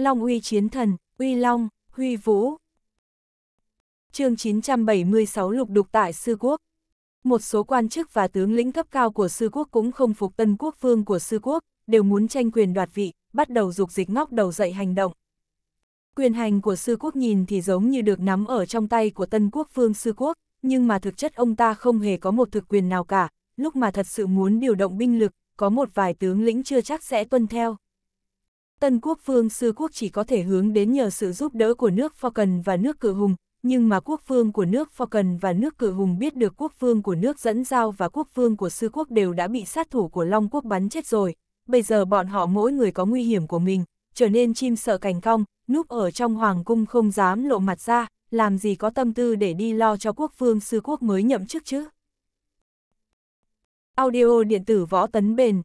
Long uy chiến thần, uy long, huy vũ. chương 976 lục đục tại Sư Quốc Một số quan chức và tướng lĩnh cấp cao của Sư Quốc cũng không phục tân quốc vương của Sư Quốc, đều muốn tranh quyền đoạt vị, bắt đầu dục dịch ngóc đầu dậy hành động. Quyền hành của Sư Quốc nhìn thì giống như được nắm ở trong tay của tân quốc vương Sư Quốc, nhưng mà thực chất ông ta không hề có một thực quyền nào cả, lúc mà thật sự muốn điều động binh lực, có một vài tướng lĩnh chưa chắc sẽ tuân theo. Tân quốc vương sư quốc chỉ có thể hướng đến nhờ sự giúp đỡ của nước Falcon và nước Cự Hùng, nhưng mà quốc vương của nước Falcon và nước Cự Hùng biết được quốc vương của nước Dẫn Giao và quốc vương của sư quốc đều đã bị sát thủ của Long quốc bắn chết rồi. Bây giờ bọn họ mỗi người có nguy hiểm của mình, trở nên chim sợ cành cong, núp ở trong hoàng cung không dám lộ mặt ra, làm gì có tâm tư để đi lo cho quốc vương sư quốc mới nhậm chức chứ. Audio điện tử võ tấn bền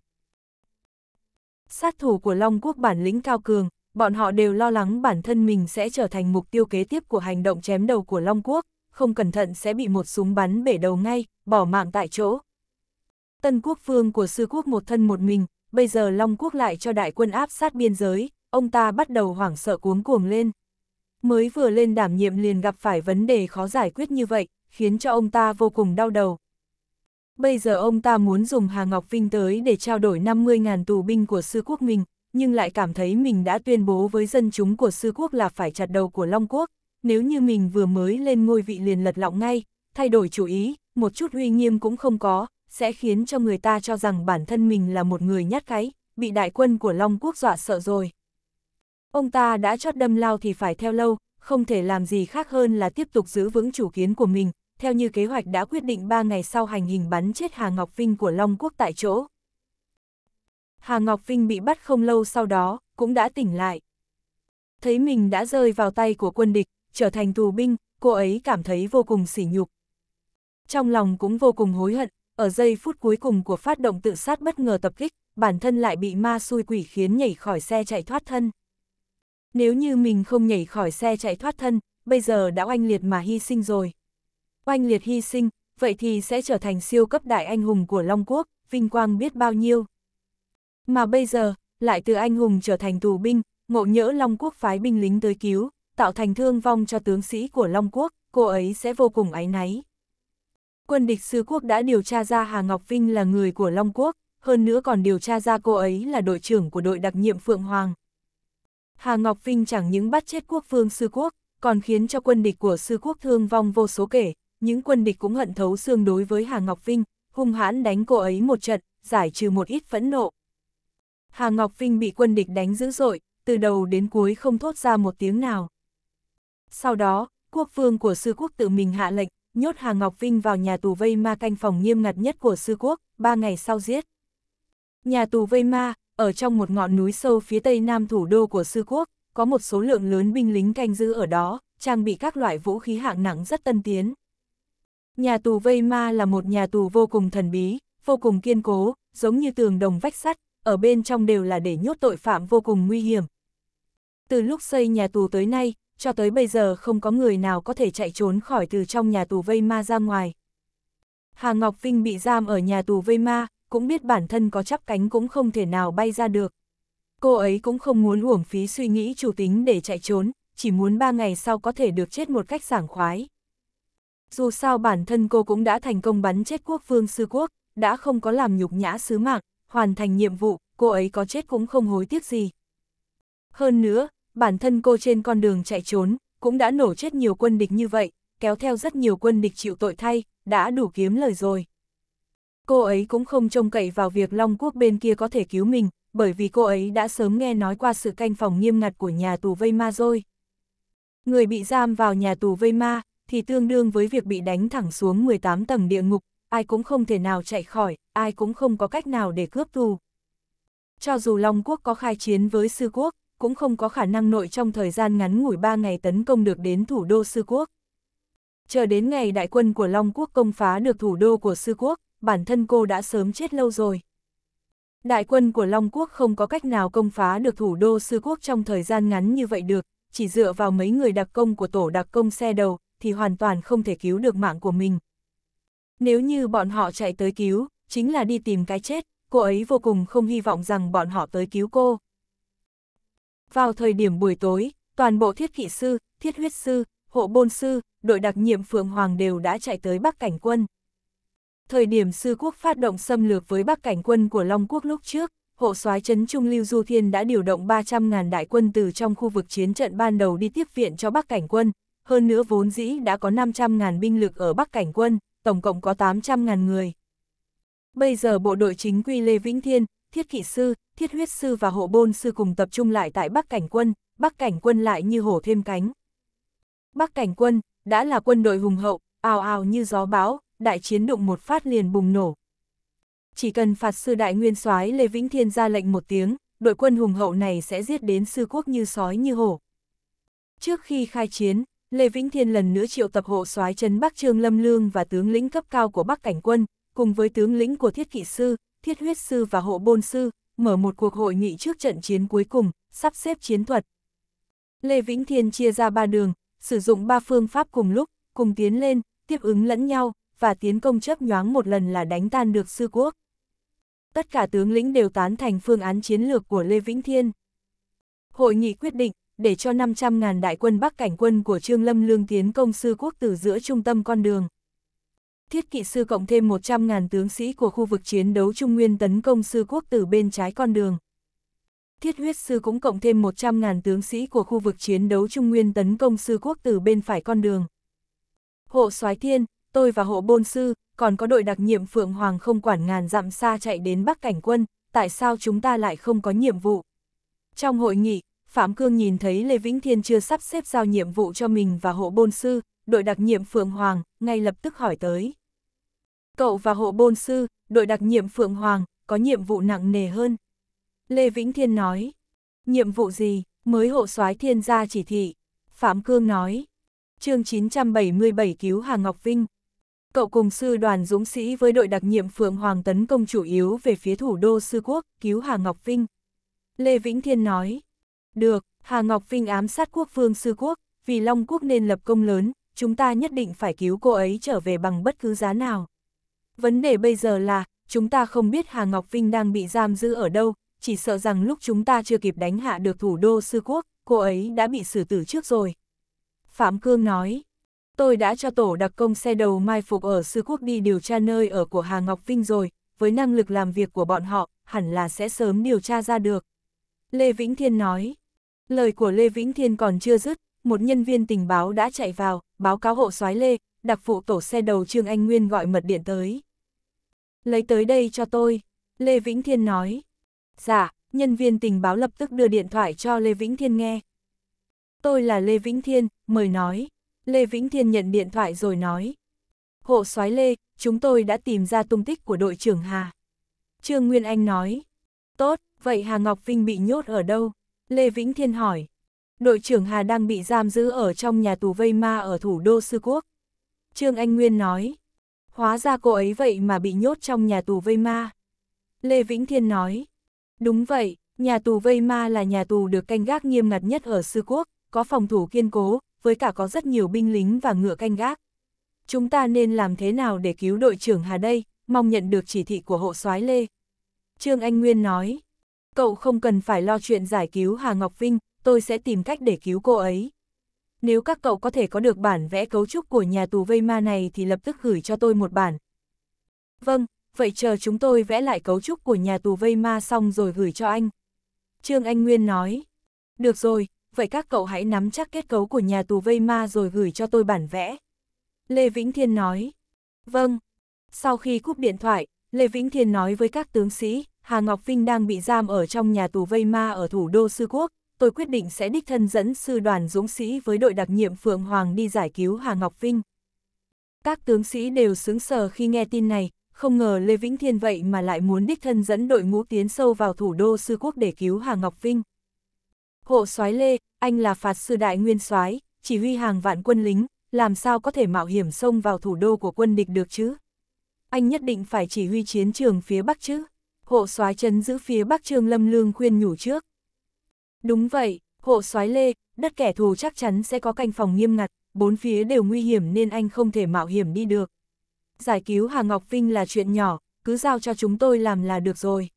Sát thủ của Long Quốc bản lĩnh cao cường, bọn họ đều lo lắng bản thân mình sẽ trở thành mục tiêu kế tiếp của hành động chém đầu của Long Quốc, không cẩn thận sẽ bị một súng bắn bể đầu ngay, bỏ mạng tại chỗ. Tân quốc phương của sư quốc một thân một mình, bây giờ Long Quốc lại cho đại quân áp sát biên giới, ông ta bắt đầu hoảng sợ cuống cuồng lên. Mới vừa lên đảm nhiệm liền gặp phải vấn đề khó giải quyết như vậy, khiến cho ông ta vô cùng đau đầu. Bây giờ ông ta muốn dùng Hà Ngọc Vinh tới để trao đổi 50.000 tù binh của sư quốc mình, nhưng lại cảm thấy mình đã tuyên bố với dân chúng của sư quốc là phải chặt đầu của Long Quốc, nếu như mình vừa mới lên ngôi vị liền lật lọng ngay, thay đổi chủ ý, một chút uy nghiêm cũng không có, sẽ khiến cho người ta cho rằng bản thân mình là một người nhát cái, bị đại quân của Long Quốc dọa sợ rồi. Ông ta đã chót đâm lao thì phải theo lâu, không thể làm gì khác hơn là tiếp tục giữ vững chủ kiến của mình, theo như kế hoạch đã quyết định 3 ngày sau hành hình bắn chết Hà Ngọc Vinh của Long Quốc tại chỗ. Hà Ngọc Vinh bị bắt không lâu sau đó, cũng đã tỉnh lại. Thấy mình đã rơi vào tay của quân địch, trở thành tù binh, cô ấy cảm thấy vô cùng sỉ nhục. Trong lòng cũng vô cùng hối hận, ở giây phút cuối cùng của phát động tự sát bất ngờ tập kích, bản thân lại bị ma xui quỷ khiến nhảy khỏi xe chạy thoát thân. Nếu như mình không nhảy khỏi xe chạy thoát thân, bây giờ đã oanh liệt mà hy sinh rồi oanh liệt hy sinh, vậy thì sẽ trở thành siêu cấp đại anh hùng của Long Quốc, vinh quang biết bao nhiêu. Mà bây giờ, lại từ anh hùng trở thành tù binh, ngộ nhỡ Long Quốc phái binh lính tới cứu, tạo thành thương vong cho tướng sĩ của Long Quốc, cô ấy sẽ vô cùng áy náy. Quân địch Sư quốc đã điều tra ra Hà Ngọc Vinh là người của Long Quốc, hơn nữa còn điều tra ra cô ấy là đội trưởng của đội đặc nhiệm Phượng Hoàng. Hà Ngọc Vinh chẳng những bắt chết quốc vương sư quốc, còn khiến cho quân địch của sư quốc thương vong vô số kể, những quân địch cũng hận thấu xương đối với Hà Ngọc Vinh, hung hãn đánh cô ấy một trận, giải trừ một ít phẫn nộ. Hà Ngọc Vinh bị quân địch đánh dữ dội, từ đầu đến cuối không thốt ra một tiếng nào. Sau đó, quốc vương của sư quốc tự mình hạ lệnh, nhốt Hà Ngọc Vinh vào nhà tù vây ma canh phòng nghiêm ngặt nhất của sư quốc, ba ngày sau giết. Nhà tù vây ma, ở trong một ngọn núi sâu phía tây nam thủ đô của sư quốc, có một số lượng lớn binh lính canh giữ ở đó, trang bị các loại vũ khí hạng nặng rất tân tiến. Nhà tù Vây Ma là một nhà tù vô cùng thần bí, vô cùng kiên cố, giống như tường đồng vách sắt, ở bên trong đều là để nhốt tội phạm vô cùng nguy hiểm. Từ lúc xây nhà tù tới nay, cho tới bây giờ không có người nào có thể chạy trốn khỏi từ trong nhà tù Vây Ma ra ngoài. Hà Ngọc Vinh bị giam ở nhà tù Vây Ma, cũng biết bản thân có chắp cánh cũng không thể nào bay ra được. Cô ấy cũng không muốn uổng phí suy nghĩ chủ tính để chạy trốn, chỉ muốn ba ngày sau có thể được chết một cách sảng khoái. Dù sao bản thân cô cũng đã thành công bắn chết quốc vương sư quốc, đã không có làm nhục nhã sứ mạng, hoàn thành nhiệm vụ, cô ấy có chết cũng không hối tiếc gì. Hơn nữa, bản thân cô trên con đường chạy trốn, cũng đã nổ chết nhiều quân địch như vậy, kéo theo rất nhiều quân địch chịu tội thay, đã đủ kiếm lời rồi. Cô ấy cũng không trông cậy vào việc Long Quốc bên kia có thể cứu mình, bởi vì cô ấy đã sớm nghe nói qua sự canh phòng nghiêm ngặt của nhà tù Vây Ma rồi. Người bị giam vào nhà tù Vây Ma, thì tương đương với việc bị đánh thẳng xuống 18 tầng địa ngục, ai cũng không thể nào chạy khỏi, ai cũng không có cách nào để cướp thù. Cho dù Long Quốc có khai chiến với Sư Quốc, cũng không có khả năng nội trong thời gian ngắn ngủi 3 ngày tấn công được đến thủ đô Sư Quốc. Chờ đến ngày đại quân của Long Quốc công phá được thủ đô của Sư Quốc, bản thân cô đã sớm chết lâu rồi. Đại quân của Long Quốc không có cách nào công phá được thủ đô Sư Quốc trong thời gian ngắn như vậy được, chỉ dựa vào mấy người đặc công của tổ đặc công xe đầu, thì hoàn toàn không thể cứu được mạng của mình. Nếu như bọn họ chạy tới cứu, chính là đi tìm cái chết, cô ấy vô cùng không hy vọng rằng bọn họ tới cứu cô. Vào thời điểm buổi tối, toàn bộ thiết kỵ sư, thiết huyết sư, hộ bôn sư, đội đặc nhiệm Phượng Hoàng đều đã chạy tới Bắc Cảnh Quân. Thời điểm sư quốc phát động xâm lược với Bắc Cảnh Quân của Long Quốc lúc trước, hộ soái trấn Trung Lưu Du Thiên đã điều động 300.000 đại quân từ trong khu vực chiến trận ban đầu đi tiếp viện cho Bắc Cảnh Quân, hơn nữa vốn dĩ đã có 500.000 binh lực ở Bắc Cảnh quân, tổng cộng có 800.000 người. Bây giờ bộ đội chính quy Lê Vĩnh Thiên, Thiết Kỵ Sư, Thiết Huyết Sư và Hộ Bôn Sư cùng tập trung lại tại Bắc Cảnh quân, Bắc Cảnh quân lại như hổ thêm cánh. Bắc Cảnh quân, đã là quân đội hùng hậu, ào ào như gió bão, đại chiến đụng một phát liền bùng nổ. Chỉ cần phạt sư đại nguyên soái Lê Vĩnh Thiên ra lệnh một tiếng, đội quân hùng hậu này sẽ giết đến sư quốc như sói như hổ. Trước khi khai chiến, Lê Vĩnh Thiên lần nữa triệu tập hộ soái Trần Bắc Trương Lâm Lương và tướng lĩnh cấp cao của Bắc Cảnh quân, cùng với tướng lĩnh của Thiết Kỵ sư, Thiết Huyết sư và Hộ Bôn sư, mở một cuộc hội nghị trước trận chiến cuối cùng, sắp xếp chiến thuật. Lê Vĩnh Thiên chia ra ba đường, sử dụng ba phương pháp cùng lúc, cùng tiến lên, tiếp ứng lẫn nhau, và tiến công chấp nhoáng một lần là đánh tan được sư quốc. Tất cả tướng lĩnh đều tán thành phương án chiến lược của Lê Vĩnh Thiên. Hội nghị quyết định, để cho 500.000 đại quân Bắc cảnh quân của Trương Lâm Lương tiến công sư quốc từ giữa trung tâm con đường. Thiết kỵ sư cộng thêm 100.000 tướng sĩ của khu vực chiến đấu Trung Nguyên tấn công sư quốc từ bên trái con đường. Thiết huyết sư cũng cộng thêm 100.000 tướng sĩ của khu vực chiến đấu Trung Nguyên tấn công sư quốc từ bên phải con đường. Hộ soái Thiên, tôi và hộ bôn sư, còn có đội đặc nhiệm Phượng Hoàng không quản ngàn dặm xa chạy đến Bắc Cảnh quân, tại sao chúng ta lại không có nhiệm vụ? Trong hội nghị, Phạm Cương nhìn thấy Lê Vĩnh Thiên chưa sắp xếp giao nhiệm vụ cho mình và hộ bôn sư, đội đặc nhiệm Phượng Hoàng, ngay lập tức hỏi tới. Cậu và hộ bôn sư, đội đặc nhiệm Phượng Hoàng, có nhiệm vụ nặng nề hơn. Lê Vĩnh Thiên nói, nhiệm vụ gì, mới hộ soái thiên gia chỉ thị. Phạm Cương nói, chương 977 cứu Hà Ngọc Vinh. Cậu cùng sư đoàn dũng sĩ với đội đặc nhiệm Phượng Hoàng tấn công chủ yếu về phía thủ đô sư quốc, cứu Hà Ngọc Vinh. Lê Vĩnh Thiên nói, được, Hà Ngọc Vinh ám sát quốc vương sư quốc, vì Long quốc nên lập công lớn, chúng ta nhất định phải cứu cô ấy trở về bằng bất cứ giá nào. Vấn đề bây giờ là, chúng ta không biết Hà Ngọc Vinh đang bị giam giữ ở đâu, chỉ sợ rằng lúc chúng ta chưa kịp đánh hạ được thủ đô sư quốc, cô ấy đã bị xử tử trước rồi. Phạm Cương nói, tôi đã cho tổ đặc công xe đầu mai phục ở sư quốc đi điều tra nơi ở của Hà Ngọc Vinh rồi, với năng lực làm việc của bọn họ, hẳn là sẽ sớm điều tra ra được. Lê Vĩnh Thiên nói, Lời của Lê Vĩnh Thiên còn chưa dứt, một nhân viên tình báo đã chạy vào, báo cáo hộ soái Lê, đặc vụ tổ xe đầu Trương Anh Nguyên gọi mật điện tới. Lấy tới đây cho tôi, Lê Vĩnh Thiên nói. Dạ, nhân viên tình báo lập tức đưa điện thoại cho Lê Vĩnh Thiên nghe. Tôi là Lê Vĩnh Thiên, mời nói. Lê Vĩnh Thiên nhận điện thoại rồi nói. Hộ soái Lê, chúng tôi đã tìm ra tung tích của đội trưởng Hà. Trương Nguyên Anh nói. Tốt, vậy Hà Ngọc Vinh bị nhốt ở đâu? Lê Vĩnh Thiên hỏi. Đội trưởng Hà đang bị giam giữ ở trong nhà tù vây ma ở thủ đô Sư Quốc. Trương Anh Nguyên nói. Hóa ra cô ấy vậy mà bị nhốt trong nhà tù vây ma. Lê Vĩnh Thiên nói. Đúng vậy, nhà tù vây ma là nhà tù được canh gác nghiêm ngặt nhất ở Sư Quốc, có phòng thủ kiên cố, với cả có rất nhiều binh lính và ngựa canh gác. Chúng ta nên làm thế nào để cứu đội trưởng Hà đây, mong nhận được chỉ thị của hộ soái Lê. Trương Anh Nguyên nói cậu không cần phải lo chuyện giải cứu Hà Ngọc Vinh, tôi sẽ tìm cách để cứu cô ấy. Nếu các cậu có thể có được bản vẽ cấu trúc của nhà tù vây ma này thì lập tức gửi cho tôi một bản. Vâng, vậy chờ chúng tôi vẽ lại cấu trúc của nhà tù vây ma xong rồi gửi cho anh. Trương Anh Nguyên nói, được rồi, vậy các cậu hãy nắm chắc kết cấu của nhà tù vây ma rồi gửi cho tôi bản vẽ. Lê Vĩnh Thiên nói, vâng. Sau khi cúp điện thoại, Lê Vĩnh Thiên nói với các tướng sĩ, Hà Ngọc Vinh đang bị giam ở trong nhà tù vây ma ở thủ đô Sư Quốc, tôi quyết định sẽ đích thân dẫn sư đoàn dũng sĩ với đội đặc nhiệm Phượng Hoàng đi giải cứu Hà Ngọc Vinh. Các tướng sĩ đều sướng sờ khi nghe tin này, không ngờ Lê Vĩnh Thiên vậy mà lại muốn đích thân dẫn đội ngũ tiến sâu vào thủ đô Sư Quốc để cứu Hà Ngọc Vinh. Hộ soái Lê, anh là phạt sư đại nguyên soái, chỉ huy hàng vạn quân lính, làm sao có thể mạo hiểm xông vào thủ đô của quân địch được chứ? Anh nhất định phải chỉ huy chiến trường phía Bắc chứ? hộ soái chấn giữ phía Bắc Trương Lâm Lương khuyên nhủ trước. Đúng vậy, hộ soái Lê, đất kẻ thù chắc chắn sẽ có canh phòng nghiêm ngặt, bốn phía đều nguy hiểm nên anh không thể mạo hiểm đi được. Giải cứu Hà Ngọc Vinh là chuyện nhỏ, cứ giao cho chúng tôi làm là được rồi.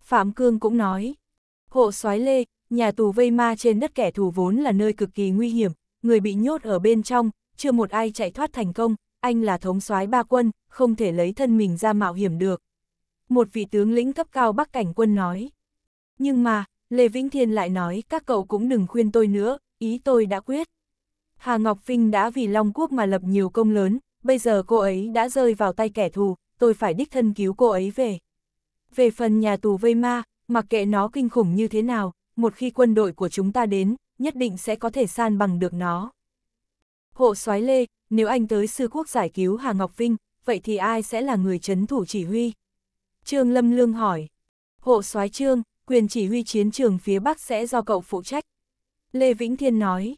Phạm Cương cũng nói, hộ soái Lê, nhà tù vây ma trên đất kẻ thù vốn là nơi cực kỳ nguy hiểm, người bị nhốt ở bên trong, chưa một ai chạy thoát thành công, anh là thống soái ba quân, không thể lấy thân mình ra mạo hiểm được một vị tướng lĩnh cấp cao Bắc Cảnh quân nói. Nhưng mà, Lê Vĩnh Thiên lại nói các cậu cũng đừng khuyên tôi nữa, ý tôi đã quyết. Hà Ngọc Vinh đã vì Long Quốc mà lập nhiều công lớn, bây giờ cô ấy đã rơi vào tay kẻ thù, tôi phải đích thân cứu cô ấy về. Về phần nhà tù vây ma, mặc kệ nó kinh khủng như thế nào, một khi quân đội của chúng ta đến, nhất định sẽ có thể san bằng được nó. Hộ soái Lê, nếu anh tới sư quốc giải cứu Hà Ngọc Vinh, vậy thì ai sẽ là người chấn thủ chỉ huy? Trương Lâm Lương hỏi. Hộ soái Trương, quyền chỉ huy chiến trường phía Bắc sẽ do cậu phụ trách. Lê Vĩnh Thiên nói.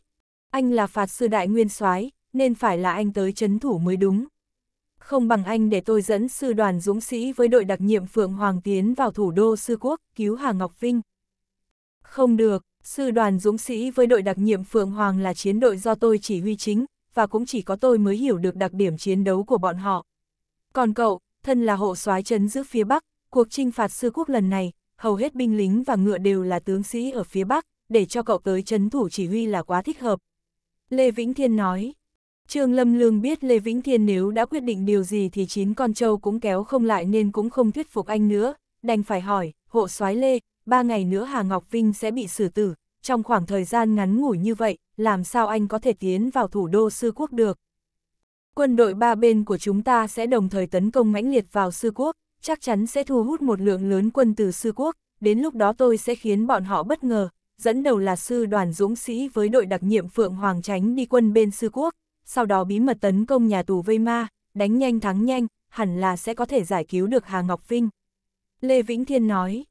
Anh là phạt sư đại nguyên soái nên phải là anh tới chấn thủ mới đúng. Không bằng anh để tôi dẫn sư đoàn dũng sĩ với đội đặc nhiệm Phượng Hoàng tiến vào thủ đô sư quốc cứu Hà Ngọc Vinh. Không được, sư đoàn dũng sĩ với đội đặc nhiệm Phượng Hoàng là chiến đội do tôi chỉ huy chính, và cũng chỉ có tôi mới hiểu được đặc điểm chiến đấu của bọn họ. Còn cậu, thân là hộ soái trấn giữ phía Bắc, cuộc trinh phạt sư quốc lần này, hầu hết binh lính và ngựa đều là tướng sĩ ở phía Bắc, để cho cậu tới trấn thủ chỉ huy là quá thích hợp. Lê Vĩnh Thiên nói, Trương Lâm Lương biết Lê Vĩnh Thiên nếu đã quyết định điều gì thì chín con trâu cũng kéo không lại nên cũng không thuyết phục anh nữa, đành phải hỏi, hộ soái Lê, ba ngày nữa Hà Ngọc Vinh sẽ bị xử tử, trong khoảng thời gian ngắn ngủi như vậy, làm sao anh có thể tiến vào thủ đô sư quốc được quân đội ba bên của chúng ta sẽ đồng thời tấn công mãnh liệt vào sư quốc, chắc chắn sẽ thu hút một lượng lớn quân từ sư quốc, đến lúc đó tôi sẽ khiến bọn họ bất ngờ, dẫn đầu là sư đoàn dũng sĩ với đội đặc nhiệm Phượng Hoàng Tránh đi quân bên sư quốc, sau đó bí mật tấn công nhà tù vây ma, đánh nhanh thắng nhanh, hẳn là sẽ có thể giải cứu được Hà Ngọc Vinh. Lê Vĩnh Thiên nói,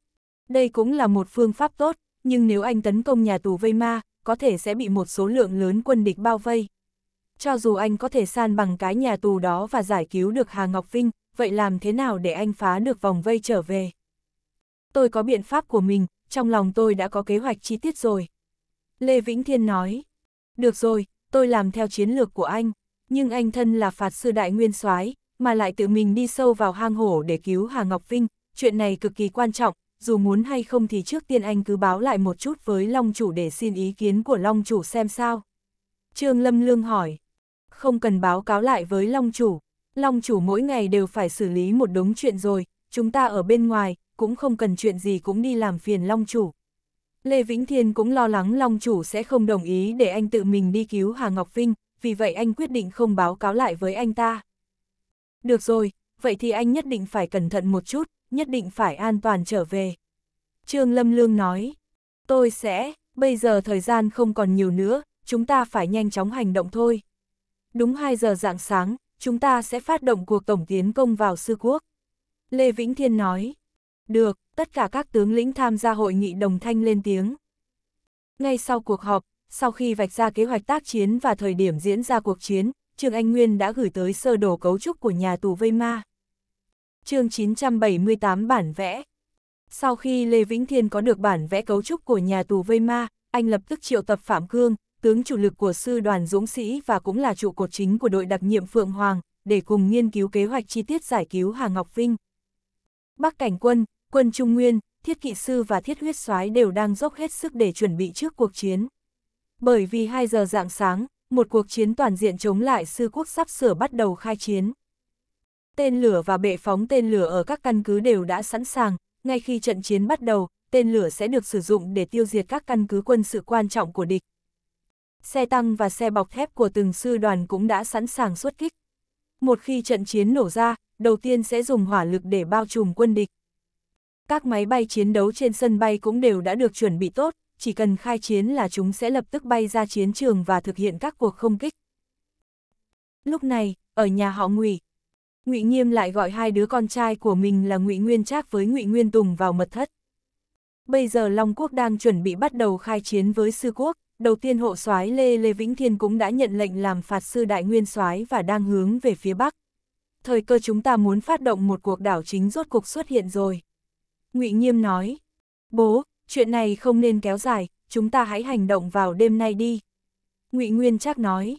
đây cũng là một phương pháp tốt, nhưng nếu anh tấn công nhà tù vây ma, có thể sẽ bị một số lượng lớn quân địch bao vây cho dù anh có thể san bằng cái nhà tù đó và giải cứu được Hà Ngọc Vinh, vậy làm thế nào để anh phá được vòng vây trở về? Tôi có biện pháp của mình, trong lòng tôi đã có kế hoạch chi tiết rồi. Lê Vĩnh Thiên nói, được rồi, tôi làm theo chiến lược của anh, nhưng anh thân là phạt sư đại nguyên soái mà lại tự mình đi sâu vào hang hổ để cứu Hà Ngọc Vinh, chuyện này cực kỳ quan trọng, dù muốn hay không thì trước tiên anh cứ báo lại một chút với Long Chủ để xin ý kiến của Long Chủ xem sao. Trương Lâm Lương hỏi, không cần báo cáo lại với Long Chủ. Long Chủ mỗi ngày đều phải xử lý một đống chuyện rồi, chúng ta ở bên ngoài, cũng không cần chuyện gì cũng đi làm phiền Long Chủ. Lê Vĩnh Thiên cũng lo lắng Long Chủ sẽ không đồng ý để anh tự mình đi cứu Hà Ngọc Vinh, vì vậy anh quyết định không báo cáo lại với anh ta. Được rồi, vậy thì anh nhất định phải cẩn thận một chút, nhất định phải an toàn trở về. Trương Lâm Lương nói, tôi sẽ, bây giờ thời gian không còn nhiều nữa, chúng ta phải nhanh chóng hành động thôi đúng 2 giờ rạng sáng, chúng ta sẽ phát động cuộc tổng tiến công vào sư quốc. Lê Vĩnh Thiên nói, được, tất cả các tướng lĩnh tham gia hội nghị đồng thanh lên tiếng. Ngay sau cuộc họp, sau khi vạch ra kế hoạch tác chiến và thời điểm diễn ra cuộc chiến, Trường Anh Nguyên đã gửi tới sơ đồ cấu trúc của nhà tù Vây Ma. chương 978 bản vẽ Sau khi Lê Vĩnh Thiên có được bản vẽ cấu trúc của nhà tù Vây Ma, anh lập tức triệu tập Phạm Cương, tướng chủ lực của sư đoàn dũng sĩ và cũng là trụ cột chính của đội đặc nhiệm Phượng Hoàng, để cùng nghiên cứu kế hoạch chi tiết giải cứu Hà Ngọc Vinh. Bắc Cảnh Quân, Quân Trung Nguyên, Thiết Kỵ Sư và Thiết Huyết soái đều đang dốc hết sức để chuẩn bị trước cuộc chiến. Bởi vì 2 giờ dạng sáng, một cuộc chiến toàn diện chống lại sư quốc sắp sửa bắt đầu khai chiến. Tên lửa và bệ phóng tên lửa ở các căn cứ đều đã sẵn sàng, ngay khi trận chiến bắt đầu, tên lửa sẽ được sử dụng để tiêu diệt các căn cứ quân sự quan trọng của địch xe tăng và xe bọc thép của từng sư đoàn cũng đã sẵn sàng xuất kích. Một khi trận chiến nổ ra, đầu tiên sẽ dùng hỏa lực để bao trùm quân địch. Các máy bay chiến đấu trên sân bay cũng đều đã được chuẩn bị tốt, chỉ cần khai chiến là chúng sẽ lập tức bay ra chiến trường và thực hiện các cuộc không kích. Lúc này, ở nhà họ Ngụy, Ngụy Nghiêm lại gọi hai đứa con trai của mình là Ngụy Nguyên Trác với Ngụy Nguyên Tùng vào mật thất. Bây giờ Long Quốc đang chuẩn bị bắt đầu khai chiến với Sư Quốc đầu tiên hộ soái Lê Lê Vĩnh Thiên cũng đã nhận lệnh làm phạt sư đại nguyên soái và đang hướng về phía Bắc. Thời cơ chúng ta muốn phát động một cuộc đảo chính rốt cuộc xuất hiện rồi. ngụy Nghiêm nói, bố, chuyện này không nên kéo dài, chúng ta hãy hành động vào đêm nay đi. ngụy Nguyên trác nói,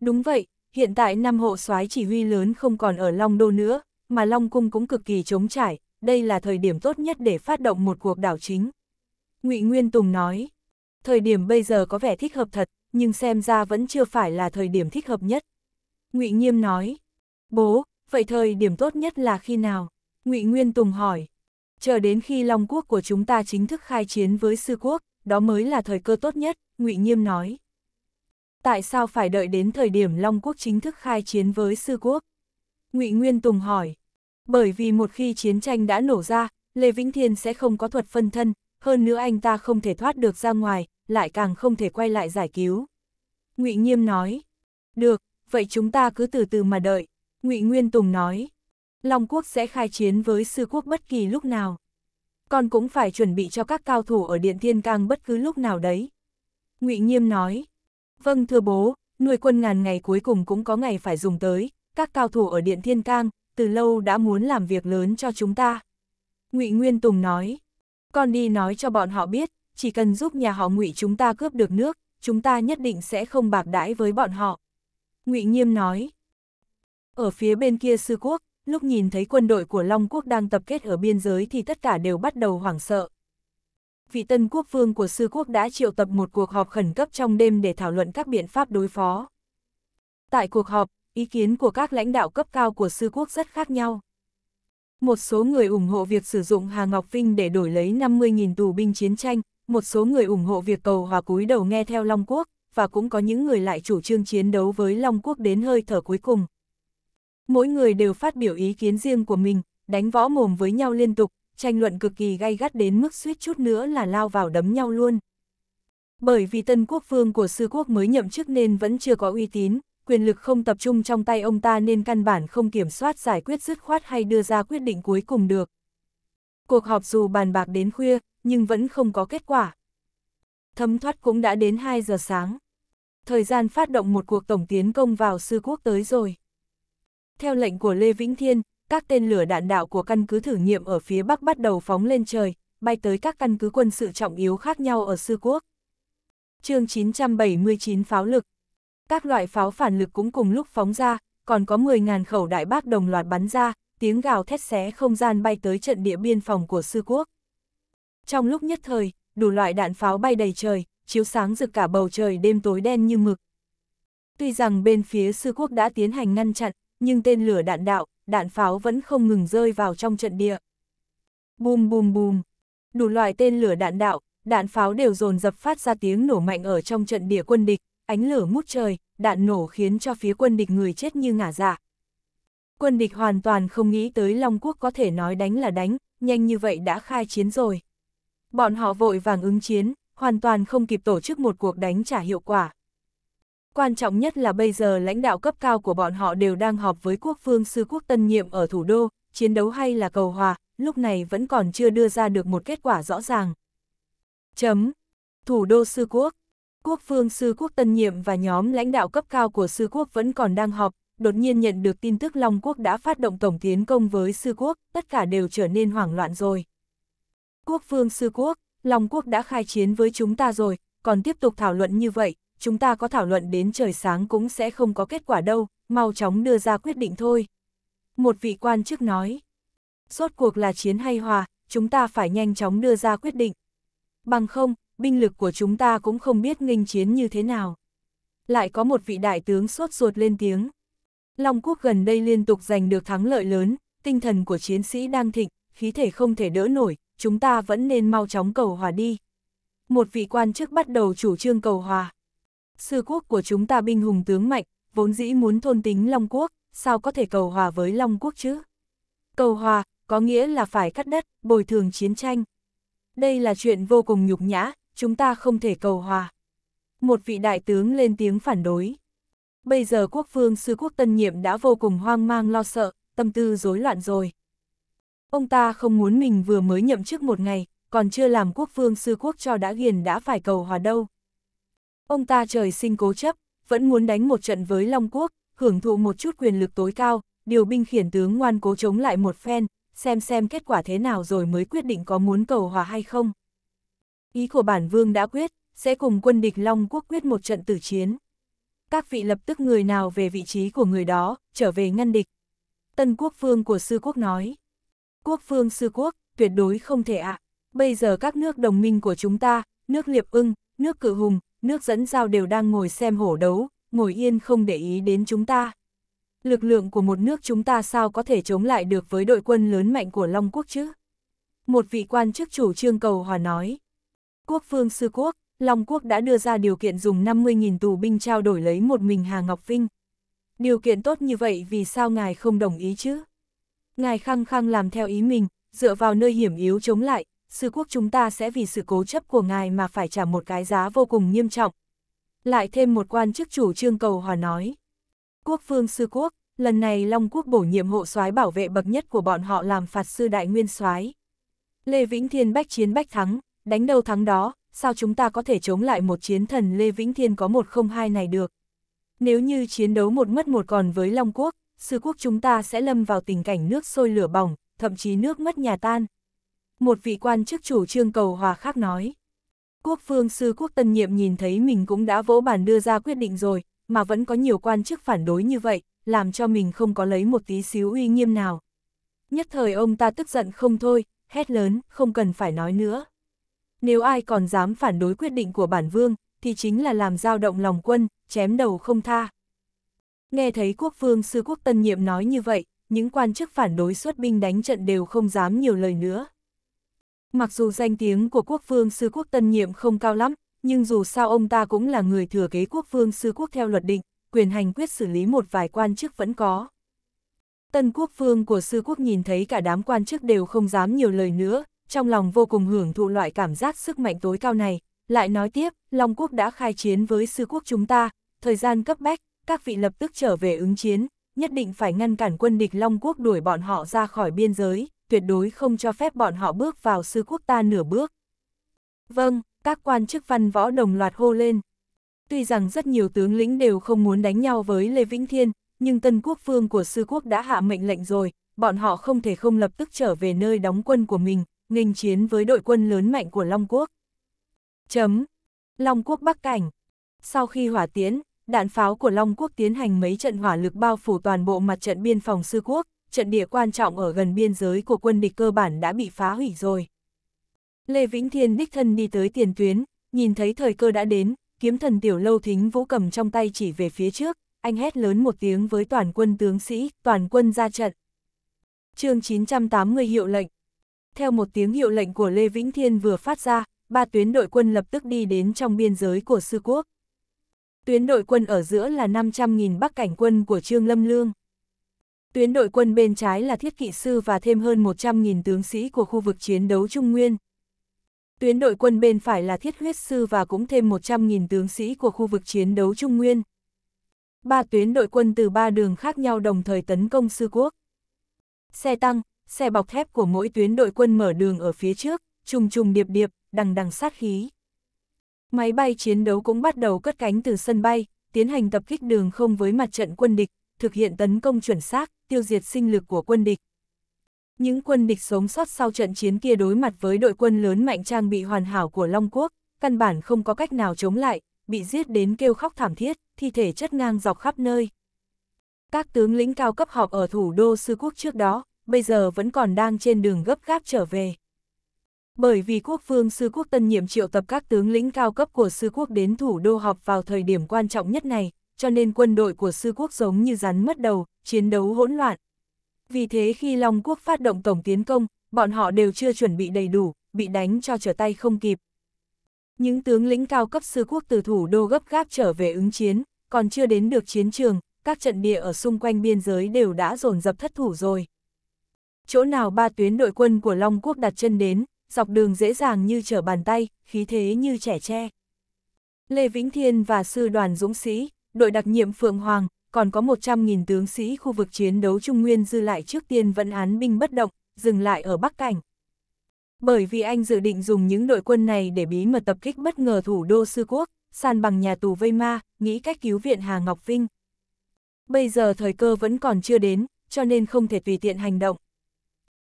đúng vậy, hiện tại năm hộ soái chỉ huy lớn không còn ở Long Đô nữa, mà Long Cung cũng cực kỳ trống trải, đây là thời điểm tốt nhất để phát động một cuộc đảo chính. ngụy Nguyên Tùng nói, thời điểm bây giờ có vẻ thích hợp thật, nhưng xem ra vẫn chưa phải là thời điểm thích hợp nhất. Ngụy Nghiêm nói, bố, vậy thời điểm tốt nhất là khi nào? Ngụy Nguyên Tùng hỏi, chờ đến khi Long Quốc của chúng ta chính thức khai chiến với Sư Quốc, đó mới là thời cơ tốt nhất, Ngụy Nghiêm nói. Tại sao phải đợi đến thời điểm Long Quốc chính thức khai chiến với Sư Quốc? Ngụy Nguyên Tùng hỏi, bởi vì một khi chiến tranh đã nổ ra, Lê Vĩnh Thiên sẽ không có thuật phân thân, hơn nữa anh ta không thể thoát được ra ngoài, lại càng không thể quay lại giải cứu. Ngụy Nghiêm nói, được, vậy chúng ta cứ từ từ mà đợi. Ngụy Nguyên Tùng nói, Long Quốc sẽ khai chiến với sư quốc bất kỳ lúc nào. còn cũng phải chuẩn bị cho các cao thủ ở Điện Thiên Cang bất cứ lúc nào đấy. Ngụy Nghiêm nói, vâng thưa bố, nuôi quân ngàn ngày cuối cùng cũng có ngày phải dùng tới, các cao thủ ở Điện Thiên Cang từ lâu đã muốn làm việc lớn cho chúng ta. Ngụy Nguyên Tùng nói, con đi nói cho bọn họ biết, chỉ cần giúp nhà họ ngụy chúng ta cướp được nước, chúng ta nhất định sẽ không bạc đãi với bọn họ. ngụy Nghiêm nói. Ở phía bên kia sư quốc, lúc nhìn thấy quân đội của Long Quốc đang tập kết ở biên giới thì tất cả đều bắt đầu hoảng sợ. Vị tân quốc vương của sư quốc đã triệu tập một cuộc họp khẩn cấp trong đêm để thảo luận các biện pháp đối phó. Tại cuộc họp, ý kiến của các lãnh đạo cấp cao của sư quốc rất khác nhau. Một số người ủng hộ việc sử dụng Hà Ngọc Vinh để đổi lấy 50.000 tù binh chiến tranh, một số người ủng hộ việc cầu hòa cúi đầu nghe theo Long Quốc, và cũng có những người lại chủ trương chiến đấu với Long Quốc đến hơi thở cuối cùng. Mỗi người đều phát biểu ý kiến riêng của mình, đánh võ mồm với nhau liên tục, tranh luận cực kỳ gay gắt đến mức suýt chút nữa là lao vào đấm nhau luôn. Bởi vì tân quốc vương của sư quốc mới nhậm chức nên vẫn chưa có uy tín, quyền lực không tập trung trong tay ông ta nên căn bản không kiểm soát giải quyết dứt khoát hay đưa ra quyết định cuối cùng được. Cuộc họp dù bàn bạc đến khuya, nhưng vẫn không có kết quả. Thấm thoát cũng đã đến 2 giờ sáng. Thời gian phát động một cuộc tổng tiến công vào sư quốc tới rồi. Theo lệnh của Lê Vĩnh Thiên, các tên lửa đạn đạo của căn cứ thử nghiệm ở phía bắc bắt đầu phóng lên trời, bay tới các căn cứ quân sự trọng yếu khác nhau ở sư quốc. chương 979 pháo lực. Các loại pháo phản lực cũng cùng lúc phóng ra, còn có 10.000 khẩu đại bác đồng loạt bắn ra, tiếng gào thét xé không gian bay tới trận địa biên phòng của sư quốc. Trong lúc nhất thời, đủ loại đạn pháo bay đầy trời, chiếu sáng rực cả bầu trời đêm tối đen như mực. Tuy rằng bên phía sư quốc đã tiến hành ngăn chặn, nhưng tên lửa đạn đạo, đạn pháo vẫn không ngừng rơi vào trong trận địa. Bùm bùm bùm, đủ loại tên lửa đạn đạo, đạn pháo đều dồn dập phát ra tiếng nổ mạnh ở trong trận địa quân địch, ánh lửa mút trời, đạn nổ khiến cho phía quân địch người chết như ngả dạ. Quân địch hoàn toàn không nghĩ tới Long Quốc có thể nói đánh là đánh, nhanh như vậy đã khai chiến rồi. Bọn họ vội vàng ứng chiến, hoàn toàn không kịp tổ chức một cuộc đánh trả hiệu quả. Quan trọng nhất là bây giờ lãnh đạo cấp cao của bọn họ đều đang họp với quốc phương sư quốc tân nhiệm ở thủ đô, chiến đấu hay là cầu hòa, lúc này vẫn còn chưa đưa ra được một kết quả rõ ràng. Chấm. Thủ đô sư quốc. Quốc phương sư quốc tân nhiệm và nhóm lãnh đạo cấp cao của sư quốc vẫn còn đang họp, đột nhiên nhận được tin tức Long quốc đã phát động tổng tiến công với sư quốc, tất cả đều trở nên hoảng loạn rồi. Quốc vương sư quốc, Long quốc đã khai chiến với chúng ta rồi, còn tiếp tục thảo luận như vậy, chúng ta có thảo luận đến trời sáng cũng sẽ không có kết quả đâu, mau chóng đưa ra quyết định thôi. Một vị quan chức nói, rốt cuộc là chiến hay hòa, chúng ta phải nhanh chóng đưa ra quyết định. Bằng không, binh lực của chúng ta cũng không biết nghênh chiến như thế nào. Lại có một vị đại tướng sốt ruột lên tiếng. Long quốc gần đây liên tục giành được thắng lợi lớn, tinh thần của chiến sĩ đang thịnh, khí thể không thể đỡ nổi, chúng ta vẫn nên mau chóng cầu hòa đi. Một vị quan chức bắt đầu chủ trương cầu hòa. Sư quốc của chúng ta binh hùng tướng mạnh, vốn dĩ muốn thôn tính Long Quốc, sao có thể cầu hòa với Long Quốc chứ? Cầu hòa, có nghĩa là phải cắt đất, bồi thường chiến tranh. Đây là chuyện vô cùng nhục nhã, chúng ta không thể cầu hòa. Một vị đại tướng lên tiếng phản đối. Bây giờ quốc vương sư quốc tân nhiệm đã vô cùng hoang mang lo sợ, tâm tư rối loạn rồi. Ông ta không muốn mình vừa mới nhậm chức một ngày, còn chưa làm quốc vương sư quốc cho đã ghiền đã phải cầu hòa đâu. Ông ta trời sinh cố chấp, vẫn muốn đánh một trận với Long Quốc, hưởng thụ một chút quyền lực tối cao, điều binh khiển tướng ngoan cố chống lại một phen, xem xem kết quả thế nào rồi mới quyết định có muốn cầu hòa hay không. Ý của bản vương đã quyết, sẽ cùng quân địch Long Quốc quyết một trận tử chiến. Các vị lập tức người nào về vị trí của người đó, trở về ngăn địch. Tân quốc vương của sư quốc nói quốc phương sư quốc, tuyệt đối không thể ạ. Bây giờ các nước đồng minh của chúng ta, nước Liệp ưng, nước Cự Hùng, nước dẫn giao đều đang ngồi xem hổ đấu, ngồi yên không để ý đến chúng ta. Lực lượng của một nước chúng ta sao có thể chống lại được với đội quân lớn mạnh của Long Quốc chứ? Một vị quan chức chủ trương cầu hòa nói. Quốc phương sư quốc, Long Quốc đã đưa ra điều kiện dùng 50.000 tù binh trao đổi lấy một mình Hà Ngọc Vinh. Điều kiện tốt như vậy vì sao ngài không đồng ý chứ? ngài khăng khăng làm theo ý mình, dựa vào nơi hiểm yếu chống lại, sư quốc chúng ta sẽ vì sự cố chấp của ngài mà phải trả một cái giá vô cùng nghiêm trọng. Lại thêm một quan chức chủ trương cầu hòa nói. Quốc phương sư quốc, lần này Long quốc bổ nhiệm hộ soái bảo vệ bậc nhất của bọn họ làm phạt sư đại nguyên soái. Lê Vĩnh Thiên bách chiến bách thắng, đánh đầu thắng đó, sao chúng ta có thể chống lại một chiến thần Lê Vĩnh Thiên có một không hai này được. Nếu như chiến đấu một mất một còn với Long Quốc, sư quốc chúng ta sẽ lâm vào tình cảnh nước sôi lửa bỏng, thậm chí nước mất nhà tan. Một vị quan chức chủ trương cầu hòa khác nói. Quốc phương sư quốc tân nhiệm nhìn thấy mình cũng đã vỗ bàn đưa ra quyết định rồi, mà vẫn có nhiều quan chức phản đối như vậy, làm cho mình không có lấy một tí xíu uy nghiêm nào. Nhất thời ông ta tức giận không thôi, hét lớn, không cần phải nói nữa. Nếu ai còn dám phản đối quyết định của bản vương, thì chính là làm dao động lòng quân, chém đầu không tha. Nghe thấy quốc vương sư quốc tân nhiệm nói như vậy, những quan chức phản đối xuất binh đánh trận đều không dám nhiều lời nữa. Mặc dù danh tiếng của quốc vương sư quốc tân nhiệm không cao lắm, nhưng dù sao ông ta cũng là người thừa kế quốc vương sư quốc theo luật định, quyền hành quyết xử lý một vài quan chức vẫn có. Tân quốc vương của sư quốc nhìn thấy cả đám quan chức đều không dám nhiều lời nữa, trong lòng vô cùng hưởng thụ loại cảm giác sức mạnh tối cao này, lại nói tiếp, Long quốc đã khai chiến với sư quốc chúng ta, thời gian cấp bách, các vị lập tức trở về ứng chiến, nhất định phải ngăn cản quân địch Long Quốc đuổi bọn họ ra khỏi biên giới, tuyệt đối không cho phép bọn họ bước vào sư quốc ta nửa bước. Vâng, các quan chức văn võ đồng loạt hô lên. Tuy rằng rất nhiều tướng lĩnh đều không muốn đánh nhau với Lê Vĩnh Thiên, nhưng tân quốc phương của sư quốc đã hạ mệnh lệnh rồi, bọn họ không thể không lập tức trở về nơi đóng quân của mình, nghênh chiến với đội quân lớn mạnh của Long Quốc. Chấm. Long Quốc Bắc Cảnh. Sau khi hỏa tiến, đạn pháo của Long Quốc tiến hành mấy trận hỏa lực bao phủ toàn bộ mặt trận biên phòng sư quốc, trận địa quan trọng ở gần biên giới của quân địch cơ bản đã bị phá hủy rồi. Lê Vĩnh Thiên đích thân đi tới tiền tuyến, nhìn thấy thời cơ đã đến, kiếm thần tiểu lâu thính vũ cầm trong tay chỉ về phía trước, anh hét lớn một tiếng với toàn quân tướng sĩ, toàn quân ra trận. chương 980 hiệu lệnh Theo một tiếng hiệu lệnh của Lê Vĩnh Thiên vừa phát ra, ba tuyến đội quân lập tức đi đến trong biên giới của sư quốc. Tuyến đội quân ở giữa là 500.000 bắc cảnh quân của Trương Lâm Lương. Tuyến đội quân bên trái là thiết kỵ sư và thêm hơn 100.000 tướng sĩ của khu vực chiến đấu Trung Nguyên. Tuyến đội quân bên phải là thiết huyết sư và cũng thêm 100.000 tướng sĩ của khu vực chiến đấu Trung Nguyên. Ba tuyến đội quân từ ba đường khác nhau đồng thời tấn công sư quốc. Xe tăng, xe bọc thép của mỗi tuyến đội quân mở đường ở phía trước, trùng trùng điệp điệp, đằng đằng sát khí. Máy bay chiến đấu cũng bắt đầu cất cánh từ sân bay, tiến hành tập kích đường không với mặt trận quân địch, thực hiện tấn công chuẩn xác, tiêu diệt sinh lực của quân địch. Những quân địch sống sót sau trận chiến kia đối mặt với đội quân lớn mạnh trang bị hoàn hảo của Long Quốc, căn bản không có cách nào chống lại, bị giết đến kêu khóc thảm thiết, thi thể chất ngang dọc khắp nơi. Các tướng lĩnh cao cấp họp ở thủ đô Sư Quốc trước đó, bây giờ vẫn còn đang trên đường gấp gáp trở về. Bởi vì quốc vương sư quốc tân nhiệm triệu tập các tướng lĩnh cao cấp của sư quốc đến thủ đô họp vào thời điểm quan trọng nhất này, cho nên quân đội của sư quốc giống như rắn mất đầu, chiến đấu hỗn loạn. Vì thế khi Long quốc phát động tổng tiến công, bọn họ đều chưa chuẩn bị đầy đủ, bị đánh cho trở tay không kịp. Những tướng lĩnh cao cấp sư quốc từ thủ đô gấp gáp trở về ứng chiến, còn chưa đến được chiến trường, các trận địa ở xung quanh biên giới đều đã dồn dập thất thủ rồi. Chỗ nào ba tuyến đội quân của Long quốc đặt chân đến, dọc đường dễ dàng như trở bàn tay, khí thế như trẻ tre. Lê Vĩnh Thiên và sư đoàn dũng sĩ, đội đặc nhiệm Phượng Hoàng, còn có 100.000 tướng sĩ khu vực chiến đấu Trung Nguyên dư lại trước tiên vẫn án binh bất động, dừng lại ở Bắc Cảnh. Bởi vì anh dự định dùng những đội quân này để bí mật tập kích bất ngờ thủ đô Sư Quốc, san bằng nhà tù vây ma, nghĩ cách cứu viện Hà Ngọc Vinh. Bây giờ thời cơ vẫn còn chưa đến, cho nên không thể tùy tiện hành động.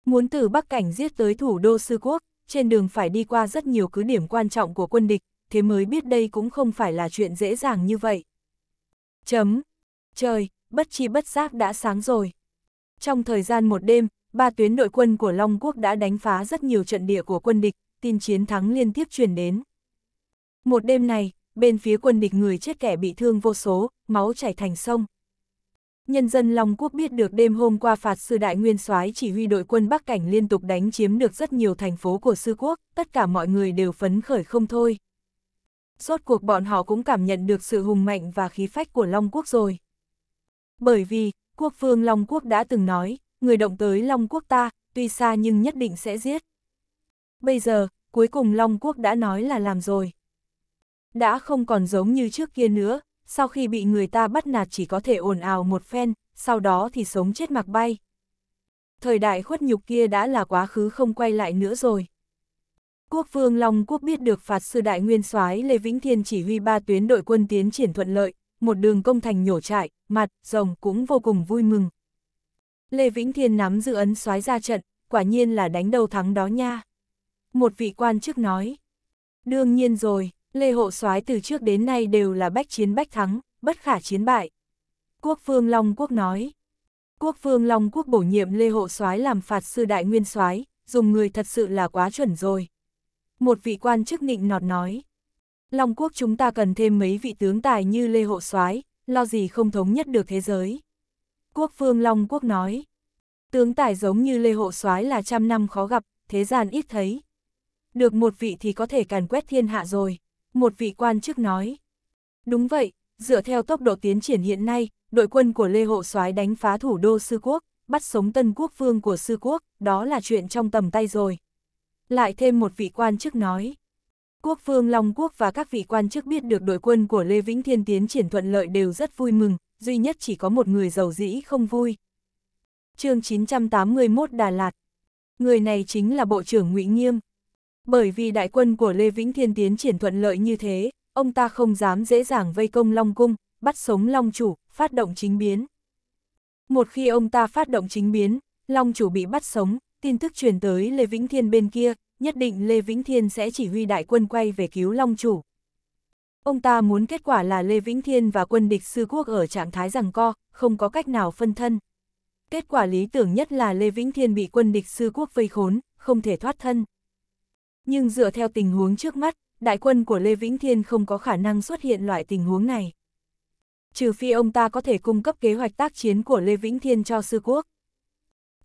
Muốn từ Bắc Cảnh giết tới thủ đô Sư Quốc, trên đường phải đi qua rất nhiều cứ điểm quan trọng của quân địch, thế mới biết đây cũng không phải là chuyện dễ dàng như vậy. Chấm. Trời, bất chi bất giác đã sáng rồi. Trong thời gian một đêm, ba tuyến đội quân của Long Quốc đã đánh phá rất nhiều trận địa của quân địch, tin chiến thắng liên tiếp truyền đến. Một đêm này, bên phía quân địch người chết kẻ bị thương vô số, máu chảy thành sông. Nhân dân Long Quốc biết được đêm hôm qua phạt sư đại nguyên soái chỉ huy đội quân Bắc Cảnh liên tục đánh chiếm được rất nhiều thành phố của sư quốc, tất cả mọi người đều phấn khởi không thôi. Rốt cuộc bọn họ cũng cảm nhận được sự hùng mạnh và khí phách của Long Quốc rồi. Bởi vì, quốc vương Long Quốc đã từng nói, người động tới Long Quốc ta, tuy xa nhưng nhất định sẽ giết. Bây giờ, cuối cùng Long Quốc đã nói là làm rồi. Đã không còn giống như trước kia nữa, sau khi bị người ta bắt nạt chỉ có thể ồn ào một phen, sau đó thì sống chết mặc bay. Thời đại khuất nhục kia đã là quá khứ không quay lại nữa rồi. Quốc vương Long Quốc biết được phạt sư đại nguyên soái Lê Vĩnh Thiên chỉ huy ba tuyến đội quân tiến triển thuận lợi, một đường công thành nhổ trại, mặt, rồng cũng vô cùng vui mừng. Lê Vĩnh Thiên nắm giữ ấn soái ra trận, quả nhiên là đánh đầu thắng đó nha. Một vị quan chức nói. Đương nhiên rồi, Lê Hộ soái từ trước đến nay đều là bách chiến bách thắng, bất khả chiến bại. Quốc Phương Long Quốc nói. Quốc Phương Long Quốc bổ nhiệm Lê Hộ soái làm phạt sư đại nguyên soái, dùng người thật sự là quá chuẩn rồi. Một vị quan chức nịnh nọt nói. Long Quốc chúng ta cần thêm mấy vị tướng tài như Lê Hộ soái, lo gì không thống nhất được thế giới. Quốc Phương Long Quốc nói. Tướng tài giống như Lê Hộ soái là trăm năm khó gặp, thế gian ít thấy. Được một vị thì có thể càn quét thiên hạ rồi một vị quan chức nói. Đúng vậy, dựa theo tốc độ tiến triển hiện nay, đội quân của Lê Hộ soái đánh phá thủ đô Sư Quốc, bắt sống tân quốc vương của Sư Quốc, đó là chuyện trong tầm tay rồi. Lại thêm một vị quan chức nói. Quốc vương Long Quốc và các vị quan chức biết được đội quân của Lê Vĩnh Thiên tiến triển thuận lợi đều rất vui mừng, duy nhất chỉ có một người giàu dĩ không vui. chương 981 Đà Lạt Người này chính là Bộ trưởng ngụy Nghiêm. Bởi vì đại quân của Lê Vĩnh Thiên tiến triển thuận lợi như thế, ông ta không dám dễ dàng vây công Long Cung, bắt sống Long Chủ, phát động chính biến. Một khi ông ta phát động chính biến, Long Chủ bị bắt sống, tin tức truyền tới Lê Vĩnh Thiên bên kia, nhất định Lê Vĩnh Thiên sẽ chỉ huy đại quân quay về cứu Long Chủ. Ông ta muốn kết quả là Lê Vĩnh Thiên và quân địch sư quốc ở trạng thái rằng co, không có cách nào phân thân. Kết quả lý tưởng nhất là Lê Vĩnh Thiên bị quân địch sư quốc vây khốn, không thể thoát thân nhưng dựa theo tình huống trước mắt, đại quân của Lê Vĩnh Thiên không có khả năng xuất hiện loại tình huống này. Trừ phi ông ta có thể cung cấp kế hoạch tác chiến của Lê Vĩnh Thiên cho sư quốc.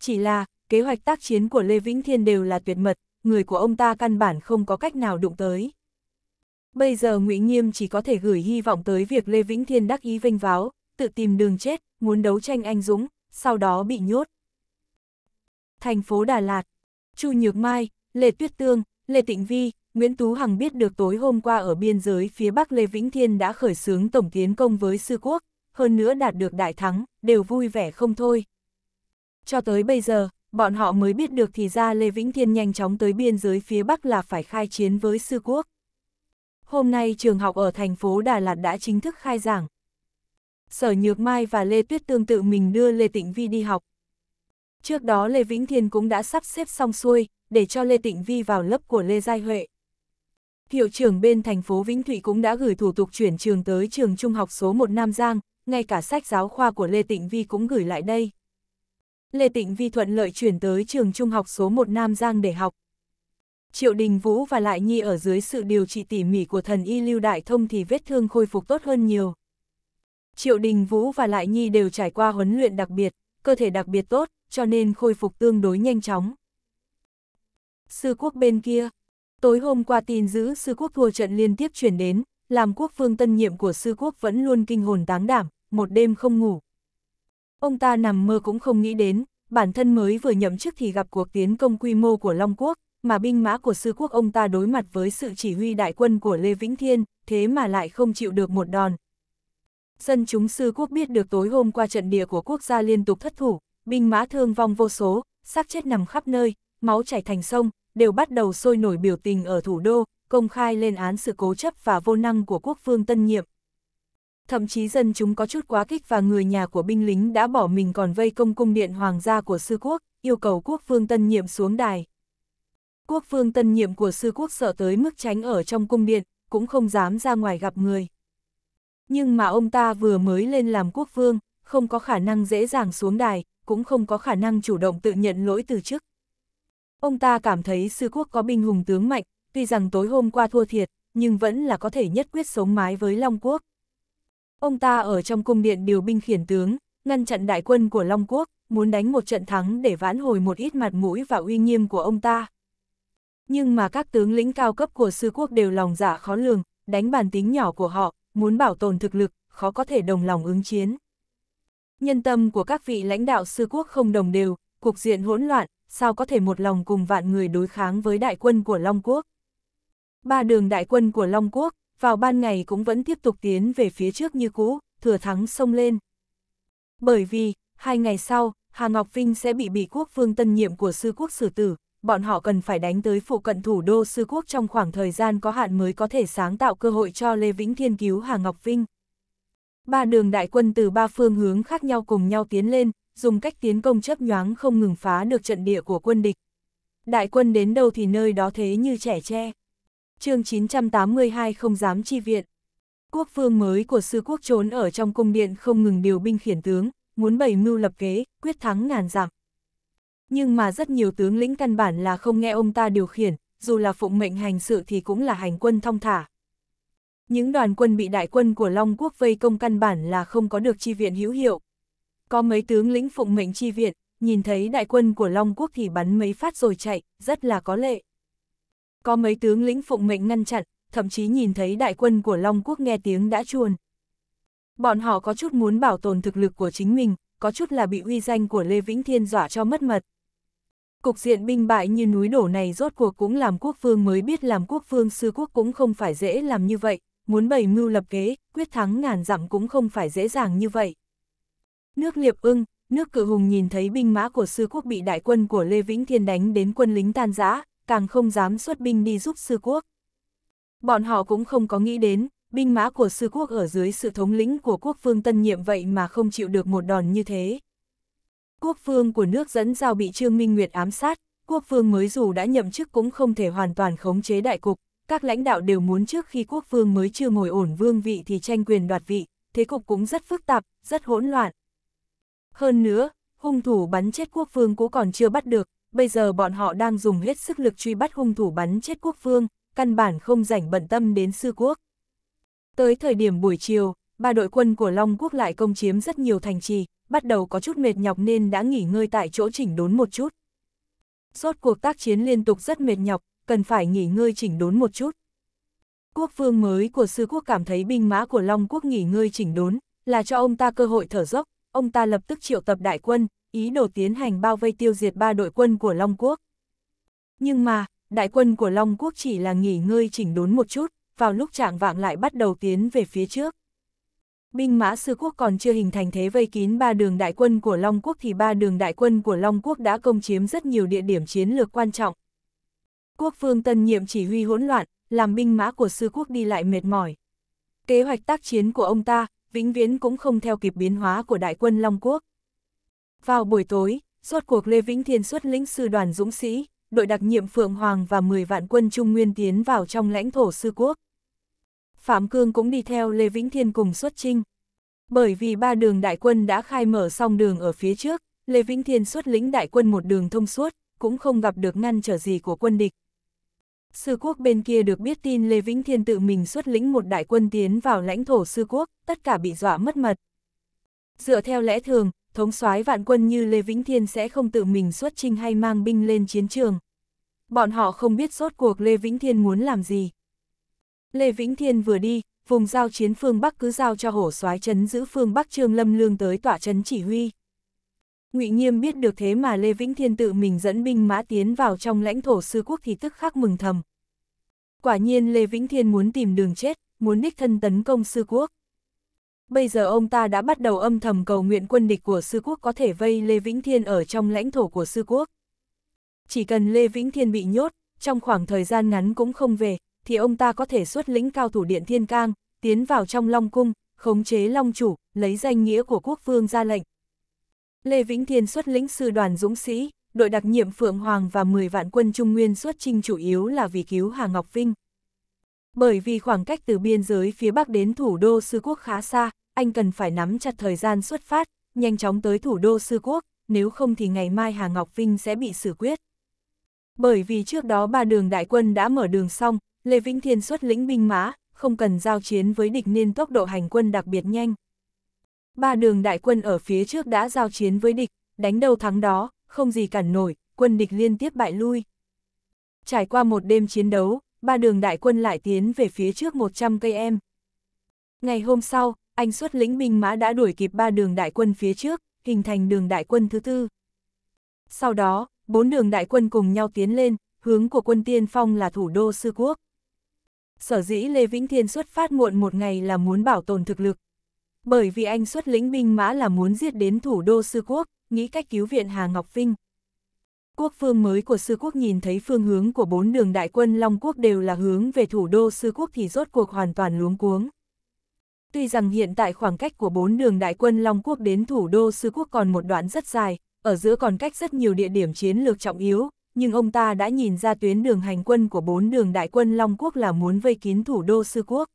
Chỉ là, kế hoạch tác chiến của Lê Vĩnh Thiên đều là tuyệt mật, người của ông ta căn bản không có cách nào đụng tới. Bây giờ ngụy Nghiêm chỉ có thể gửi hy vọng tới việc Lê Vĩnh Thiên đắc ý vinh váo, tự tìm đường chết, muốn đấu tranh anh dũng, sau đó bị nhốt. Thành phố Đà Lạt, Chu Nhược Mai, Lê Tuyết Tương, Lê Tịnh Vi, Nguyễn Tú Hằng biết được tối hôm qua ở biên giới phía Bắc Lê Vĩnh Thiên đã khởi xướng tổng tiến công với Sư Quốc, hơn nữa đạt được đại thắng, đều vui vẻ không thôi. Cho tới bây giờ, bọn họ mới biết được thì ra Lê Vĩnh Thiên nhanh chóng tới biên giới phía Bắc là phải khai chiến với Sư Quốc. Hôm nay trường học ở thành phố Đà Lạt đã chính thức khai giảng. Sở Nhược Mai và Lê Tuyết Tương tự mình đưa Lê Tịnh Vi đi học, Trước đó Lê Vĩnh Thiên cũng đã sắp xếp xong xuôi, để cho Lê Tịnh Vi vào lớp của Lê Giai Huệ. Hiệu trưởng bên thành phố Vĩnh Thụy cũng đã gửi thủ tục chuyển trường tới trường trung học số 1 Nam Giang, ngay cả sách giáo khoa của Lê Tịnh Vi cũng gửi lại đây. Lê Tịnh Vi thuận lợi chuyển tới trường trung học số 1 Nam Giang để học. Triệu Đình Vũ và Lại Nhi ở dưới sự điều trị tỉ mỉ của thần y Lưu Đại Thông thì vết thương khôi phục tốt hơn nhiều. Triệu Đình Vũ và Lại Nhi đều trải qua huấn luyện đặc biệt, cơ thể đặc biệt tốt, cho nên khôi phục tương đối nhanh chóng. Sư quốc bên kia, tối hôm qua tin giữ sư quốc thua trận liên tiếp chuyển đến, làm quốc phương tân nhiệm của sư quốc vẫn luôn kinh hồn táng đảm, một đêm không ngủ. Ông ta nằm mơ cũng không nghĩ đến, bản thân mới vừa nhậm chức thì gặp cuộc tiến công quy mô của Long Quốc, mà binh mã của sư quốc ông ta đối mặt với sự chỉ huy đại quân của Lê Vĩnh Thiên, thế mà lại không chịu được một đòn. Dân chúng sư quốc biết được tối hôm qua trận địa của quốc gia liên tục thất thủ, binh mã thương vong vô số, xác chết nằm khắp nơi, máu chảy thành sông, đều bắt đầu sôi nổi biểu tình ở thủ đô, công khai lên án sự cố chấp và vô năng của quốc vương tân nhiệm. Thậm chí dân chúng có chút quá kích và người nhà của binh lính đã bỏ mình còn vây công cung điện hoàng gia của sư quốc, yêu cầu quốc vương tân nhiệm xuống đài. Quốc vương tân nhiệm của sư quốc sợ tới mức tránh ở trong cung điện, cũng không dám ra ngoài gặp người. Nhưng mà ông ta vừa mới lên làm quốc vương, không có khả năng dễ dàng xuống đài, cũng không có khả năng chủ động tự nhận lỗi từ chức. Ông ta cảm thấy sư quốc có binh hùng tướng mạnh, tuy rằng tối hôm qua thua thiệt, nhưng vẫn là có thể nhất quyết sống mái với Long Quốc. Ông ta ở trong cung điện điều binh khiển tướng, ngăn chặn đại quân của Long Quốc, muốn đánh một trận thắng để vãn hồi một ít mặt mũi và uy nghiêm của ông ta. Nhưng mà các tướng lĩnh cao cấp của sư quốc đều lòng giả dạ khó lường, đánh bàn tính nhỏ của họ, muốn bảo tồn thực lực, khó có thể đồng lòng ứng chiến. Nhân tâm của các vị lãnh đạo sư quốc không đồng đều, cục diện hỗn loạn, sao có thể một lòng cùng vạn người đối kháng với đại quân của Long Quốc. Ba đường đại quân của Long Quốc, vào ban ngày cũng vẫn tiếp tục tiến về phía trước như cũ, thừa thắng sông lên. Bởi vì, hai ngày sau, Hà Ngọc Vinh sẽ bị bị quốc Phương tân nhiệm của sư quốc xử tử, bọn họ cần phải đánh tới phụ cận thủ đô sư quốc trong khoảng thời gian có hạn mới có thể sáng tạo cơ hội cho Lê Vĩnh Thiên cứu Hà Ngọc Vinh. Ba đường đại quân từ ba phương hướng khác nhau cùng nhau tiến lên, dùng cách tiến công chấp nhoáng không ngừng phá được trận địa của quân địch. Đại quân đến đâu thì nơi đó thế như trẻ tre. chương 982 không dám chi viện. Quốc phương mới của sư quốc trốn ở trong cung điện không ngừng điều binh khiển tướng, muốn bày mưu lập kế, quyết thắng ngàn dặm. Nhưng mà rất nhiều tướng lĩnh căn bản là không nghe ông ta điều khiển, dù là phụng mệnh hành sự thì cũng là hành quân thong thả. Những đoàn quân bị đại quân của Long Quốc vây công căn bản là không có được chi viện hữu hiệu. Có mấy tướng lĩnh phụng mệnh chi viện, nhìn thấy đại quân của Long Quốc thì bắn mấy phát rồi chạy, rất là có lệ. Có mấy tướng lĩnh phụng mệnh ngăn chặn, thậm chí nhìn thấy đại quân của Long Quốc nghe tiếng đã chuồn. Bọn họ có chút muốn bảo tồn thực lực của chính mình, có chút là bị uy danh của Lê Vĩnh Thiên dọa cho mất mật. Cục diện binh bại như núi đổ này rốt cuộc cũng làm quốc vương mới biết làm quốc vương sư quốc cũng không phải dễ làm như vậy, muốn bày mưu lập kế, quyết thắng ngàn dặm cũng không phải dễ dàng như vậy. Nước Liệp Ưng, nước Cự Hùng nhìn thấy binh mã của sư quốc bị đại quân của Lê Vĩnh Thiên đánh đến quân lính tan rã, càng không dám xuất binh đi giúp sư quốc. Bọn họ cũng không có nghĩ đến, binh mã của sư quốc ở dưới sự thống lĩnh của quốc vương tân nhiệm vậy mà không chịu được một đòn như thế. Quốc vương của nước dẫn giao bị Trương Minh Nguyệt ám sát, quốc vương mới dù đã nhậm chức cũng không thể hoàn toàn khống chế đại cục, các lãnh đạo đều muốn trước khi quốc vương mới chưa ngồi ổn vương vị thì tranh quyền đoạt vị, thế cục cũng rất phức tạp, rất hỗn loạn. Hơn nữa, hung thủ bắn chết quốc vương cũng còn chưa bắt được, bây giờ bọn họ đang dùng hết sức lực truy bắt hung thủ bắn chết quốc vương, căn bản không rảnh bận tâm đến sư quốc. Tới thời điểm buổi chiều, ba đội quân của Long Quốc lại công chiếm rất nhiều thành trì, bắt đầu có chút mệt nhọc nên đã nghỉ ngơi tại chỗ chỉnh đốn một chút. suốt cuộc tác chiến liên tục rất mệt nhọc, cần phải nghỉ ngơi chỉnh đốn một chút. Quốc vương mới của sư quốc cảm thấy binh mã của Long quốc nghỉ ngơi chỉnh đốn, là cho ông ta cơ hội thở dốc, ông ta lập tức triệu tập đại quân, ý đồ tiến hành bao vây tiêu diệt ba đội quân của Long quốc. Nhưng mà, đại quân của Long quốc chỉ là nghỉ ngơi chỉnh đốn một chút, vào lúc trạng vạng lại bắt đầu tiến về phía trước. Binh mã sư quốc còn chưa hình thành thế vây kín ba đường đại quân của Long quốc thì ba đường đại quân của Long quốc đã công chiếm rất nhiều địa điểm chiến lược quan trọng, Quốc vương tân nhiệm chỉ huy hỗn loạn, làm binh mã của sư quốc đi lại mệt mỏi. Kế hoạch tác chiến của ông ta, vĩnh viễn cũng không theo kịp biến hóa của đại quân Long Quốc. Vào buổi tối, suốt cuộc Lê Vĩnh Thiên xuất lĩnh sư đoàn dũng sĩ, đội đặc nhiệm Phượng Hoàng và 10 vạn quân Trung Nguyên tiến vào trong lãnh thổ sư quốc. Phạm Cương cũng đi theo Lê Vĩnh Thiên cùng xuất chinh. Bởi vì ba đường đại quân đã khai mở xong đường ở phía trước, Lê Vĩnh Thiên xuất lĩnh đại quân một đường thông suốt, cũng không gặp được ngăn trở gì của quân địch. Sư quốc bên kia được biết tin Lê Vĩnh Thiên tự mình xuất lĩnh một đại quân tiến vào lãnh thổ sư quốc, tất cả bị dọa mất mật. Dựa theo lẽ thường, thống soái vạn quân như Lê Vĩnh Thiên sẽ không tự mình xuất chinh hay mang binh lên chiến trường. Bọn họ không biết rốt cuộc Lê Vĩnh Thiên muốn làm gì. Lê Vĩnh Thiên vừa đi, vùng giao chiến phương Bắc cứ giao cho hổ soái trấn giữ phương Bắc Trương Lâm Lương tới tỏa trấn chỉ huy. Ngụy Nghiêm biết được thế mà Lê Vĩnh Thiên tự mình dẫn binh mã tiến vào trong lãnh thổ sư quốc thì tức khắc mừng thầm. Quả nhiên Lê Vĩnh Thiên muốn tìm đường chết, muốn đích thân tấn công sư quốc. Bây giờ ông ta đã bắt đầu âm thầm cầu nguyện quân địch của sư quốc có thể vây Lê Vĩnh Thiên ở trong lãnh thổ của sư quốc. Chỉ cần Lê Vĩnh Thiên bị nhốt, trong khoảng thời gian ngắn cũng không về, thì ông ta có thể xuất lĩnh cao thủ điện thiên cang, tiến vào trong Long Cung, khống chế Long Chủ, lấy danh nghĩa của quốc vương ra lệnh, Lê Vĩnh Thiên xuất lĩnh sư đoàn dũng sĩ, đội đặc nhiệm Phượng Hoàng và 10 vạn quân Trung Nguyên xuất chinh chủ yếu là vì cứu Hà Ngọc Vinh. Bởi vì khoảng cách từ biên giới phía Bắc đến thủ đô Sư Quốc khá xa, anh cần phải nắm chặt thời gian xuất phát, nhanh chóng tới thủ đô Sư Quốc, nếu không thì ngày mai Hà Ngọc Vinh sẽ bị xử quyết. Bởi vì trước đó ba đường đại quân đã mở đường xong, Lê Vĩnh Thiên xuất lĩnh binh mã, không cần giao chiến với địch nên tốc độ hành quân đặc biệt nhanh. Ba đường đại quân ở phía trước đã giao chiến với địch, đánh đầu thắng đó, không gì cản nổi, quân địch liên tiếp bại lui. Trải qua một đêm chiến đấu, ba đường đại quân lại tiến về phía trước 100 cây em. Ngày hôm sau, anh xuất lĩnh binh mã đã đuổi kịp ba đường đại quân phía trước, hình thành đường đại quân thứ tư. Sau đó, bốn đường đại quân cùng nhau tiến lên, hướng của quân tiên phong là thủ đô Sư Quốc. Sở dĩ Lê Vĩnh Thiên xuất phát muộn một ngày là muốn bảo tồn thực lực, bởi vì anh xuất lĩnh binh mã là muốn giết đến thủ đô Sư Quốc, nghĩ cách cứu viện Hà Ngọc Vinh. Quốc phương mới của Sư Quốc nhìn thấy phương hướng của bốn đường đại quân Long Quốc đều là hướng về thủ đô Sư Quốc thì rốt cuộc hoàn toàn luống cuống. Tuy rằng hiện tại khoảng cách của bốn đường đại quân Long Quốc đến thủ đô Sư Quốc còn một đoạn rất dài, ở giữa còn cách rất nhiều địa điểm chiến lược trọng yếu, nhưng ông ta đã nhìn ra tuyến đường hành quân của bốn đường đại quân Long Quốc là muốn vây kín thủ đô Sư Quốc.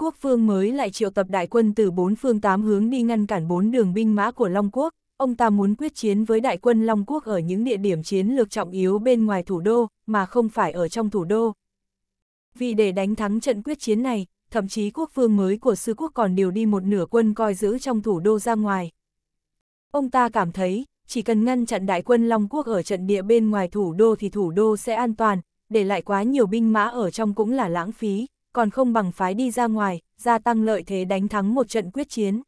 Quốc vương mới lại triệu tập đại quân từ bốn phương tám hướng đi ngăn cản bốn đường binh mã của Long Quốc, ông ta muốn quyết chiến với đại quân Long Quốc ở những địa điểm chiến lược trọng yếu bên ngoài thủ đô, mà không phải ở trong thủ đô. Vì để đánh thắng trận quyết chiến này, thậm chí quốc vương mới của sư quốc còn điều đi một nửa quân coi giữ trong thủ đô ra ngoài. Ông ta cảm thấy, chỉ cần ngăn chặn đại quân Long Quốc ở trận địa bên ngoài thủ đô thì thủ đô sẽ an toàn, để lại quá nhiều binh mã ở trong cũng là lãng phí còn không bằng phái đi ra ngoài, gia tăng lợi thế đánh thắng một trận quyết chiến.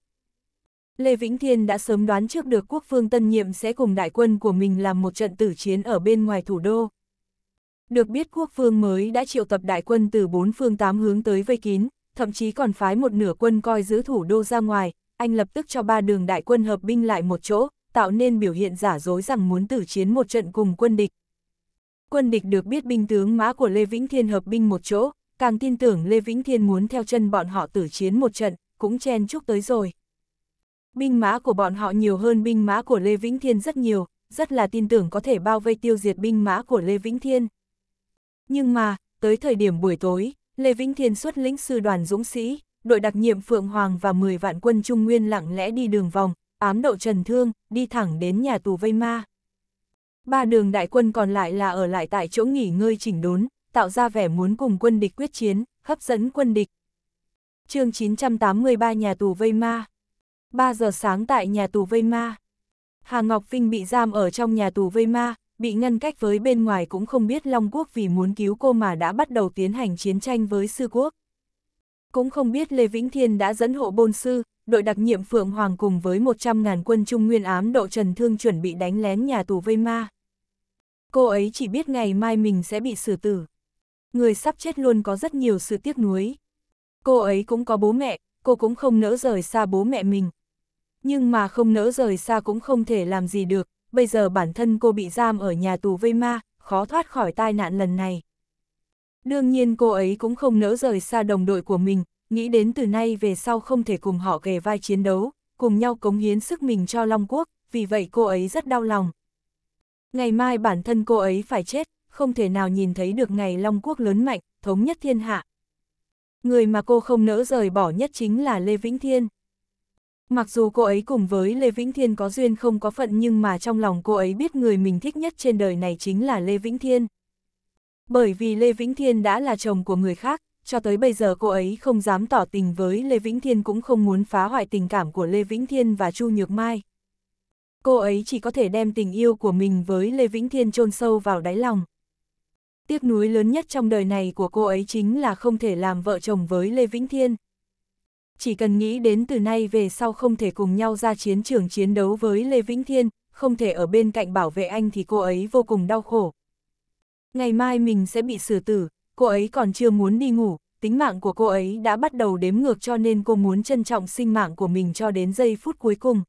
Lê Vĩnh Thiên đã sớm đoán trước được quốc phương tân nhiệm sẽ cùng đại quân của mình làm một trận tử chiến ở bên ngoài thủ đô. Được biết quốc phương mới đã triệu tập đại quân từ bốn phương tám hướng tới vây kín, thậm chí còn phái một nửa quân coi giữ thủ đô ra ngoài, anh lập tức cho ba đường đại quân hợp binh lại một chỗ, tạo nên biểu hiện giả dối rằng muốn tử chiến một trận cùng quân địch. Quân địch được biết binh tướng mã của Lê Vĩnh Thiên hợp binh một chỗ, càng tin tưởng Lê Vĩnh Thiên muốn theo chân bọn họ tử chiến một trận, cũng chen chúc tới rồi. Binh mã của bọn họ nhiều hơn binh mã của Lê Vĩnh Thiên rất nhiều, rất là tin tưởng có thể bao vây tiêu diệt binh mã của Lê Vĩnh Thiên. Nhưng mà, tới thời điểm buổi tối, Lê Vĩnh Thiên xuất lĩnh sư đoàn dũng sĩ, đội đặc nhiệm Phượng Hoàng và 10 vạn quân Trung Nguyên lặng lẽ đi đường vòng, ám độ trần thương, đi thẳng đến nhà tù vây ma. Ba đường đại quân còn lại là ở lại tại chỗ nghỉ ngơi chỉnh đốn, tạo ra vẻ muốn cùng quân địch quyết chiến, hấp dẫn quân địch. chương 983 Nhà tù Vây Ma 3 giờ sáng tại nhà tù Vây Ma Hà Ngọc Vinh bị giam ở trong nhà tù Vây Ma, bị ngăn cách với bên ngoài cũng không biết Long Quốc vì muốn cứu cô mà đã bắt đầu tiến hành chiến tranh với Sư Quốc. Cũng không biết Lê Vĩnh Thiên đã dẫn hộ bôn sư, đội đặc nhiệm Phượng Hoàng cùng với 100.000 quân Trung Nguyên ám độ Trần Thương chuẩn bị đánh lén nhà tù Vây Ma. Cô ấy chỉ biết ngày mai mình sẽ bị xử tử người sắp chết luôn có rất nhiều sự tiếc nuối. Cô ấy cũng có bố mẹ, cô cũng không nỡ rời xa bố mẹ mình. Nhưng mà không nỡ rời xa cũng không thể làm gì được, bây giờ bản thân cô bị giam ở nhà tù vây ma, khó thoát khỏi tai nạn lần này. Đương nhiên cô ấy cũng không nỡ rời xa đồng đội của mình, nghĩ đến từ nay về sau không thể cùng họ kề vai chiến đấu, cùng nhau cống hiến sức mình cho Long Quốc, vì vậy cô ấy rất đau lòng. Ngày mai bản thân cô ấy phải chết, không thể nào nhìn thấy được ngày Long Quốc lớn mạnh, thống nhất thiên hạ. Người mà cô không nỡ rời bỏ nhất chính là Lê Vĩnh Thiên. Mặc dù cô ấy cùng với Lê Vĩnh Thiên có duyên không có phận nhưng mà trong lòng cô ấy biết người mình thích nhất trên đời này chính là Lê Vĩnh Thiên. Bởi vì Lê Vĩnh Thiên đã là chồng của người khác, cho tới bây giờ cô ấy không dám tỏ tình với Lê Vĩnh Thiên cũng không muốn phá hoại tình cảm của Lê Vĩnh Thiên và Chu Nhược Mai. Cô ấy chỉ có thể đem tình yêu của mình với Lê Vĩnh Thiên chôn sâu vào đáy lòng tiếc nuối lớn nhất trong đời này của cô ấy chính là không thể làm vợ chồng với Lê Vĩnh Thiên. Chỉ cần nghĩ đến từ nay về sau không thể cùng nhau ra chiến trường chiến đấu với Lê Vĩnh Thiên, không thể ở bên cạnh bảo vệ anh thì cô ấy vô cùng đau khổ. Ngày mai mình sẽ bị xử tử, cô ấy còn chưa muốn đi ngủ, tính mạng của cô ấy đã bắt đầu đếm ngược cho nên cô muốn trân trọng sinh mạng của mình cho đến giây phút cuối cùng.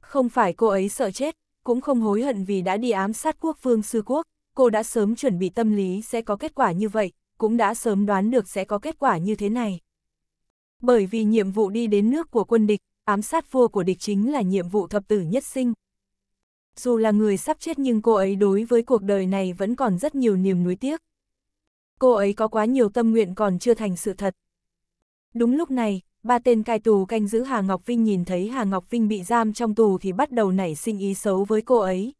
Không phải cô ấy sợ chết, cũng không hối hận vì đã đi ám sát quốc vương sư quốc cô đã sớm chuẩn bị tâm lý sẽ có kết quả như vậy, cũng đã sớm đoán được sẽ có kết quả như thế này. Bởi vì nhiệm vụ đi đến nước của quân địch, ám sát vua của địch chính là nhiệm vụ thập tử nhất sinh. Dù là người sắp chết nhưng cô ấy đối với cuộc đời này vẫn còn rất nhiều niềm nuối tiếc. Cô ấy có quá nhiều tâm nguyện còn chưa thành sự thật. Đúng lúc này, ba tên cai tù canh giữ Hà Ngọc Vinh nhìn thấy Hà Ngọc Vinh bị giam trong tù thì bắt đầu nảy sinh ý xấu với cô ấy.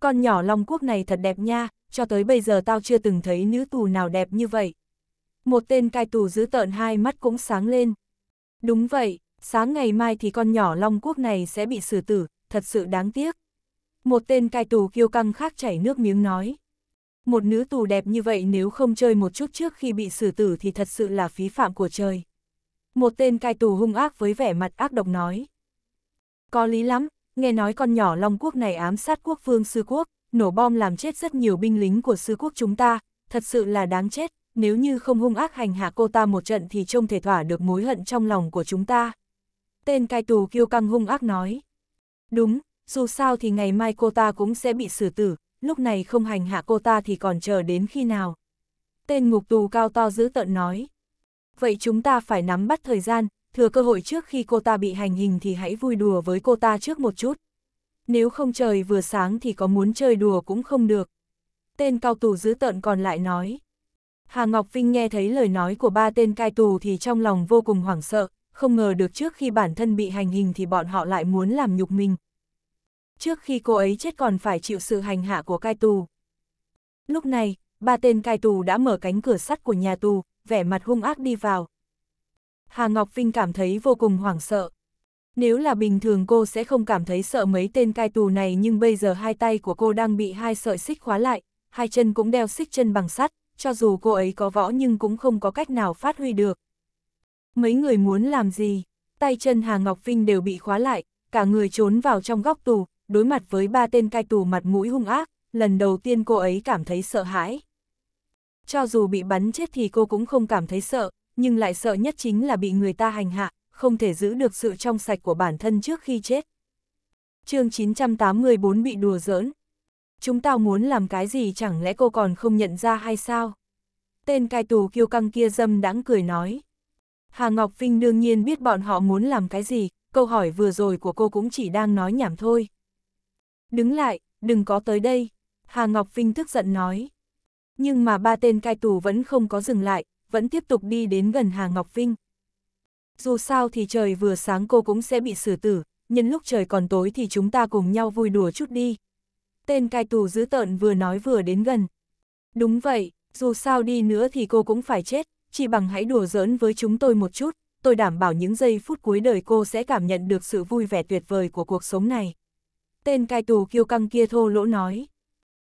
Con nhỏ Long Quốc này thật đẹp nha, cho tới bây giờ tao chưa từng thấy nữ tù nào đẹp như vậy. Một tên cai tù giữ tợn hai mắt cũng sáng lên. Đúng vậy, sáng ngày mai thì con nhỏ Long Quốc này sẽ bị xử tử, thật sự đáng tiếc. Một tên cai tù kiêu căng khác chảy nước miếng nói. Một nữ tù đẹp như vậy nếu không chơi một chút trước khi bị xử tử thì thật sự là phí phạm của trời. Một tên cai tù hung ác với vẻ mặt ác độc nói. Có lý lắm, nghe nói con nhỏ Long Quốc này ám sát quốc vương sư quốc, nổ bom làm chết rất nhiều binh lính của sư quốc chúng ta, thật sự là đáng chết, nếu như không hung ác hành hạ cô ta một trận thì trông thể thỏa được mối hận trong lòng của chúng ta. Tên cai tù kiêu căng hung ác nói. Đúng, dù sao thì ngày mai cô ta cũng sẽ bị xử tử, lúc này không hành hạ cô ta thì còn chờ đến khi nào. Tên ngục tù cao to giữ tợn nói. Vậy chúng ta phải nắm bắt thời gian, thừa cơ hội trước khi cô ta bị hành hình thì hãy vui đùa với cô ta trước một chút. Nếu không trời vừa sáng thì có muốn chơi đùa cũng không được. Tên cao tù giữ tợn còn lại nói. Hà Ngọc Vinh nghe thấy lời nói của ba tên cai tù thì trong lòng vô cùng hoảng sợ, không ngờ được trước khi bản thân bị hành hình thì bọn họ lại muốn làm nhục mình. Trước khi cô ấy chết còn phải chịu sự hành hạ của cai tù. Lúc này, ba tên cai tù đã mở cánh cửa sắt của nhà tù, vẻ mặt hung ác đi vào, Hà Ngọc Vinh cảm thấy vô cùng hoảng sợ. Nếu là bình thường cô sẽ không cảm thấy sợ mấy tên cai tù này nhưng bây giờ hai tay của cô đang bị hai sợi xích khóa lại, hai chân cũng đeo xích chân bằng sắt, cho dù cô ấy có võ nhưng cũng không có cách nào phát huy được. Mấy người muốn làm gì? Tay chân Hà Ngọc Vinh đều bị khóa lại, cả người trốn vào trong góc tù, đối mặt với ba tên cai tù mặt mũi hung ác, lần đầu tiên cô ấy cảm thấy sợ hãi. Cho dù bị bắn chết thì cô cũng không cảm thấy sợ, nhưng lại sợ nhất chính là bị người ta hành hạ, không thể giữ được sự trong sạch của bản thân trước khi chết. chương 984 bị đùa giỡn. Chúng tao muốn làm cái gì chẳng lẽ cô còn không nhận ra hay sao? Tên cai tù kiêu căng kia dâm đãng cười nói. Hà Ngọc Vinh đương nhiên biết bọn họ muốn làm cái gì, câu hỏi vừa rồi của cô cũng chỉ đang nói nhảm thôi. Đứng lại, đừng có tới đây. Hà Ngọc Vinh tức giận nói. Nhưng mà ba tên cai tù vẫn không có dừng lại, vẫn tiếp tục đi đến gần Hà Ngọc Vinh. Dù sao thì trời vừa sáng cô cũng sẽ bị xử tử, nhân lúc trời còn tối thì chúng ta cùng nhau vui đùa chút đi. Tên cai tù dữ tợn vừa nói vừa đến gần. Đúng vậy, dù sao đi nữa thì cô cũng phải chết, chỉ bằng hãy đùa giỡn với chúng tôi một chút, tôi đảm bảo những giây phút cuối đời cô sẽ cảm nhận được sự vui vẻ tuyệt vời của cuộc sống này. Tên cai tù kiêu căng kia thô lỗ nói.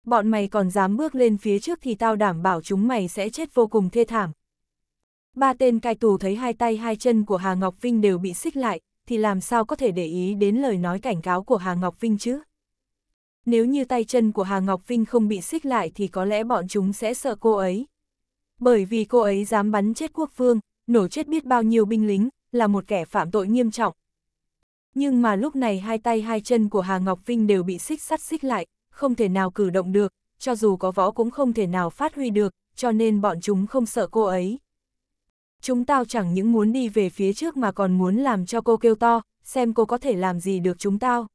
Bọn mày còn dám bước lên phía trước thì tao đảm bảo chúng mày sẽ chết vô cùng thê thảm, Ba tên cai tù thấy hai tay hai chân của Hà Ngọc Vinh đều bị xích lại, thì làm sao có thể để ý đến lời nói cảnh cáo của Hà Ngọc Vinh chứ? Nếu như tay chân của Hà Ngọc Vinh không bị xích lại thì có lẽ bọn chúng sẽ sợ cô ấy. Bởi vì cô ấy dám bắn chết quốc vương, nổ chết biết bao nhiêu binh lính, là một kẻ phạm tội nghiêm trọng. Nhưng mà lúc này hai tay hai chân của Hà Ngọc Vinh đều bị xích sắt xích lại, không thể nào cử động được, cho dù có võ cũng không thể nào phát huy được, cho nên bọn chúng không sợ cô ấy. Chúng tao chẳng những muốn đi về phía trước mà còn muốn làm cho cô kêu to, xem cô có thể làm gì được chúng tao.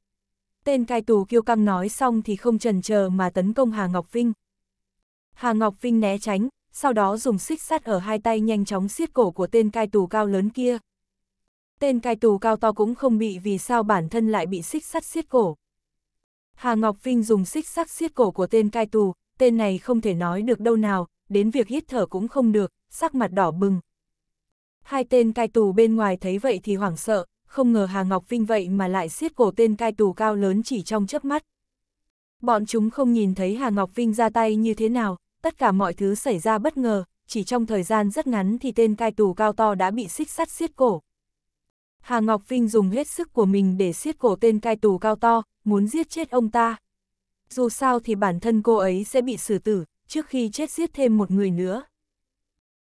Tên cai tù kiêu căng nói xong thì không trần chờ mà tấn công Hà Ngọc Vinh. Hà Ngọc Vinh né tránh, sau đó dùng xích sắt ở hai tay nhanh chóng siết cổ của tên cai tù cao lớn kia. Tên cai tù cao to cũng không bị vì sao bản thân lại bị xích sắt siết cổ. Hà Ngọc Vinh dùng xích sắt siết cổ của tên cai tù, tên này không thể nói được đâu nào, đến việc hít thở cũng không được, sắc mặt đỏ bừng hai tên cai tù bên ngoài thấy vậy thì hoảng sợ, không ngờ Hà Ngọc Vinh vậy mà lại siết cổ tên cai tù cao lớn chỉ trong chớp mắt. Bọn chúng không nhìn thấy Hà Ngọc Vinh ra tay như thế nào, tất cả mọi thứ xảy ra bất ngờ, chỉ trong thời gian rất ngắn thì tên cai tù cao to đã bị xích sắt siết cổ. Hà Ngọc Vinh dùng hết sức của mình để siết cổ tên cai tù cao to, muốn giết chết ông ta. Dù sao thì bản thân cô ấy sẽ bị xử tử, trước khi chết giết thêm một người nữa.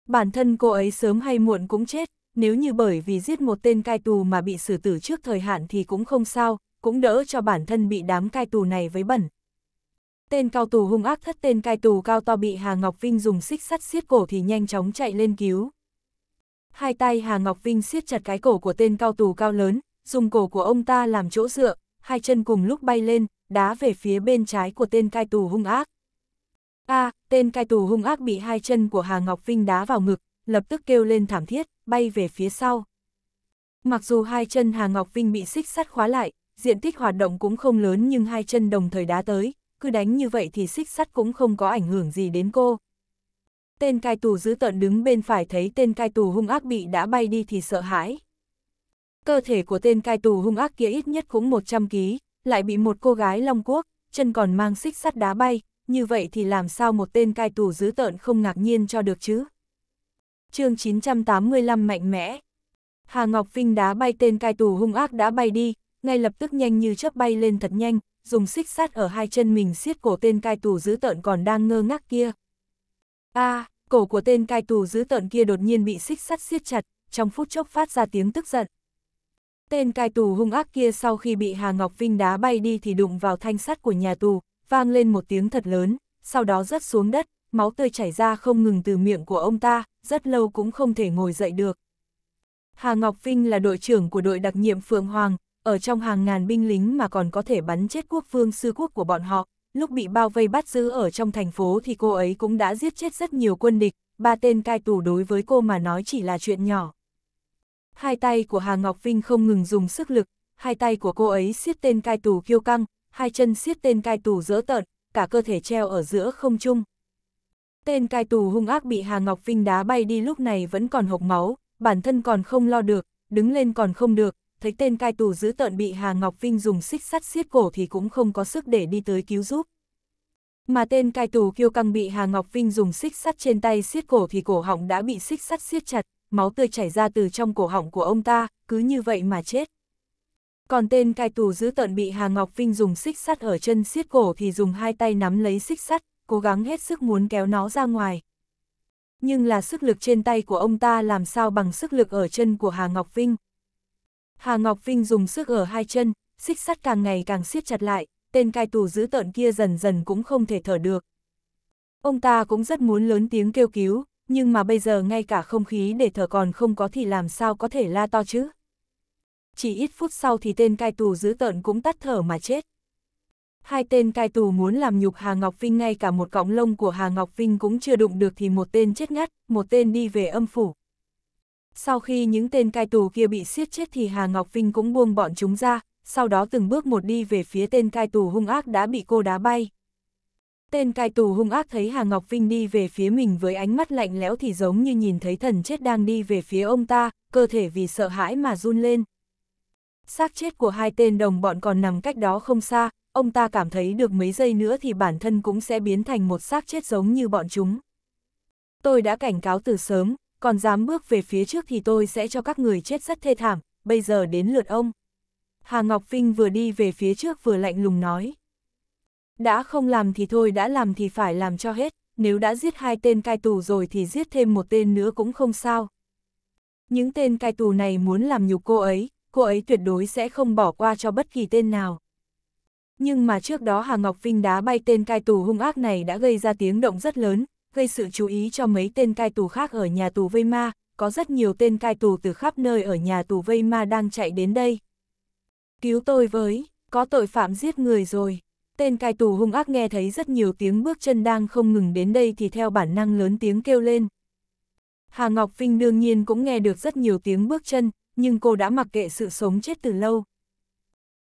Bản thân cô ấy sớm hay muộn cũng chết, nếu như bởi vì giết một tên cai tù mà bị xử tử trước thời hạn thì cũng không sao, cũng đỡ cho bản thân bị đám cai tù này với bẩn. Tên cao tù hung ác thất tên cai tù cao to bị Hà Ngọc Vinh dùng xích sắt xiết cổ thì nhanh chóng chạy lên cứu. Hai tay Hà Ngọc Vinh siết chặt cái cổ của tên cao tù cao lớn, dùng cổ của ông ta làm chỗ dựa, hai chân cùng lúc bay lên, đá về phía bên trái của tên cai tù hung ác. A, à, tên cai tù hung ác bị hai chân của Hà Ngọc Vinh đá vào ngực, lập tức kêu lên thảm thiết, bay về phía sau. Mặc dù hai chân Hà Ngọc Vinh bị xích sắt khóa lại, diện tích hoạt động cũng không lớn nhưng hai chân đồng thời đá tới, cứ đánh như vậy thì xích sắt cũng không có ảnh hưởng gì đến cô. Tên cai tù giữ tận đứng bên phải thấy tên cai tù hung ác bị đã bay đi thì sợ hãi. Cơ thể của tên cai tù hung ác kia ít nhất cũng 100 kg, lại bị một cô gái Long Quốc, chân còn mang xích sắt đá bay, như vậy thì làm sao một tên cai tù dữ tợn không ngạc nhiên cho được chứ? chương 985 mạnh mẽ. Hà Ngọc Vinh đá bay tên cai tù hung ác đã bay đi, ngay lập tức nhanh như chớp bay lên thật nhanh, dùng xích sắt ở hai chân mình siết cổ tên cai tù dữ tợn còn đang ngơ ngác kia. A, à, cổ của tên cai tù dữ tợn kia đột nhiên bị xích sắt siết chặt, trong phút chốc phát ra tiếng tức giận. Tên cai tù hung ác kia sau khi bị Hà Ngọc Vinh đá bay đi thì đụng vào thanh sắt của nhà tù, vang lên một tiếng thật lớn, sau đó rớt xuống đất, máu tươi chảy ra không ngừng từ miệng của ông ta, rất lâu cũng không thể ngồi dậy được. Hà Ngọc Vinh là đội trưởng của đội đặc nhiệm Phượng Hoàng, ở trong hàng ngàn binh lính mà còn có thể bắn chết quốc vương sư quốc của bọn họ. Lúc bị bao vây bắt giữ ở trong thành phố thì cô ấy cũng đã giết chết rất nhiều quân địch, ba tên cai tù đối với cô mà nói chỉ là chuyện nhỏ. Hai tay của Hà Ngọc Vinh không ngừng dùng sức lực, hai tay của cô ấy siết tên cai tù kiêu căng, hai chân siết tên cai tù dỡ tợn, cả cơ thể treo ở giữa không trung. Tên cai tù hung ác bị Hà Ngọc Vinh đá bay đi lúc này vẫn còn hộc máu, bản thân còn không lo được, đứng lên còn không được, thấy tên cai tù giữ tợn bị Hà Ngọc Vinh dùng xích sắt xiết cổ thì cũng không có sức để đi tới cứu giúp. Mà tên cai tù kiêu căng bị Hà Ngọc Vinh dùng xích sắt trên tay xiết cổ thì cổ họng đã bị xích sắt xiết chặt, máu tươi chảy ra từ trong cổ họng của ông ta, cứ như vậy mà chết. Còn tên cai tù giữ tận bị Hà Ngọc Vinh dùng xích sắt ở chân siết cổ thì dùng hai tay nắm lấy xích sắt, cố gắng hết sức muốn kéo nó ra ngoài. Nhưng là sức lực trên tay của ông ta làm sao bằng sức lực ở chân của Hà Ngọc Vinh. Hà Ngọc Vinh dùng sức ở hai chân, xích sắt càng ngày càng siết chặt lại, tên cai tù giữ tợn kia dần dần cũng không thể thở được. Ông ta cũng rất muốn lớn tiếng kêu cứu, nhưng mà bây giờ ngay cả không khí để thở còn không có thì làm sao có thể la to chứ chỉ ít phút sau thì tên cai tù dữ tợn cũng tắt thở mà chết. Hai tên cai tù muốn làm nhục Hà Ngọc Vinh ngay cả một cọng lông của Hà Ngọc Vinh cũng chưa đụng được thì một tên chết ngắt, một tên đi về âm phủ. Sau khi những tên cai tù kia bị siết chết thì Hà Ngọc Vinh cũng buông bọn chúng ra, sau đó từng bước một đi về phía tên cai tù hung ác đã bị cô đá bay. Tên cai tù hung ác thấy Hà Ngọc Vinh đi về phía mình với ánh mắt lạnh lẽo thì giống như nhìn thấy thần chết đang đi về phía ông ta, cơ thể vì sợ hãi mà run lên xác chết của hai tên đồng bọn còn nằm cách đó không xa, ông ta cảm thấy được mấy giây nữa thì bản thân cũng sẽ biến thành một xác chết giống như bọn chúng. Tôi đã cảnh cáo từ sớm, còn dám bước về phía trước thì tôi sẽ cho các người chết rất thê thảm, bây giờ đến lượt ông. Hà Ngọc Vinh vừa đi về phía trước vừa lạnh lùng nói. Đã không làm thì thôi đã làm thì phải làm cho hết, nếu đã giết hai tên cai tù rồi thì giết thêm một tên nữa cũng không sao. Những tên cai tù này muốn làm nhục cô ấy, cô ấy tuyệt đối sẽ không bỏ qua cho bất kỳ tên nào. Nhưng mà trước đó Hà Ngọc Vinh đá bay tên cai tù hung ác này đã gây ra tiếng động rất lớn, gây sự chú ý cho mấy tên cai tù khác ở nhà tù Vây Ma, có rất nhiều tên cai tù từ khắp nơi ở nhà tù Vây Ma đang chạy đến đây. Cứu tôi với, có tội phạm giết người rồi. Tên cai tù hung ác nghe thấy rất nhiều tiếng bước chân đang không ngừng đến đây thì theo bản năng lớn tiếng kêu lên. Hà Ngọc Vinh đương nhiên cũng nghe được rất nhiều tiếng bước chân, nhưng cô đã mặc kệ sự sống chết từ lâu.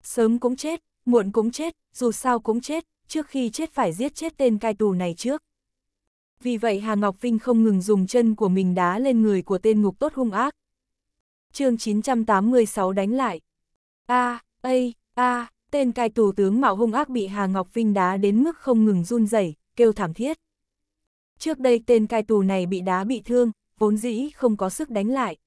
Sớm cũng chết, muộn cũng chết, dù sao cũng chết, trước khi chết phải giết chết tên cai tù này trước. Vì vậy Hà Ngọc Vinh không ngừng dùng chân của mình đá lên người của tên ngục tốt hung ác. chương 986 đánh lại. A, A, A, tên cai tù tướng mạo hung ác bị Hà Ngọc Vinh đá đến mức không ngừng run rẩy kêu thảm thiết. Trước đây tên cai tù này bị đá bị thương, vốn dĩ không có sức đánh lại.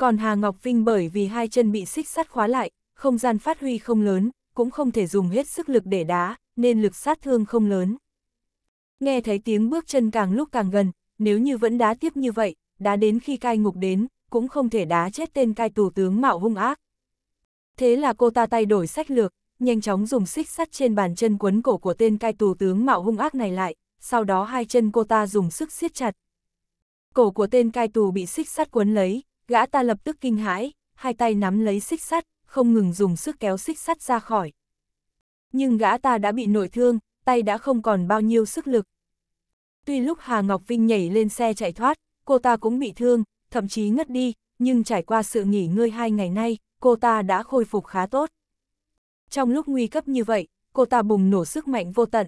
Còn Hà Ngọc Vinh bởi vì hai chân bị xích sắt khóa lại, không gian phát huy không lớn, cũng không thể dùng hết sức lực để đá, nên lực sát thương không lớn. Nghe thấy tiếng bước chân càng lúc càng gần, nếu như vẫn đá tiếp như vậy, đá đến khi cai ngục đến, cũng không thể đá chết tên cai tù tướng mạo hung ác. Thế là cô ta tay đổi sách lược, nhanh chóng dùng xích sắt trên bàn chân quấn cổ của tên cai tù tướng mạo hung ác này lại, sau đó hai chân cô ta dùng sức siết chặt. Cổ của tên cai tù bị xích sắt quấn lấy, Gã ta lập tức kinh hãi, hai tay nắm lấy xích sắt, không ngừng dùng sức kéo xích sắt ra khỏi. Nhưng gã ta đã bị nội thương, tay đã không còn bao nhiêu sức lực. Tuy lúc Hà Ngọc Vinh nhảy lên xe chạy thoát, cô ta cũng bị thương, thậm chí ngất đi, nhưng trải qua sự nghỉ ngơi hai ngày nay, cô ta đã khôi phục khá tốt. Trong lúc nguy cấp như vậy, cô ta bùng nổ sức mạnh vô tận.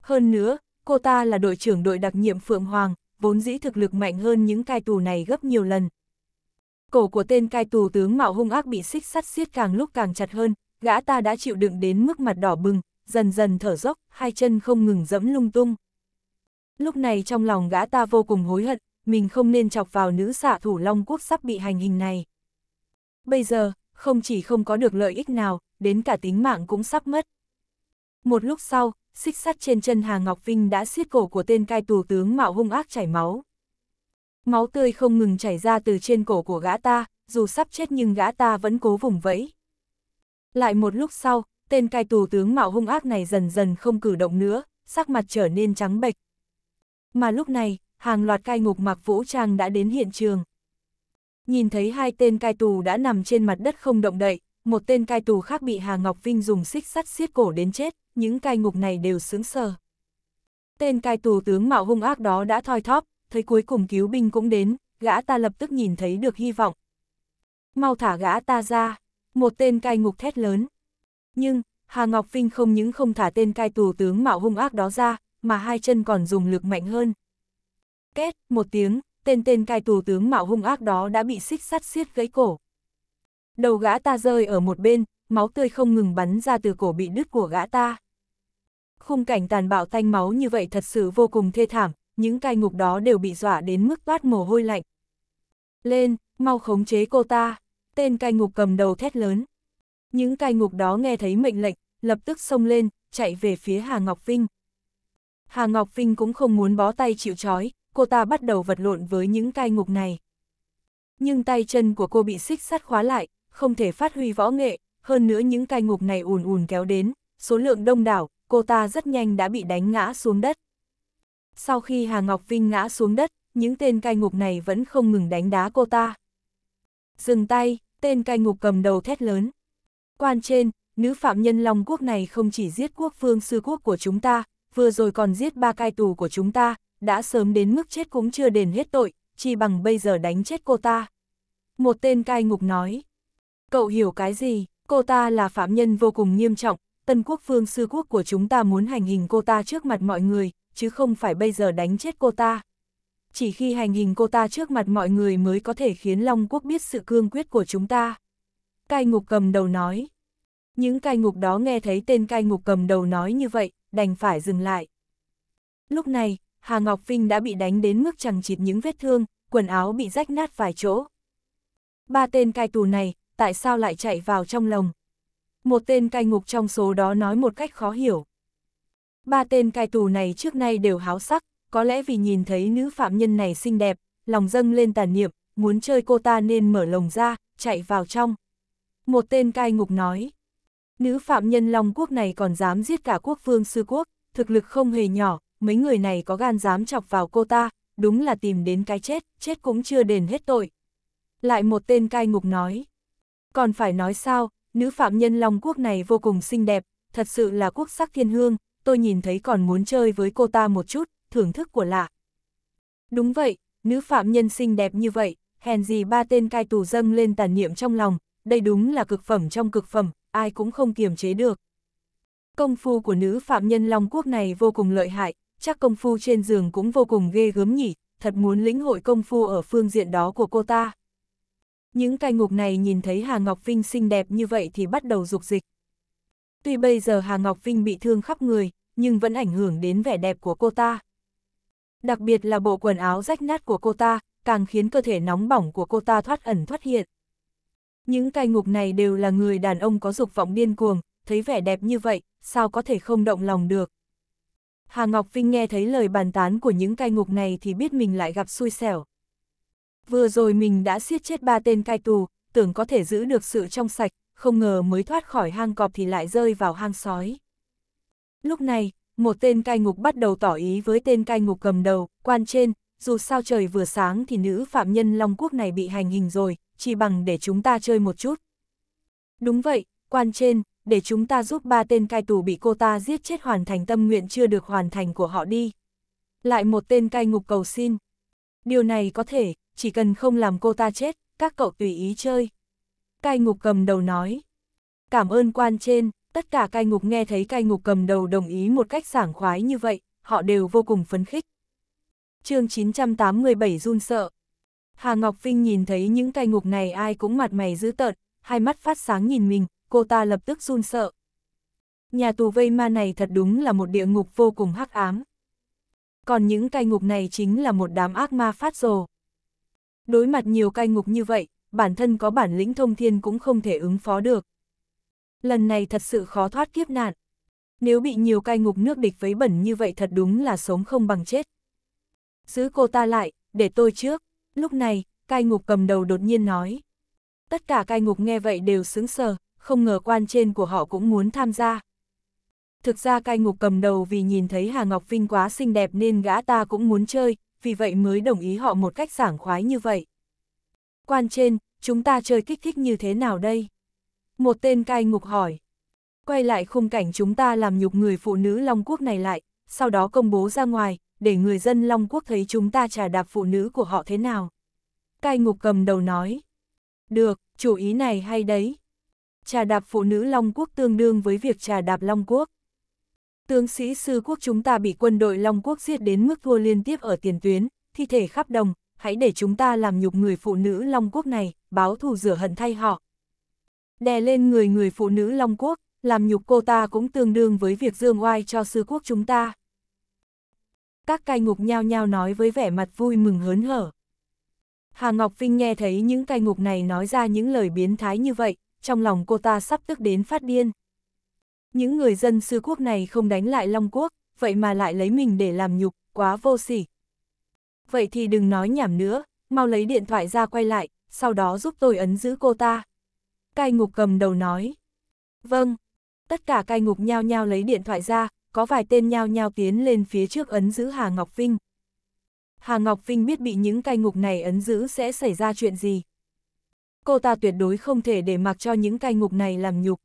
Hơn nữa, cô ta là đội trưởng đội đặc nhiệm Phượng Hoàng, vốn dĩ thực lực mạnh hơn những cai tù này gấp nhiều lần, Cổ của tên cai tù tướng mạo hung ác bị xích sắt xiết càng lúc càng chặt hơn, gã ta đã chịu đựng đến mức mặt đỏ bừng, dần dần thở dốc, hai chân không ngừng dẫm lung tung. Lúc này trong lòng gã ta vô cùng hối hận, mình không nên chọc vào nữ xạ thủ Long Quốc sắp bị hành hình này. Bây giờ, không chỉ không có được lợi ích nào, đến cả tính mạng cũng sắp mất. Một lúc sau, xích sắt trên chân Hà Ngọc Vinh đã siết cổ của tên cai tù tướng mạo hung ác chảy máu. Máu tươi không ngừng chảy ra từ trên cổ của gã ta, dù sắp chết nhưng gã ta vẫn cố vùng vẫy. Lại một lúc sau, tên cai tù tướng mạo hung ác này dần dần không cử động nữa, sắc mặt trở nên trắng bệch. Mà lúc này, hàng loạt cai ngục mặc vũ trang đã đến hiện trường. Nhìn thấy hai tên cai tù đã nằm trên mặt đất không động đậy, một tên cai tù khác bị Hà Ngọc Vinh dùng xích sắt xiết cổ đến chết, những cai ngục này đều sướng sờ. Tên cai tù tướng mạo hung ác đó đã thoi thóp, thấy cuối cùng cứu binh cũng đến, gã ta lập tức nhìn thấy được hy vọng. Mau thả gã ta ra, một tên cai ngục thét lớn. Nhưng, Hà Ngọc Vinh không những không thả tên cai tù tướng mạo hung ác đó ra, mà hai chân còn dùng lực mạnh hơn. Két, một tiếng, tên tên cai tù tướng mạo hung ác đó đã bị xích sắt xiết gãy cổ. Đầu gã ta rơi ở một bên, máu tươi không ngừng bắn ra từ cổ bị đứt của gã ta. Khung cảnh tàn bạo tanh máu như vậy thật sự vô cùng thê thảm, những cai ngục đó đều bị dọa đến mức toát mồ hôi lạnh. Lên, mau khống chế cô ta, tên cai ngục cầm đầu thét lớn. Những cai ngục đó nghe thấy mệnh lệnh, lập tức xông lên, chạy về phía Hà Ngọc Vinh. Hà Ngọc Vinh cũng không muốn bó tay chịu trói, cô ta bắt đầu vật lộn với những cai ngục này. Nhưng tay chân của cô bị xích sắt khóa lại, không thể phát huy võ nghệ, hơn nữa những cai ngục này ùn ùn kéo đến, số lượng đông đảo, cô ta rất nhanh đã bị đánh ngã xuống đất. Sau khi Hà Ngọc Vinh ngã xuống đất, những tên cai ngục này vẫn không ngừng đánh đá cô ta. Dừng tay, tên cai ngục cầm đầu thét lớn. Quan trên, nữ phạm nhân Long Quốc này không chỉ giết quốc vương sư quốc của chúng ta, vừa rồi còn giết ba cai tù của chúng ta, đã sớm đến mức chết cũng chưa đền hết tội, chỉ bằng bây giờ đánh chết cô ta. Một tên cai ngục nói. Cậu hiểu cái gì, cô ta là phạm nhân vô cùng nghiêm trọng, tân quốc vương sư quốc của chúng ta muốn hành hình cô ta trước mặt mọi người, chứ không phải bây giờ đánh chết cô ta. Chỉ khi hành hình cô ta trước mặt mọi người mới có thể khiến Long Quốc biết sự cương quyết của chúng ta. Cai ngục cầm đầu nói. Những cai ngục đó nghe thấy tên cai ngục cầm đầu nói như vậy, đành phải dừng lại. Lúc này, Hà Ngọc Vinh đã bị đánh đến mức chẳng chịt những vết thương, quần áo bị rách nát vài chỗ. Ba tên cai tù này, tại sao lại chạy vào trong lồng? Một tên cai ngục trong số đó nói một cách khó hiểu. Ba tên cai tù này trước nay đều háo sắc, có lẽ vì nhìn thấy nữ phạm nhân này xinh đẹp, lòng dâng lên tàn niệm, muốn chơi cô ta nên mở lồng ra, chạy vào trong. Một tên cai ngục nói, nữ phạm nhân Long Quốc này còn dám giết cả quốc vương sư quốc, thực lực không hề nhỏ, mấy người này có gan dám chọc vào cô ta, đúng là tìm đến cái chết, chết cũng chưa đền hết tội. Lại một tên cai ngục nói, còn phải nói sao, nữ phạm nhân Long Quốc này vô cùng xinh đẹp, thật sự là quốc sắc thiên hương, tôi nhìn thấy còn muốn chơi với cô ta một chút, thưởng thức của lạ. Đúng vậy, nữ phạm nhân xinh đẹp như vậy, hèn gì ba tên cai tù dâng lên tàn niệm trong lòng, đây đúng là cực phẩm trong cực phẩm, ai cũng không kiềm chế được. Công phu của nữ phạm nhân Long Quốc này vô cùng lợi hại, chắc công phu trên giường cũng vô cùng ghê gớm nhỉ, thật muốn lĩnh hội công phu ở phương diện đó của cô ta. Những cai ngục này nhìn thấy Hà Ngọc Vinh xinh đẹp như vậy thì bắt đầu dục dịch. Tuy bây giờ Hà Ngọc Vinh bị thương khắp người, nhưng vẫn ảnh hưởng đến vẻ đẹp của cô ta. Đặc biệt là bộ quần áo rách nát của cô ta, càng khiến cơ thể nóng bỏng của cô ta thoát ẩn thoát hiện. Những cai ngục này đều là người đàn ông có dục vọng điên cuồng, thấy vẻ đẹp như vậy, sao có thể không động lòng được. Hà Ngọc Vinh nghe thấy lời bàn tán của những cai ngục này thì biết mình lại gặp xui xẻo. Vừa rồi mình đã siết chết ba tên cai tù, tưởng có thể giữ được sự trong sạch, không ngờ mới thoát khỏi hang cọp thì lại rơi vào hang sói. Lúc này, một tên cai ngục bắt đầu tỏ ý với tên cai ngục cầm đầu, quan trên, dù sao trời vừa sáng thì nữ phạm nhân Long Quốc này bị hành hình rồi, chỉ bằng để chúng ta chơi một chút. Đúng vậy, quan trên, để chúng ta giúp ba tên cai tù bị cô ta giết chết hoàn thành tâm nguyện chưa được hoàn thành của họ đi. Lại một tên cai ngục cầu xin. Điều này có thể, chỉ cần không làm cô ta chết, các cậu tùy ý chơi cai ngục cầm đầu nói. Cảm ơn quan trên, tất cả cai ngục nghe thấy cai ngục cầm đầu đồng ý một cách sảng khoái như vậy, họ đều vô cùng phấn khích. chương 987 run sợ. Hà Ngọc Vinh nhìn thấy những cai ngục này ai cũng mặt mày dữ tợn, hai mắt phát sáng nhìn mình, cô ta lập tức run sợ. Nhà tù vây ma này thật đúng là một địa ngục vô cùng hắc ám. Còn những cai ngục này chính là một đám ác ma phát rồ. Đối mặt nhiều cai ngục như vậy, bản thân có bản lĩnh thông thiên cũng không thể ứng phó được. Lần này thật sự khó thoát kiếp nạn. Nếu bị nhiều cai ngục nước địch vấy bẩn như vậy thật đúng là sống không bằng chết. Giữ cô ta lại, để tôi trước. Lúc này, cai ngục cầm đầu đột nhiên nói. Tất cả cai ngục nghe vậy đều sững sờ, không ngờ quan trên của họ cũng muốn tham gia. Thực ra cai ngục cầm đầu vì nhìn thấy Hà Ngọc Vinh quá xinh đẹp nên gã ta cũng muốn chơi, vì vậy mới đồng ý họ một cách sảng khoái như vậy. Quan trên, chúng ta chơi kích thích như thế nào đây? Một tên cai ngục hỏi. Quay lại khung cảnh chúng ta làm nhục người phụ nữ Long Quốc này lại, sau đó công bố ra ngoài, để người dân Long Quốc thấy chúng ta trà đạp phụ nữ của họ thế nào. Cai ngục cầm đầu nói. Được, chủ ý này hay đấy. Trà đạp phụ nữ Long Quốc tương đương với việc trà đạp Long Quốc. Tướng sĩ sư quốc chúng ta bị quân đội Long Quốc giết đến mức thua liên tiếp ở tiền tuyến, thi thể khắp đồng, hãy để chúng ta làm nhục người phụ nữ Long Quốc này, báo thù rửa hận thay họ. Đè lên người người phụ nữ Long Quốc, làm nhục cô ta cũng tương đương với việc dương oai cho sư quốc chúng ta. Các cai ngục nhao nhao nói với vẻ mặt vui mừng hớn hở. Hà Ngọc Vinh nghe thấy những cai ngục này nói ra những lời biến thái như vậy, trong lòng cô ta sắp tức đến phát điên. Những người dân sư quốc này không đánh lại Long Quốc, vậy mà lại lấy mình để làm nhục, quá vô sỉ vậy thì đừng nói nhảm nữa, mau lấy điện thoại ra quay lại, sau đó giúp tôi ấn giữ cô ta. Cai ngục cầm đầu nói. Vâng. Tất cả cai ngục nhao nhao lấy điện thoại ra, có vài tên nhao nhao tiến lên phía trước ấn giữ Hà Ngọc Vinh. Hà Ngọc Vinh biết bị những cai ngục này ấn giữ sẽ xảy ra chuyện gì. Cô ta tuyệt đối không thể để mặc cho những cai ngục này làm nhục.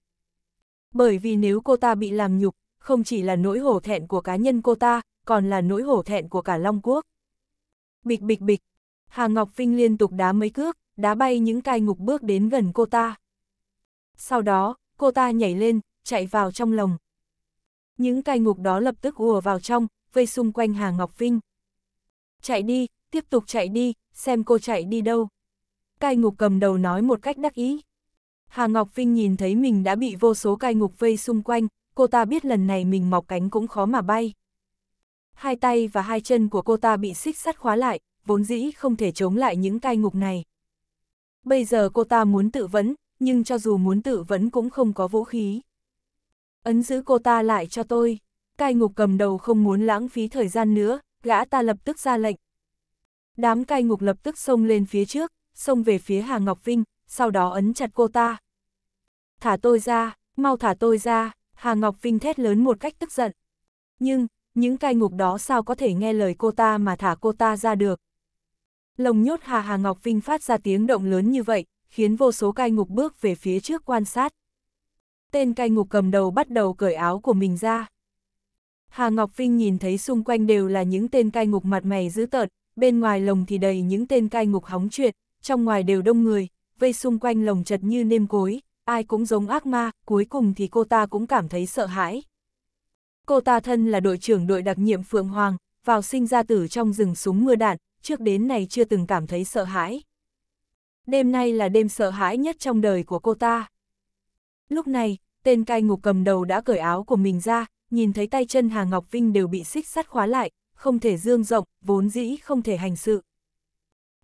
Bởi vì nếu cô ta bị làm nhục, không chỉ là nỗi hổ thẹn của cá nhân cô ta, còn là nỗi hổ thẹn của cả Long Quốc. Bịch bịch bịch, Hà Ngọc Vinh liên tục đá mấy cước, đá bay những cai ngục bước đến gần cô ta. Sau đó, cô ta nhảy lên, chạy vào trong lồng. Những cai ngục đó lập tức ùa vào trong, vây xung quanh Hà Ngọc Vinh. Chạy đi, tiếp tục chạy đi, xem cô chạy đi đâu. Cai ngục cầm đầu nói một cách đắc ý. Hà Ngọc Vinh nhìn thấy mình đã bị vô số cai ngục vây xung quanh, cô ta biết lần này mình mọc cánh cũng khó mà bay hai tay và hai chân của cô ta bị xích sắt khóa lại, vốn dĩ không thể chống lại những cai ngục này. Bây giờ cô ta muốn tự vấn, nhưng cho dù muốn tự vấn cũng không có vũ khí. Ấn giữ cô ta lại cho tôi, cai ngục cầm đầu không muốn lãng phí thời gian nữa, gã ta lập tức ra lệnh. Đám cai ngục lập tức xông lên phía trước, xông về phía Hà Ngọc Vinh, sau đó ấn chặt cô ta. Thả tôi ra, mau thả tôi ra, Hà Ngọc Vinh thét lớn một cách tức giận. Nhưng, những cai ngục đó sao có thể nghe lời cô ta mà thả cô ta ra được. Lồng nhốt Hà Hà Ngọc Vinh phát ra tiếng động lớn như vậy, khiến vô số cai ngục bước về phía trước quan sát. Tên cai ngục cầm đầu bắt đầu cởi áo của mình ra. Hà Ngọc Vinh nhìn thấy xung quanh đều là những tên cai ngục mặt mày dữ tợn, bên ngoài lồng thì đầy những tên cai ngục hóng chuyện, trong ngoài đều đông người, vây xung quanh lồng chật như nêm cối, ai cũng giống ác ma, cuối cùng thì cô ta cũng cảm thấy sợ hãi. Cô ta thân là đội trưởng đội đặc nhiệm Phượng Hoàng, vào sinh ra tử trong rừng súng mưa đạn, trước đến này chưa từng cảm thấy sợ hãi. Đêm nay là đêm sợ hãi nhất trong đời của cô ta. Lúc này, tên cai ngục cầm đầu đã cởi áo của mình ra, nhìn thấy tay chân Hà Ngọc Vinh đều bị xích sắt khóa lại, không thể dương rộng, vốn dĩ không thể hành sự.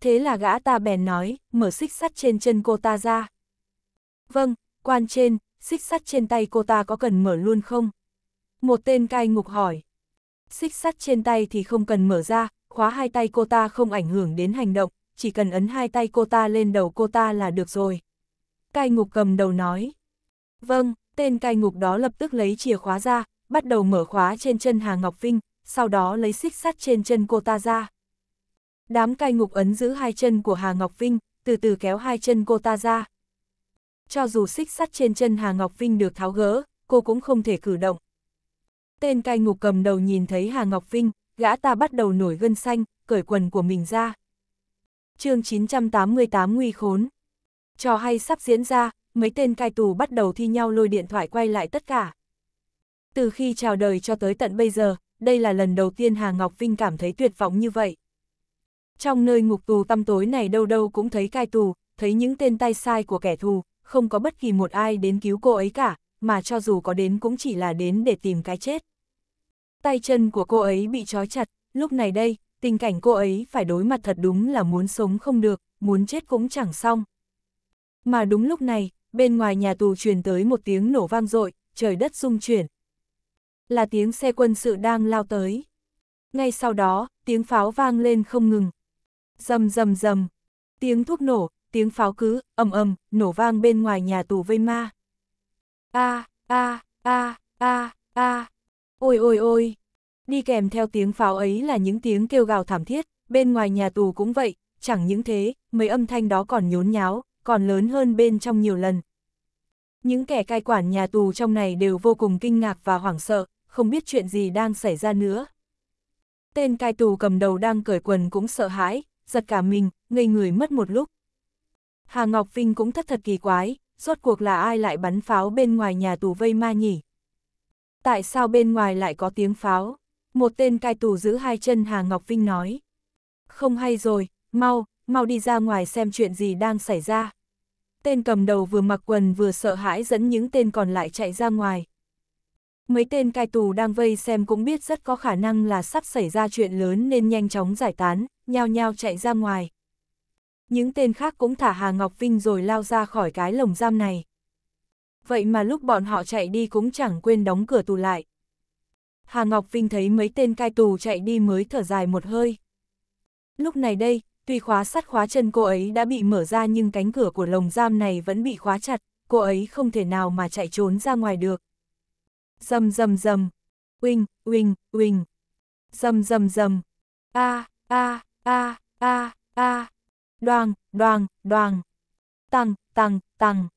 Thế là gã ta bèn nói, mở xích sắt trên chân cô ta ra. Vâng, quan trên, xích sắt trên tay cô ta có cần mở luôn không? Một tên cai ngục hỏi. Xích sắt trên tay thì không cần mở ra, khóa hai tay cô ta không ảnh hưởng đến hành động, chỉ cần ấn hai tay cô ta lên đầu cô ta là được rồi. Cai ngục cầm đầu nói. Vâng, tên cai ngục đó lập tức lấy chìa khóa ra, bắt đầu mở khóa trên chân Hà Ngọc Vinh, sau đó lấy xích sắt trên chân cô ta ra. Đám cai ngục ấn giữ hai chân của Hà Ngọc Vinh, từ từ kéo hai chân cô ta ra. Cho dù xích sắt trên chân Hà Ngọc Vinh được tháo gỡ, cô cũng không thể cử động. Tên cai ngục cầm đầu nhìn thấy Hà Ngọc Vinh, gã ta bắt đầu nổi gân xanh, cởi quần của mình ra. chương 988 nguy khốn. Trò hay sắp diễn ra, mấy tên cai tù bắt đầu thi nhau lôi điện thoại quay lại tất cả. Từ khi chào đời cho tới tận bây giờ, đây là lần đầu tiên Hà Ngọc Vinh cảm thấy tuyệt vọng như vậy. Trong nơi ngục tù tăm tối này đâu đâu cũng thấy cai tù, thấy những tên tay sai của kẻ thù, không có bất kỳ một ai đến cứu cô ấy cả, mà cho dù có đến cũng chỉ là đến để tìm cái chết. Tay chân của cô ấy bị trói chặt, lúc này đây, tình cảnh cô ấy phải đối mặt thật đúng là muốn sống không được, muốn chết cũng chẳng xong. Mà đúng lúc này, bên ngoài nhà tù truyền tới một tiếng nổ vang dội, trời đất rung chuyển. Là tiếng xe quân sự đang lao tới. Ngay sau đó, tiếng pháo vang lên không ngừng. Rầm rầm rầm, tiếng thuốc nổ, tiếng pháo cứ, ầm ầm, nổ vang bên ngoài nhà tù vây ma. A, a, a, a, a, Ôi ôi ôi! Đi kèm theo tiếng pháo ấy là những tiếng kêu gào thảm thiết, bên ngoài nhà tù cũng vậy, chẳng những thế, mấy âm thanh đó còn nhốn nháo, còn lớn hơn bên trong nhiều lần. Những kẻ cai quản nhà tù trong này đều vô cùng kinh ngạc và hoảng sợ, không biết chuyện gì đang xảy ra nữa. Tên cai tù cầm đầu đang cởi quần cũng sợ hãi, giật cả mình, ngây người mất một lúc. Hà Ngọc Vinh cũng thất thật kỳ quái, rốt cuộc là ai lại bắn pháo bên ngoài nhà tù vây ma nhỉ? Tại sao bên ngoài lại có tiếng pháo? Một tên cai tù giữ hai chân Hà Ngọc Vinh nói. Không hay rồi, mau, mau đi ra ngoài xem chuyện gì đang xảy ra. Tên cầm đầu vừa mặc quần vừa sợ hãi dẫn những tên còn lại chạy ra ngoài. Mấy tên cai tù đang vây xem cũng biết rất có khả năng là sắp xảy ra chuyện lớn nên nhanh chóng giải tán, nhao nhao chạy ra ngoài. Những tên khác cũng thả Hà Ngọc Vinh rồi lao ra khỏi cái lồng giam này vậy mà lúc bọn họ chạy đi cũng chẳng quên đóng cửa tù lại. Hà Ngọc Vinh thấy mấy tên cai tù chạy đi mới thở dài một hơi. Lúc này đây, tuy khóa sắt khóa chân cô ấy đã bị mở ra nhưng cánh cửa của lồng giam này vẫn bị khóa chặt, cô ấy không thể nào mà chạy trốn ra ngoài được. Dầm dầm dầm, uỳnh, uỳnh, uỳnh, dầm dầm dầm, a, a, a, a, a, đoàn đoàn đoàn tăng, tăng, tăng.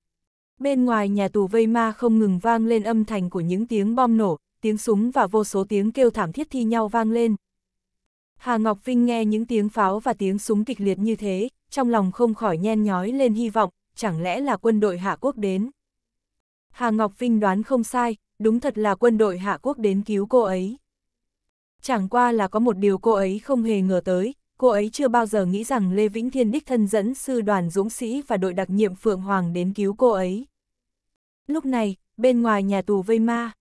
Bên ngoài nhà tù vây ma không ngừng vang lên âm thanh của những tiếng bom nổ, tiếng súng và vô số tiếng kêu thảm thiết thi nhau vang lên. Hà Ngọc Vinh nghe những tiếng pháo và tiếng súng kịch liệt như thế, trong lòng không khỏi nhen nhói lên hy vọng, chẳng lẽ là quân đội Hạ Quốc đến. Hà Ngọc Vinh đoán không sai, đúng thật là quân đội Hạ Quốc đến cứu cô ấy. Chẳng qua là có một điều cô ấy không hề ngờ tới, cô ấy chưa bao giờ nghĩ rằng Lê Vĩnh Thiên đích thân dẫn sư đoàn dũng sĩ và đội đặc nhiệm Phượng Hoàng đến cứu cô ấy. Lúc này, bên ngoài nhà tù vây ma,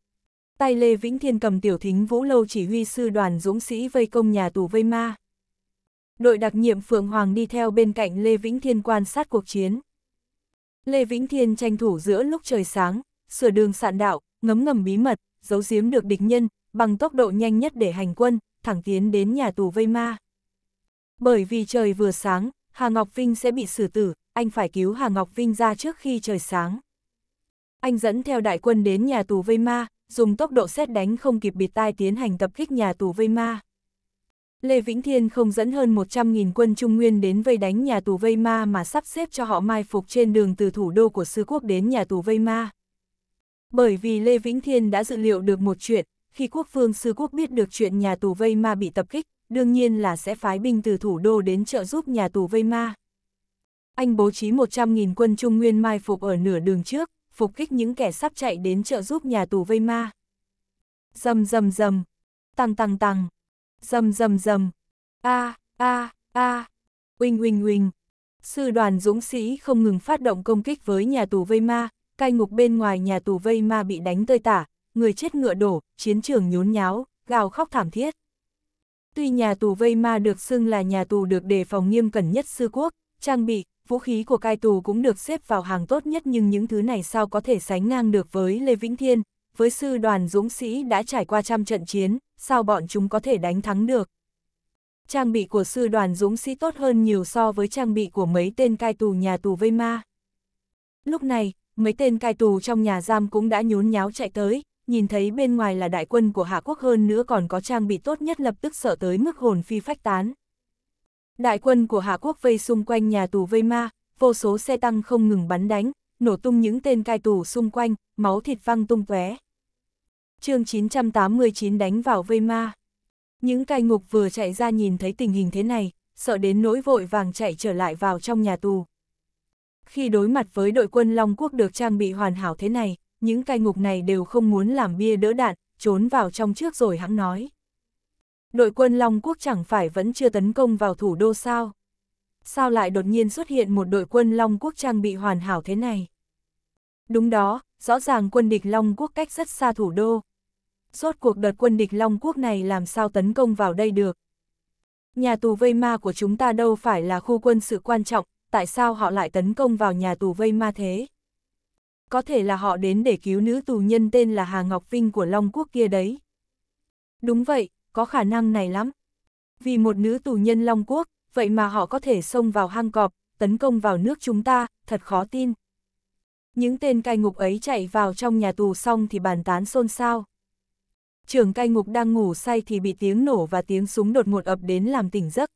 tay Lê Vĩnh Thiên cầm tiểu thính Vũ Lâu chỉ huy sư đoàn dũng sĩ vây công nhà tù vây ma. Đội đặc nhiệm Phượng Hoàng đi theo bên cạnh Lê Vĩnh Thiên quan sát cuộc chiến. Lê Vĩnh Thiên tranh thủ giữa lúc trời sáng, sửa đường sạn đạo, ngấm ngầm bí mật, giấu giếm được địch nhân, bằng tốc độ nhanh nhất để hành quân, thẳng tiến đến nhà tù vây ma. Bởi vì trời vừa sáng, Hà Ngọc Vinh sẽ bị xử tử, anh phải cứu Hà Ngọc Vinh ra trước khi trời sáng. Anh dẫn theo đại quân đến nhà tù vây ma, dùng tốc độ xét đánh không kịp bịt tai tiến hành tập kích nhà tù vây ma. Lê Vĩnh Thiên không dẫn hơn 100.000 quân Trung Nguyên đến vây đánh nhà tù vây ma mà sắp xếp cho họ mai phục trên đường từ thủ đô của Sư Quốc đến nhà tù vây ma. Bởi vì Lê Vĩnh Thiên đã dự liệu được một chuyện, khi quốc vương Sư Quốc biết được chuyện nhà tù vây ma bị tập kích, đương nhiên là sẽ phái binh từ thủ đô đến trợ giúp nhà tù vây ma. Anh bố trí 100.000 quân Trung Nguyên mai phục ở nửa đường trước, phục kích những kẻ sắp chạy đến trợ giúp nhà tù vây ma. Dầm dầm dầm, tăng tăng tăng, dầm dầm dầm, a a a, uinh uinh uinh. Sư đoàn dũng sĩ không ngừng phát động công kích với nhà tù vây ma, cai ngục bên ngoài nhà tù vây ma bị đánh tơi tả, người chết ngựa đổ, chiến trường nhốn nháo, gào khóc thảm thiết. Tuy nhà tù vây ma được xưng là nhà tù được đề phòng nghiêm cẩn nhất sư quốc, trang bị, vũ khí của cai tù cũng được xếp vào hàng tốt nhất nhưng những thứ này sao có thể sánh ngang được với Lê Vĩnh Thiên, với sư đoàn dũng sĩ đã trải qua trăm trận chiến, sao bọn chúng có thể đánh thắng được. Trang bị của sư đoàn dũng sĩ tốt hơn nhiều so với trang bị của mấy tên cai tù nhà tù vây ma. Lúc này, mấy tên cai tù trong nhà giam cũng đã nhốn nháo chạy tới, nhìn thấy bên ngoài là đại quân của Hạ Quốc hơn nữa còn có trang bị tốt nhất lập tức sợ tới mức hồn phi phách tán. Đại quân của Hạ Quốc vây xung quanh nhà tù vây ma, vô số xe tăng không ngừng bắn đánh, nổ tung những tên cai tù xung quanh, máu thịt văng tung tóe. chương 989 đánh vào vây ma. Những cai ngục vừa chạy ra nhìn thấy tình hình thế này, sợ đến nỗi vội vàng chạy trở lại vào trong nhà tù. Khi đối mặt với đội quân Long Quốc được trang bị hoàn hảo thế này, những cai ngục này đều không muốn làm bia đỡ đạn, trốn vào trong trước rồi hắn nói. Đội quân Long Quốc chẳng phải vẫn chưa tấn công vào thủ đô sao? Sao lại đột nhiên xuất hiện một đội quân Long Quốc trang bị hoàn hảo thế này? Đúng đó, rõ ràng quân địch Long Quốc cách rất xa thủ đô. Rốt cuộc đợt quân địch Long Quốc này làm sao tấn công vào đây được? Nhà tù vây ma của chúng ta đâu phải là khu quân sự quan trọng, tại sao họ lại tấn công vào nhà tù vây ma thế? có thể là họ đến để cứu nữ tù nhân tên là Hà Ngọc Vinh của Long Quốc kia đấy. Đúng vậy, có khả năng này lắm. Vì một nữ tù nhân Long Quốc, vậy mà họ có thể xông vào hang cọp, tấn công vào nước chúng ta, thật khó tin. Những tên cai ngục ấy chạy vào trong nhà tù xong thì bàn tán xôn xao. Trưởng cai ngục đang ngủ say thì bị tiếng nổ và tiếng súng đột ngột ập đến làm tỉnh giấc.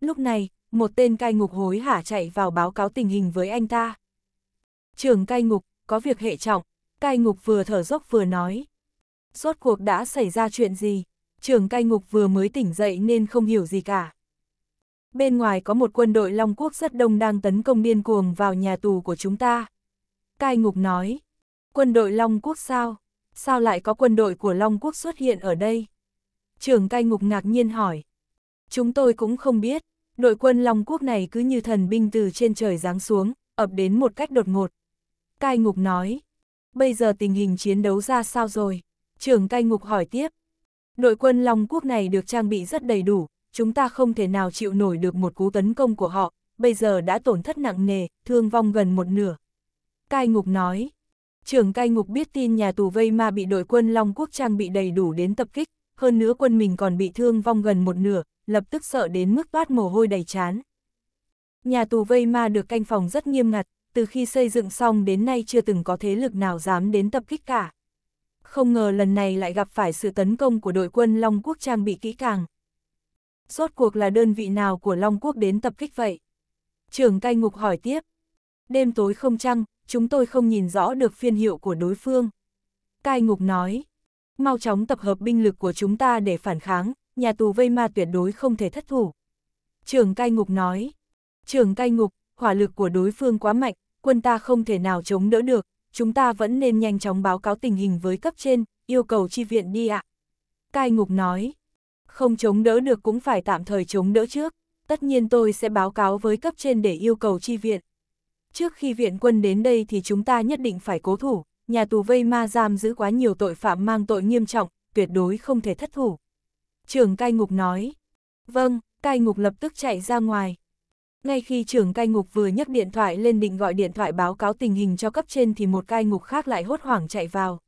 Lúc này, một tên cai ngục hối hả chạy vào báo cáo tình hình với anh ta. Trường cai ngục, có việc hệ trọng, cai ngục vừa thở dốc vừa nói. Rốt cuộc đã xảy ra chuyện gì? Trường cai ngục vừa mới tỉnh dậy nên không hiểu gì cả. Bên ngoài có một quân đội Long Quốc rất đông đang tấn công điên cuồng vào nhà tù của chúng ta. Cai ngục nói, quân đội Long Quốc sao? Sao lại có quân đội của Long Quốc xuất hiện ở đây? Trường cai ngục ngạc nhiên hỏi. Chúng tôi cũng không biết, đội quân Long Quốc này cứ như thần binh từ trên trời giáng xuống, ập đến một cách đột ngột, Cai ngục nói, bây giờ tình hình chiến đấu ra sao rồi? Trưởng cai ngục hỏi tiếp. Đội quân Long Quốc này được trang bị rất đầy đủ, chúng ta không thể nào chịu nổi được một cú tấn công của họ, bây giờ đã tổn thất nặng nề, thương vong gần một nửa. Cai ngục nói, trưởng cai ngục biết tin nhà tù vây ma bị đội quân Long Quốc trang bị đầy đủ đến tập kích, hơn nữa quân mình còn bị thương vong gần một nửa, lập tức sợ đến mức toát mồ hôi đầy chán. Nhà tù vây ma được canh phòng rất nghiêm ngặt, từ khi xây dựng xong đến nay chưa từng có thế lực nào dám đến tập kích cả. Không ngờ lần này lại gặp phải sự tấn công của đội quân Long Quốc trang bị kỹ càng. Rốt cuộc là đơn vị nào của Long Quốc đến tập kích vậy? Trưởng cai ngục hỏi tiếp. Đêm tối không trăng, chúng tôi không nhìn rõ được phiên hiệu của đối phương. Cai ngục nói, mau chóng tập hợp binh lực của chúng ta để phản kháng, nhà tù vây ma tuyệt đối không thể thất thủ. Trưởng cai ngục nói, trưởng cai ngục, hỏa lực của đối phương quá mạnh, quân ta không thể nào chống đỡ được, chúng ta vẫn nên nhanh chóng báo cáo tình hình với cấp trên, yêu cầu chi viện đi ạ. Cai ngục nói, không chống đỡ được cũng phải tạm thời chống đỡ trước, tất nhiên tôi sẽ báo cáo với cấp trên để yêu cầu chi viện. Trước khi viện quân đến đây thì chúng ta nhất định phải cố thủ, nhà tù vây ma giam giữ quá nhiều tội phạm mang tội nghiêm trọng, tuyệt đối không thể thất thủ. Trường cai ngục nói, vâng, cai ngục lập tức chạy ra ngoài, ngay khi trưởng cai ngục vừa nhấc điện thoại lên định gọi điện thoại báo cáo tình hình cho cấp trên thì một cai ngục khác lại hốt hoảng chạy vào.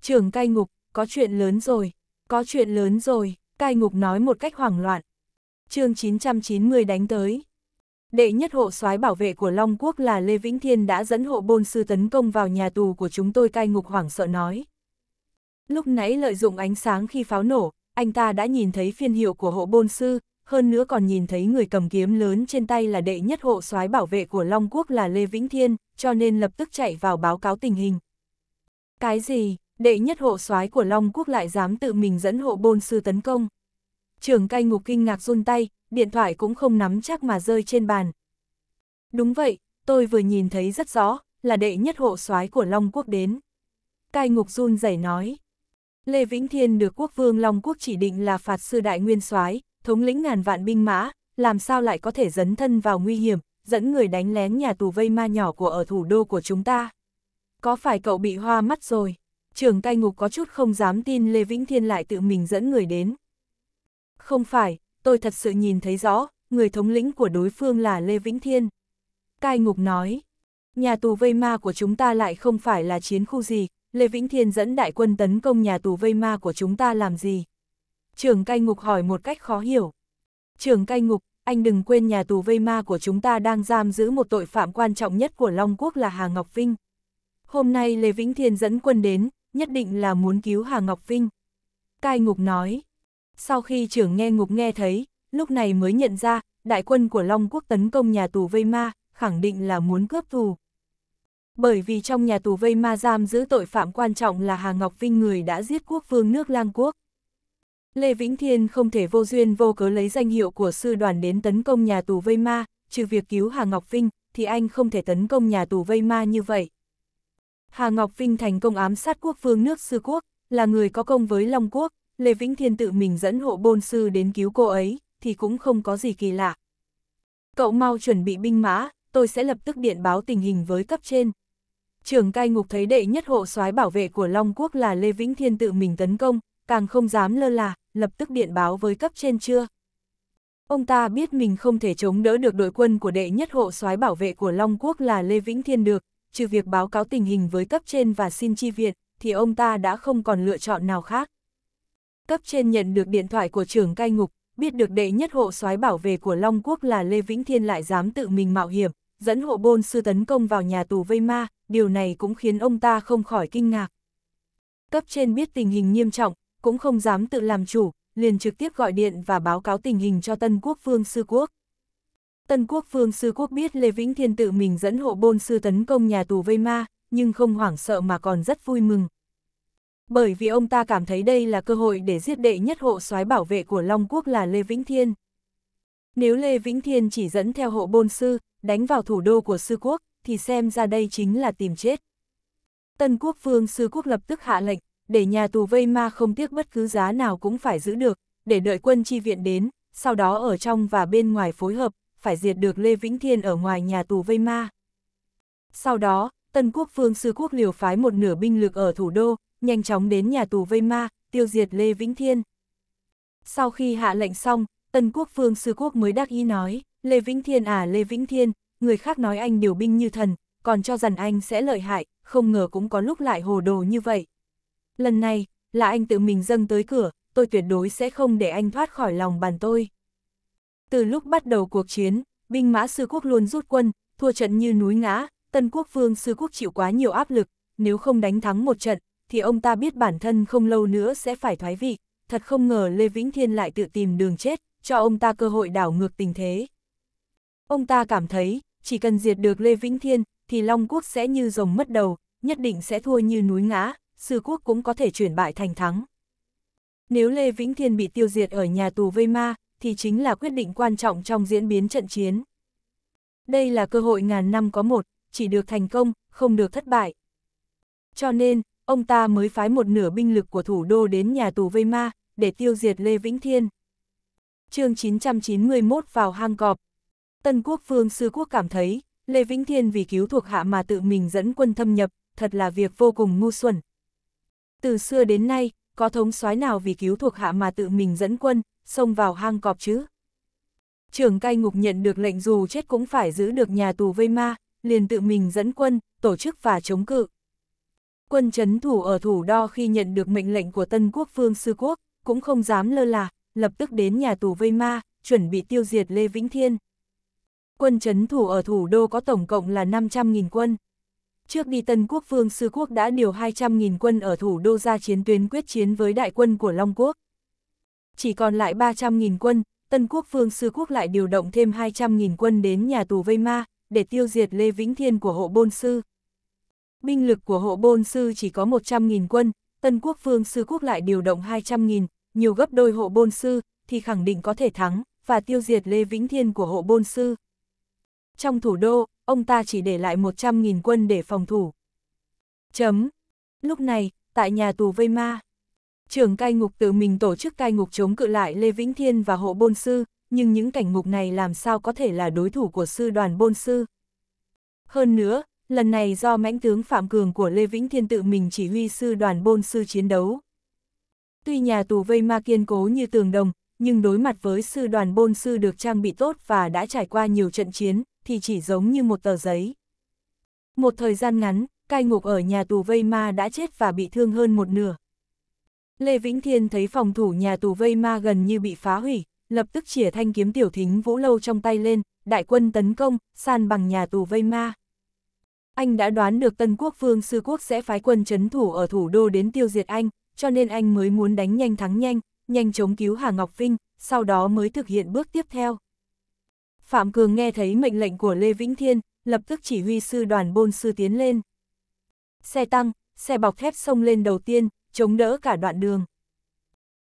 Trưởng cai ngục, có chuyện lớn rồi, có chuyện lớn rồi, cai ngục nói một cách hoảng loạn. chương 990 đánh tới. Đệ nhất hộ soái bảo vệ của Long Quốc là Lê Vĩnh Thiên đã dẫn hộ bôn sư tấn công vào nhà tù của chúng tôi cai ngục hoảng sợ nói. Lúc nãy lợi dụng ánh sáng khi pháo nổ, anh ta đã nhìn thấy phiên hiệu của hộ bôn sư, hơn nữa còn nhìn thấy người cầm kiếm lớn trên tay là đệ nhất hộ soái bảo vệ của Long Quốc là Lê Vĩnh Thiên, cho nên lập tức chạy vào báo cáo tình hình. Cái gì, đệ nhất hộ soái của Long Quốc lại dám tự mình dẫn hộ bôn sư tấn công. Trường cai ngục kinh ngạc run tay, điện thoại cũng không nắm chắc mà rơi trên bàn. Đúng vậy, tôi vừa nhìn thấy rất rõ, là đệ nhất hộ soái của Long Quốc đến. Cai ngục run rẩy nói. Lê Vĩnh Thiên được quốc vương Long Quốc chỉ định là phạt sư đại nguyên soái, thống lĩnh ngàn vạn binh mã, làm sao lại có thể dấn thân vào nguy hiểm, dẫn người đánh lén nhà tù vây ma nhỏ của ở thủ đô của chúng ta. Có phải cậu bị hoa mắt rồi? Trường cai ngục có chút không dám tin Lê Vĩnh Thiên lại tự mình dẫn người đến. Không phải, tôi thật sự nhìn thấy rõ, người thống lĩnh của đối phương là Lê Vĩnh Thiên. Cai ngục nói, nhà tù vây ma của chúng ta lại không phải là chiến khu gì, Lê Vĩnh Thiên dẫn đại quân tấn công nhà tù vây ma của chúng ta làm gì? trường cai ngục hỏi một cách khó hiểu. trường cai ngục, anh đừng quên nhà tù vây ma của chúng ta đang giam giữ một tội phạm quan trọng nhất của Long Quốc là Hà Ngọc Vinh. Hôm nay Lê Vĩnh Thiên dẫn quân đến, nhất định là muốn cứu Hà Ngọc Vinh. Cai ngục nói, sau khi trưởng nghe ngục nghe thấy, lúc này mới nhận ra, đại quân của Long Quốc tấn công nhà tù vây ma, khẳng định là muốn cướp tù. Bởi vì trong nhà tù vây ma giam giữ tội phạm quan trọng là Hà Ngọc Vinh người đã giết quốc vương nước lang quốc. Lê Vĩnh Thiên không thể vô duyên vô cớ lấy danh hiệu của sư đoàn đến tấn công nhà tù vây ma, trừ việc cứu Hà Ngọc Vinh, thì anh không thể tấn công nhà tù vây ma như vậy. Hà Ngọc Vinh thành công ám sát quốc vương nước sư quốc, là người có công với Long Quốc, Lê Vĩnh Thiên tự mình dẫn hộ bôn sư đến cứu cô ấy, thì cũng không có gì kỳ lạ. Cậu mau chuẩn bị binh mã, tôi sẽ lập tức điện báo tình hình với cấp trên. Trưởng cai ngục thấy đệ nhất hộ soái bảo vệ của Long Quốc là Lê Vĩnh Thiên tự mình tấn công, càng không dám lơ là, lập tức điện báo với cấp trên chưa. Ông ta biết mình không thể chống đỡ được đội quân của đệ nhất hộ soái bảo vệ của Long Quốc là Lê Vĩnh Thiên được, trừ việc báo cáo tình hình với cấp trên và xin chi viện, thì ông ta đã không còn lựa chọn nào khác. Cấp trên nhận được điện thoại của trưởng cai ngục, biết được đệ nhất hộ soái bảo vệ của Long Quốc là Lê Vĩnh Thiên lại dám tự mình mạo hiểm, dẫn hộ bôn sư tấn công vào nhà tù vây ma, điều này cũng khiến ông ta không khỏi kinh ngạc. Cấp trên biết tình hình nghiêm trọng, cũng không dám tự làm chủ, liền trực tiếp gọi điện và báo cáo tình hình cho Tân Quốc Vương Sư Quốc. Tân Quốc Vương Sư Quốc biết Lê Vĩnh Thiên tự mình dẫn hộ bôn sư tấn công nhà tù vây ma, nhưng không hoảng sợ mà còn rất vui mừng. Bởi vì ông ta cảm thấy đây là cơ hội để giết đệ nhất hộ soái bảo vệ của Long Quốc là Lê Vĩnh Thiên. Nếu Lê Vĩnh Thiên chỉ dẫn theo hộ bôn sư, đánh vào thủ đô của sư quốc, thì xem ra đây chính là tìm chết. Tân quốc vương sư quốc lập tức hạ lệnh, để nhà tù vây ma không tiếc bất cứ giá nào cũng phải giữ được, để đợi quân chi viện đến, sau đó ở trong và bên ngoài phối hợp, phải diệt được Lê Vĩnh Thiên ở ngoài nhà tù vây ma. Sau đó, Tân Quốc Vương Sư Quốc liều phái một nửa binh lực ở thủ đô, nhanh chóng đến nhà tù vây ma, tiêu diệt Lê Vĩnh Thiên. Sau khi hạ lệnh xong, Tân Quốc Vương Sư Quốc mới đắc ý nói, Lê Vĩnh Thiên à Lê Vĩnh Thiên, người khác nói anh điều binh như thần, còn cho rằng anh sẽ lợi hại, không ngờ cũng có lúc lại hồ đồ như vậy. Lần này, là anh tự mình dâng tới cửa, tôi tuyệt đối sẽ không để anh thoát khỏi lòng bàn tôi. Từ lúc bắt đầu cuộc chiến, binh mã sư quốc luôn rút quân, thua trận như núi ngã, tân quốc vương sư quốc chịu quá nhiều áp lực, nếu không đánh thắng một trận, thì ông ta biết bản thân không lâu nữa sẽ phải thoái vị, thật không ngờ Lê Vĩnh Thiên lại tự tìm đường chết, cho ông ta cơ hội đảo ngược tình thế. Ông ta cảm thấy, chỉ cần diệt được Lê Vĩnh Thiên, thì Long Quốc sẽ như rồng mất đầu, nhất định sẽ thua như núi ngã, sư quốc cũng có thể chuyển bại thành thắng. Nếu Lê Vĩnh Thiên bị tiêu diệt ở nhà tù vây ma, thì chính là quyết định quan trọng trong diễn biến trận chiến. Đây là cơ hội ngàn năm có một, chỉ được thành công, không được thất bại. Cho nên, ông ta mới phái một nửa binh lực của thủ đô đến nhà tù vây ma, để tiêu diệt Lê Vĩnh Thiên. chương 991 vào hang cọp. Tân quốc phương sư quốc cảm thấy, Lê Vĩnh Thiên vì cứu thuộc hạ mà tự mình dẫn quân thâm nhập, thật là việc vô cùng ngu xuẩn, từ xưa đến nay, có thống soái nào vì cứu thuộc hạ mà tự mình dẫn quân, xông vào hang cọp chứ? Trưởng cai ngục nhận được lệnh dù chết cũng phải giữ được nhà tù vây ma, liền tự mình dẫn quân, tổ chức và chống cự. Quân chấn thủ ở thủ đo khi nhận được mệnh lệnh của Tân Quốc Vương Sư Quốc, cũng không dám lơ là, lập tức đến nhà tù vây ma, chuẩn bị tiêu diệt Lê Vĩnh Thiên. Quân chấn thủ ở thủ đô có tổng cộng là 500.000 quân. Trước đi Tân Quốc Vương Sư Quốc đã điều 200.000 quân ở thủ đô ra chiến tuyến quyết chiến với đại quân của Long Quốc. Chỉ còn lại 300.000 quân, Tân Quốc Vương Sư Quốc lại điều động thêm 200.000 quân đến nhà tù Vây Ma, để tiêu diệt Lê Vĩnh Thiên của hộ Bôn Sư. Binh lực của hộ Bôn Sư chỉ có 100.000 quân, Tân Quốc Vương Sư Quốc lại điều động 200.000, nhiều gấp đôi hộ Bôn Sư, thì khẳng định có thể thắng, và tiêu diệt Lê Vĩnh Thiên của hộ Bôn Sư. Trong thủ đô, ông ta chỉ để lại 100.000 quân để phòng thủ. Chấm. Lúc này, tại nhà tù vây ma, trưởng cai ngục tự mình tổ chức cai ngục chống cự lại Lê Vĩnh Thiên và hộ bôn sư, nhưng những cảnh ngục này làm sao có thể là đối thủ của sư đoàn bôn sư. Hơn nữa, lần này do mãnh tướng Phạm Cường của Lê Vĩnh Thiên tự mình chỉ huy sư đoàn bôn sư chiến đấu. Tuy nhà tù vây ma kiên cố như tường đồng, nhưng đối mặt với sư đoàn bôn sư được trang bị tốt và đã trải qua nhiều trận chiến, thì chỉ giống như một tờ giấy. Một thời gian ngắn, cai ngục ở nhà tù Vây Ma đã chết và bị thương hơn một nửa. Lê Vĩnh Thiên thấy phòng thủ nhà tù Vây Ma gần như bị phá hủy, lập tức chỉa thanh kiếm tiểu thính vũ lâu trong tay lên, đại quân tấn công, san bằng nhà tù Vây Ma. Anh đã đoán được Tân Quốc Vương Sư Quốc sẽ phái quân chấn thủ ở thủ đô đến tiêu diệt anh, cho nên anh mới muốn đánh nhanh thắng nhanh, nhanh chống cứu Hà Ngọc Vinh, sau đó mới thực hiện bước tiếp theo. Phạm Cường nghe thấy mệnh lệnh của Lê Vĩnh Thiên, lập tức chỉ huy sư đoàn bôn sư tiến lên. Xe tăng, xe bọc thép xông lên đầu tiên, chống đỡ cả đoạn đường.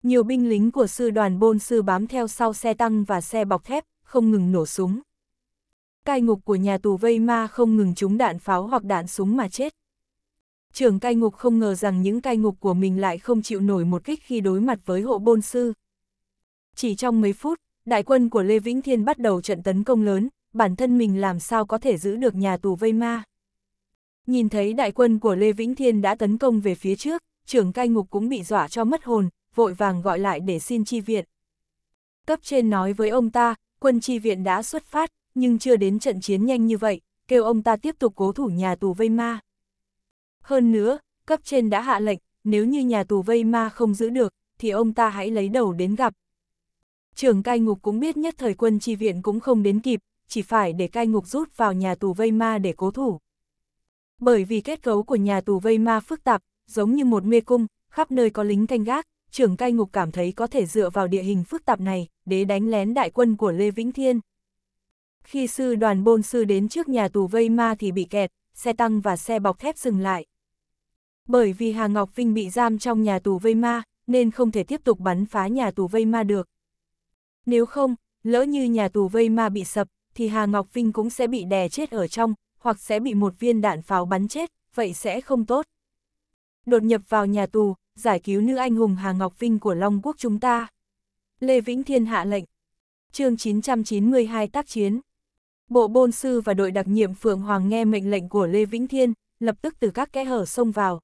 Nhiều binh lính của sư đoàn bôn sư bám theo sau xe tăng và xe bọc thép, không ngừng nổ súng. Cai ngục của nhà tù vây ma không ngừng trúng đạn pháo hoặc đạn súng mà chết. Trưởng cai ngục không ngờ rằng những cai ngục của mình lại không chịu nổi một kích khi đối mặt với hộ bôn sư. Chỉ trong mấy phút, đại quân của Lê Vĩnh Thiên bắt đầu trận tấn công lớn, bản thân mình làm sao có thể giữ được nhà tù vây ma. Nhìn thấy đại quân của Lê Vĩnh Thiên đã tấn công về phía trước, trưởng cai ngục cũng bị dọa cho mất hồn, vội vàng gọi lại để xin chi viện. Cấp trên nói với ông ta, quân chi viện đã xuất phát, nhưng chưa đến trận chiến nhanh như vậy, kêu ông ta tiếp tục cố thủ nhà tù vây ma. Hơn nữa, cấp trên đã hạ lệnh, nếu như nhà tù vây ma không giữ được, thì ông ta hãy lấy đầu đến gặp, trưởng cai ngục cũng biết nhất thời quân chi viện cũng không đến kịp, chỉ phải để cai ngục rút vào nhà tù vây ma để cố thủ. Bởi vì kết cấu của nhà tù vây ma phức tạp, giống như một mê cung, khắp nơi có lính canh gác, trưởng cai ngục cảm thấy có thể dựa vào địa hình phức tạp này, để đánh lén đại quân của Lê Vĩnh Thiên. Khi sư đoàn bôn sư đến trước nhà tù vây ma thì bị kẹt, xe tăng và xe bọc thép dừng lại. Bởi vì Hà Ngọc Vinh bị giam trong nhà tù vây ma, nên không thể tiếp tục bắn phá nhà tù vây ma được. Nếu không, lỡ như nhà tù vây ma bị sập, thì Hà Ngọc Vinh cũng sẽ bị đè chết ở trong, hoặc sẽ bị một viên đạn pháo bắn chết, vậy sẽ không tốt. Đột nhập vào nhà tù, giải cứu nữ anh hùng Hà Ngọc Vinh của Long Quốc chúng ta. Lê Vĩnh Thiên hạ lệnh. chương 992 tác chiến. Bộ bôn sư và đội đặc nhiệm Phượng Hoàng nghe mệnh lệnh của Lê Vĩnh Thiên, lập tức từ các kẽ hở xông vào.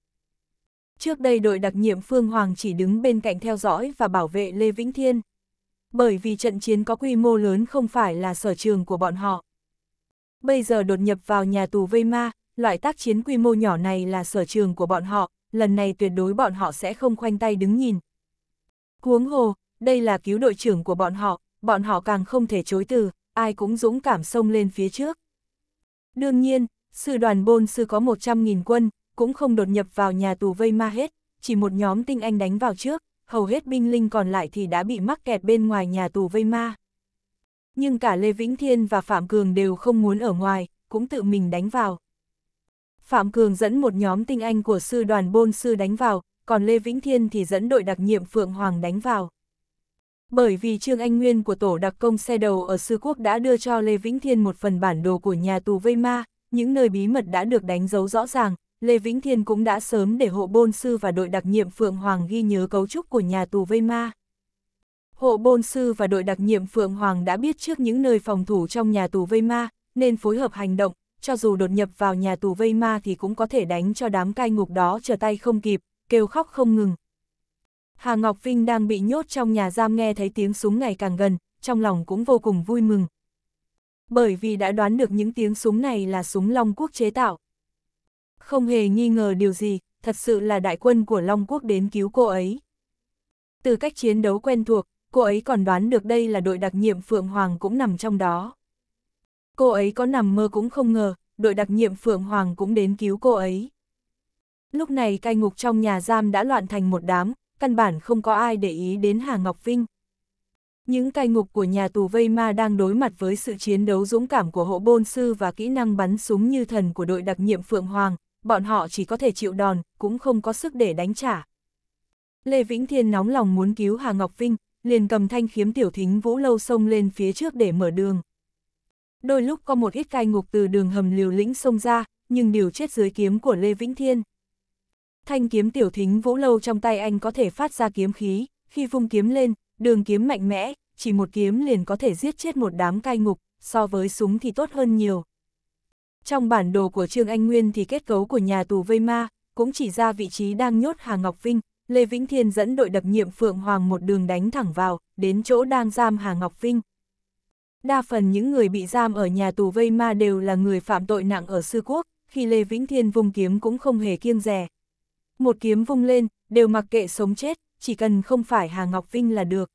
Trước đây đội đặc nhiệm Phương Hoàng chỉ đứng bên cạnh theo dõi và bảo vệ Lê Vĩnh Thiên bởi vì trận chiến có quy mô lớn không phải là sở trường của bọn họ. Bây giờ đột nhập vào nhà tù vây ma, loại tác chiến quy mô nhỏ này là sở trường của bọn họ, lần này tuyệt đối bọn họ sẽ không khoanh tay đứng nhìn. Cuống hồ, đây là cứu đội trưởng của bọn họ, bọn họ càng không thể chối từ, ai cũng dũng cảm xông lên phía trước. Đương nhiên, sư đoàn bôn sư có 100.000 quân, cũng không đột nhập vào nhà tù vây ma hết, chỉ một nhóm tinh anh đánh vào trước, hầu hết binh linh còn lại thì đã bị mắc kẹt bên ngoài nhà tù vây ma. Nhưng cả Lê Vĩnh Thiên và Phạm Cường đều không muốn ở ngoài, cũng tự mình đánh vào. Phạm Cường dẫn một nhóm tinh anh của sư đoàn bôn sư đánh vào, còn Lê Vĩnh Thiên thì dẫn đội đặc nhiệm Phượng Hoàng đánh vào. Bởi vì Trương Anh Nguyên của tổ đặc công xe đầu ở Sư Quốc đã đưa cho Lê Vĩnh Thiên một phần bản đồ của nhà tù Vây Ma, những nơi bí mật đã được đánh dấu rõ ràng, Lê Vĩnh Thiên cũng đã sớm để hộ bôn sư và đội đặc nhiệm Phượng Hoàng ghi nhớ cấu trúc của nhà tù vây ma. Hộ bôn sư và đội đặc nhiệm Phượng Hoàng đã biết trước những nơi phòng thủ trong nhà tù vây ma, nên phối hợp hành động, cho dù đột nhập vào nhà tù vây ma thì cũng có thể đánh cho đám cai ngục đó trở tay không kịp, kêu khóc không ngừng. Hà Ngọc Vinh đang bị nhốt trong nhà giam nghe thấy tiếng súng ngày càng gần, trong lòng cũng vô cùng vui mừng. Bởi vì đã đoán được những tiếng súng này là súng Long Quốc chế tạo, không hề nghi ngờ điều gì, thật sự là đại quân của Long Quốc đến cứu cô ấy. Từ cách chiến đấu quen thuộc, cô ấy còn đoán được đây là đội đặc nhiệm Phượng Hoàng cũng nằm trong đó. Cô ấy có nằm mơ cũng không ngờ, đội đặc nhiệm Phượng Hoàng cũng đến cứu cô ấy. Lúc này cai ngục trong nhà giam đã loạn thành một đám, căn bản không có ai để ý đến Hà Ngọc Vinh. Những cai ngục của nhà tù vây ma đang đối mặt với sự chiến đấu dũng cảm của hộ bôn sư và kỹ năng bắn súng như thần của đội đặc nhiệm Phượng Hoàng, bọn họ chỉ có thể chịu đòn, cũng không có sức để đánh trả. Lê Vĩnh Thiên nóng lòng muốn cứu Hà Ngọc Vinh, liền cầm thanh khiếm tiểu thính vũ lâu sông lên phía trước để mở đường. Đôi lúc có một ít cai ngục từ đường hầm liều lĩnh sông ra, nhưng đều chết dưới kiếm của Lê Vĩnh Thiên. Thanh kiếm tiểu thính vũ lâu trong tay anh có thể phát ra kiếm khí, khi vung kiếm lên, đường kiếm mạnh mẽ, chỉ một kiếm liền có thể giết chết một đám cai ngục, so với súng thì tốt hơn nhiều. Trong bản đồ của Trương Anh Nguyên thì kết cấu của nhà tù vây ma, cũng chỉ ra vị trí đang nhốt Hà Ngọc Vinh, Lê Vĩnh Thiên dẫn đội đặc nhiệm Phượng Hoàng một đường đánh thẳng vào, đến chỗ đang giam Hà Ngọc Vinh. Đa phần những người bị giam ở nhà tù vây ma đều là người phạm tội nặng ở sư quốc, khi Lê Vĩnh Thiên vùng kiếm cũng không hề kiêng rè. Một kiếm vung lên, đều mặc kệ sống chết, chỉ cần không phải Hà Ngọc Vinh là được.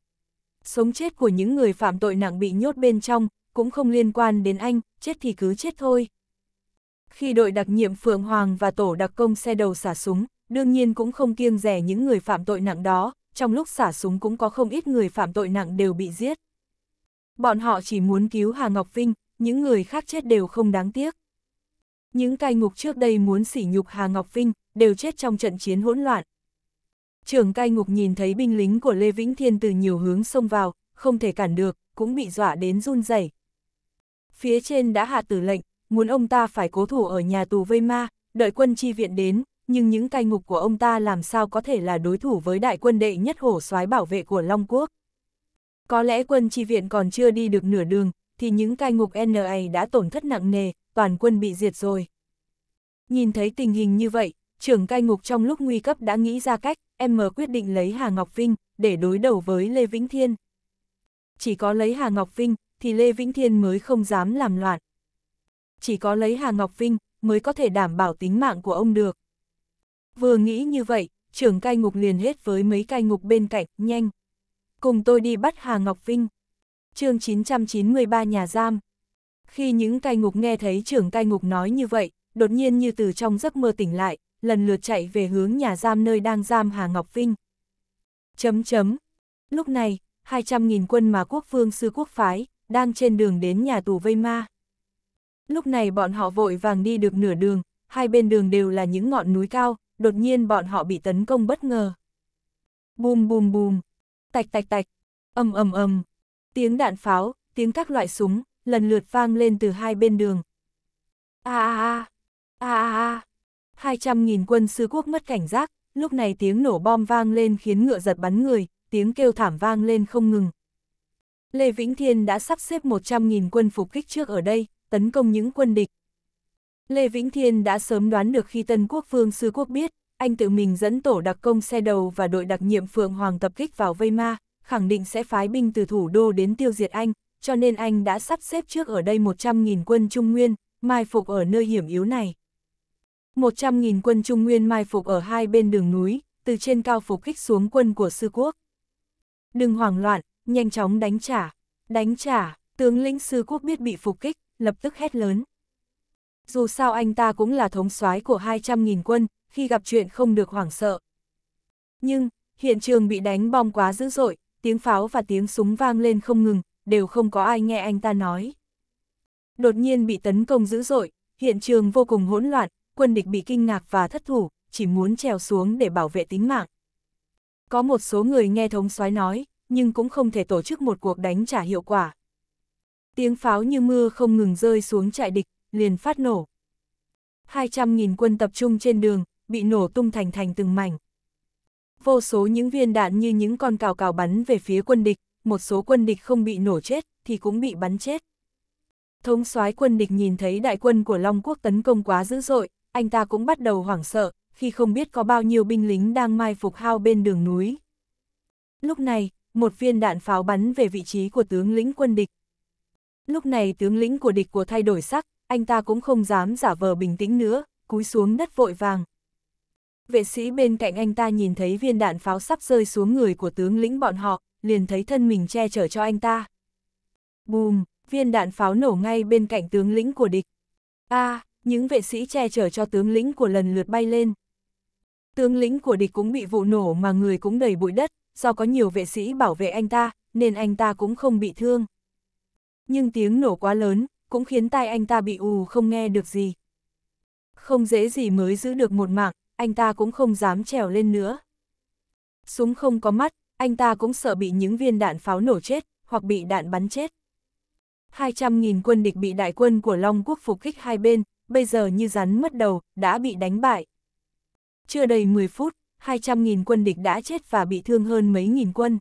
Sống chết của những người phạm tội nặng bị nhốt bên trong, cũng không liên quan đến anh, chết thì cứ chết thôi. Khi đội đặc nhiệm Phượng Hoàng và tổ đặc công xe đầu xả súng, đương nhiên cũng không kiêng rẻ những người phạm tội nặng đó, trong lúc xả súng cũng có không ít người phạm tội nặng đều bị giết. Bọn họ chỉ muốn cứu Hà Ngọc Vinh, những người khác chết đều không đáng tiếc. Những cai ngục trước đây muốn sỉ nhục Hà Ngọc Vinh, đều chết trong trận chiến hỗn loạn. Trưởng cai ngục nhìn thấy binh lính của Lê Vĩnh Thiên từ nhiều hướng xông vào, không thể cản được, cũng bị dọa đến run rẩy. Phía trên đã hạ tử lệnh, muốn ông ta phải cố thủ ở nhà tù vây ma, đợi quân chi viện đến, nhưng những cai ngục của ông ta làm sao có thể là đối thủ với đại quân đệ nhất hổ soái bảo vệ của Long Quốc. Có lẽ quân chi viện còn chưa đi được nửa đường, thì những cai ngục NA đã tổn thất nặng nề, toàn quân bị diệt rồi. Nhìn thấy tình hình như vậy, trưởng cai ngục trong lúc nguy cấp đã nghĩ ra cách, em quyết định lấy Hà Ngọc Vinh, để đối đầu với Lê Vĩnh Thiên. Chỉ có lấy Hà Ngọc Vinh, thì Lê Vĩnh Thiên mới không dám làm loạn, chỉ có lấy Hà Ngọc Vinh mới có thể đảm bảo tính mạng của ông được. Vừa nghĩ như vậy, trưởng cai ngục liền hết với mấy cai ngục bên cạnh, nhanh. Cùng tôi đi bắt Hà Ngọc Vinh. chương 993 nhà giam. Khi những cai ngục nghe thấy trưởng cai ngục nói như vậy, đột nhiên như từ trong giấc mơ tỉnh lại, lần lượt chạy về hướng nhà giam nơi đang giam Hà Ngọc Vinh. Chấm chấm. Lúc này, 200.000 quân mà quốc vương sư quốc phái, đang trên đường đến nhà tù vây ma. Lúc này bọn họ vội vàng đi được nửa đường, hai bên đường đều là những ngọn núi cao, đột nhiên bọn họ bị tấn công bất ngờ. Bùm bùm bùm, tạch tạch tạch, ầm ầm ầm, tiếng đạn pháo, tiếng các loại súng, lần lượt vang lên từ hai bên đường. A a a, a a a, 200.000 quân sư quốc mất cảnh giác, lúc này tiếng nổ bom vang lên khiến ngựa giật bắn người, tiếng kêu thảm vang lên không ngừng. Lê Vĩnh Thiên đã sắp xếp 100.000 quân phục kích trước ở đây, tấn công những quân địch. Lê Vĩnh Thiên đã sớm đoán được khi Tân Quốc Vương Sư Quốc biết, anh tự mình dẫn tổ đặc công xe đầu và đội đặc nhiệm Phượng Hoàng tập kích vào vây ma, khẳng định sẽ phái binh từ thủ đô đến tiêu diệt anh, cho nên anh đã sắp xếp trước ở đây 100.000 quân Trung Nguyên, mai phục ở nơi hiểm yếu này. 100.000 quân Trung Nguyên mai phục ở hai bên đường núi, từ trên cao phục kích xuống quân của Sư Quốc. Đừng hoảng loạn, nhanh chóng đánh trả. Đánh trả, tướng lĩnh Sư Quốc biết bị phục kích, lập tức hét lớn. Dù sao anh ta cũng là thống soái của 200.000 quân, khi gặp chuyện không được hoảng sợ. Nhưng, hiện trường bị đánh bom quá dữ dội, tiếng pháo và tiếng súng vang lên không ngừng, đều không có ai nghe anh ta nói. Đột nhiên bị tấn công dữ dội, hiện trường vô cùng hỗn loạn, quân địch bị kinh ngạc và thất thủ, chỉ muốn trèo xuống để bảo vệ tính mạng. Có một số người nghe thống soái nói, nhưng cũng không thể tổ chức một cuộc đánh trả hiệu quả tiếng pháo như mưa không ngừng rơi xuống trại địch, liền phát nổ. 200.000 quân tập trung trên đường, bị nổ tung thành thành từng mảnh. Vô số những viên đạn như những con cào cào bắn về phía quân địch, một số quân địch không bị nổ chết, thì cũng bị bắn chết. Thống soái quân địch nhìn thấy đại quân của Long Quốc tấn công quá dữ dội, anh ta cũng bắt đầu hoảng sợ, khi không biết có bao nhiêu binh lính đang mai phục hao bên đường núi. Lúc này, một viên đạn pháo bắn về vị trí của tướng lĩnh quân địch, Lúc này tướng lĩnh của địch của thay đổi sắc, anh ta cũng không dám giả vờ bình tĩnh nữa, cúi xuống đất vội vàng. Vệ sĩ bên cạnh anh ta nhìn thấy viên đạn pháo sắp rơi xuống người của tướng lĩnh bọn họ, liền thấy thân mình che chở cho anh ta. Bùm, viên đạn pháo nổ ngay bên cạnh tướng lĩnh của địch. A, à, những vệ sĩ che chở cho tướng lĩnh của lần lượt bay lên. Tướng lĩnh của địch cũng bị vụ nổ mà người cũng đầy bụi đất, do có nhiều vệ sĩ bảo vệ anh ta, nên anh ta cũng không bị thương nhưng tiếng nổ quá lớn, cũng khiến tai anh ta bị ù không nghe được gì. Không dễ gì mới giữ được một mạng, anh ta cũng không dám trèo lên nữa. Súng không có mắt, anh ta cũng sợ bị những viên đạn pháo nổ chết, hoặc bị đạn bắn chết. 200.000 quân địch bị đại quân của Long Quốc phục kích hai bên, bây giờ như rắn mất đầu, đã bị đánh bại. Chưa đầy 10 phút, 200.000 quân địch đã chết và bị thương hơn mấy nghìn quân.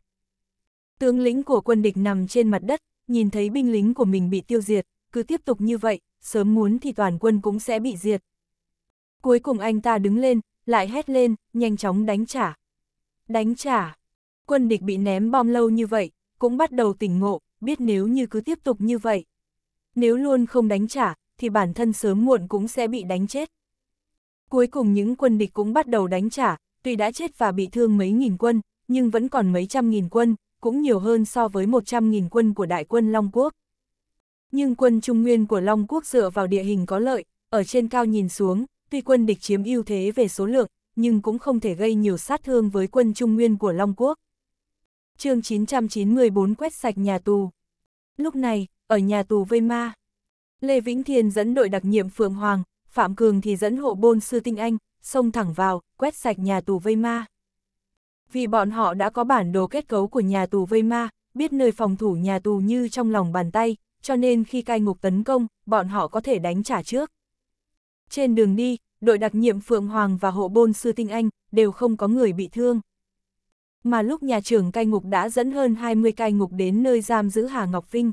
Tướng lĩnh của quân địch nằm trên mặt đất, nhìn thấy binh lính của mình bị tiêu diệt, cứ tiếp tục như vậy, sớm muốn thì toàn quân cũng sẽ bị diệt. Cuối cùng anh ta đứng lên, lại hét lên, nhanh chóng đánh trả. Đánh trả. Quân địch bị ném bom lâu như vậy, cũng bắt đầu tỉnh ngộ, biết nếu như cứ tiếp tục như vậy. Nếu luôn không đánh trả, thì bản thân sớm muộn cũng sẽ bị đánh chết. Cuối cùng những quân địch cũng bắt đầu đánh trả, tuy đã chết và bị thương mấy nghìn quân, nhưng vẫn còn mấy trăm nghìn quân, cũng nhiều hơn so với 100.000 quân của đại quân Long Quốc. Nhưng quân Trung Nguyên của Long Quốc dựa vào địa hình có lợi, ở trên cao nhìn xuống, tuy quân địch chiếm ưu thế về số lượng, nhưng cũng không thể gây nhiều sát thương với quân Trung Nguyên của Long Quốc. chương 994 quét sạch nhà tù. Lúc này, ở nhà tù Vây Ma, Lê Vĩnh Thiên dẫn đội đặc nhiệm Phượng Hoàng, Phạm Cường thì dẫn hộ bôn sư Tinh Anh, xông thẳng vào, quét sạch nhà tù Vây Ma vì bọn họ đã có bản đồ kết cấu của nhà tù vây ma, biết nơi phòng thủ nhà tù như trong lòng bàn tay, cho nên khi cai ngục tấn công, bọn họ có thể đánh trả trước. Trên đường đi, đội đặc nhiệm Phượng Hoàng và hộ bôn Sư Tinh Anh đều không có người bị thương. Mà lúc nhà trưởng cai ngục đã dẫn hơn 20 cai ngục đến nơi giam giữ Hà Ngọc Vinh.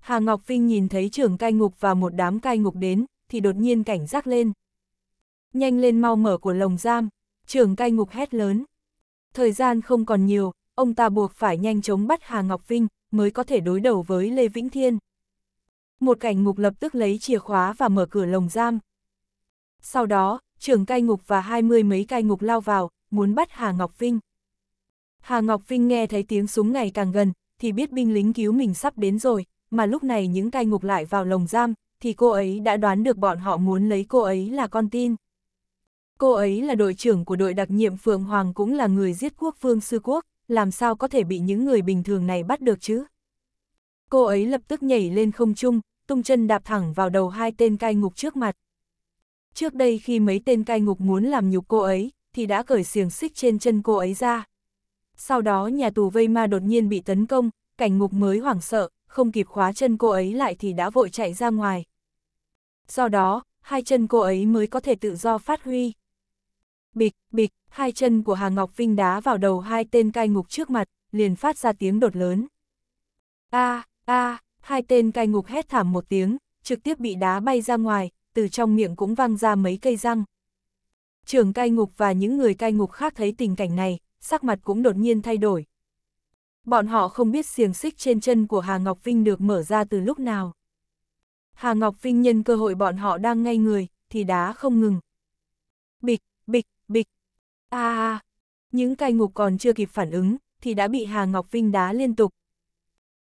Hà Ngọc Vinh nhìn thấy trưởng cai ngục và một đám cai ngục đến, thì đột nhiên cảnh giác lên. Nhanh lên mau mở của lồng giam, trưởng cai ngục hét lớn. Thời gian không còn nhiều, ông ta buộc phải nhanh chóng bắt Hà Ngọc Vinh, mới có thể đối đầu với Lê Vĩnh Thiên. Một cảnh ngục lập tức lấy chìa khóa và mở cửa lồng giam. Sau đó, trưởng cai ngục và hai mươi mấy cai ngục lao vào, muốn bắt Hà Ngọc Vinh. Hà Ngọc Vinh nghe thấy tiếng súng ngày càng gần, thì biết binh lính cứu mình sắp đến rồi, mà lúc này những cai ngục lại vào lồng giam, thì cô ấy đã đoán được bọn họ muốn lấy cô ấy là con tin. Cô ấy là đội trưởng của đội đặc nhiệm Phượng Hoàng cũng là người giết quốc vương sư quốc, làm sao có thể bị những người bình thường này bắt được chứ? Cô ấy lập tức nhảy lên không trung, tung chân đạp thẳng vào đầu hai tên cai ngục trước mặt. Trước đây khi mấy tên cai ngục muốn làm nhục cô ấy, thì đã cởi xiềng xích trên chân cô ấy ra. Sau đó nhà tù vây ma đột nhiên bị tấn công, cảnh ngục mới hoảng sợ, không kịp khóa chân cô ấy lại thì đã vội chạy ra ngoài. Do đó, hai chân cô ấy mới có thể tự do phát huy. Bịch, bịch, hai chân của Hà Ngọc Vinh đá vào đầu hai tên cai ngục trước mặt, liền phát ra tiếng đột lớn. A, a, hai tên cai ngục hét thảm một tiếng, trực tiếp bị đá bay ra ngoài, từ trong miệng cũng văng ra mấy cây răng. Trưởng cai ngục và những người cai ngục khác thấy tình cảnh này, sắc mặt cũng đột nhiên thay đổi. Bọn họ không biết xiềng xích trên chân của Hà Ngọc Vinh được mở ra từ lúc nào. Hà Ngọc Vinh nhân cơ hội bọn họ đang ngay người, thì đá không ngừng. Bịch, bịch, Bịch. a à, Những cai ngục còn chưa kịp phản ứng, thì đã bị Hà Ngọc Vinh đá liên tục.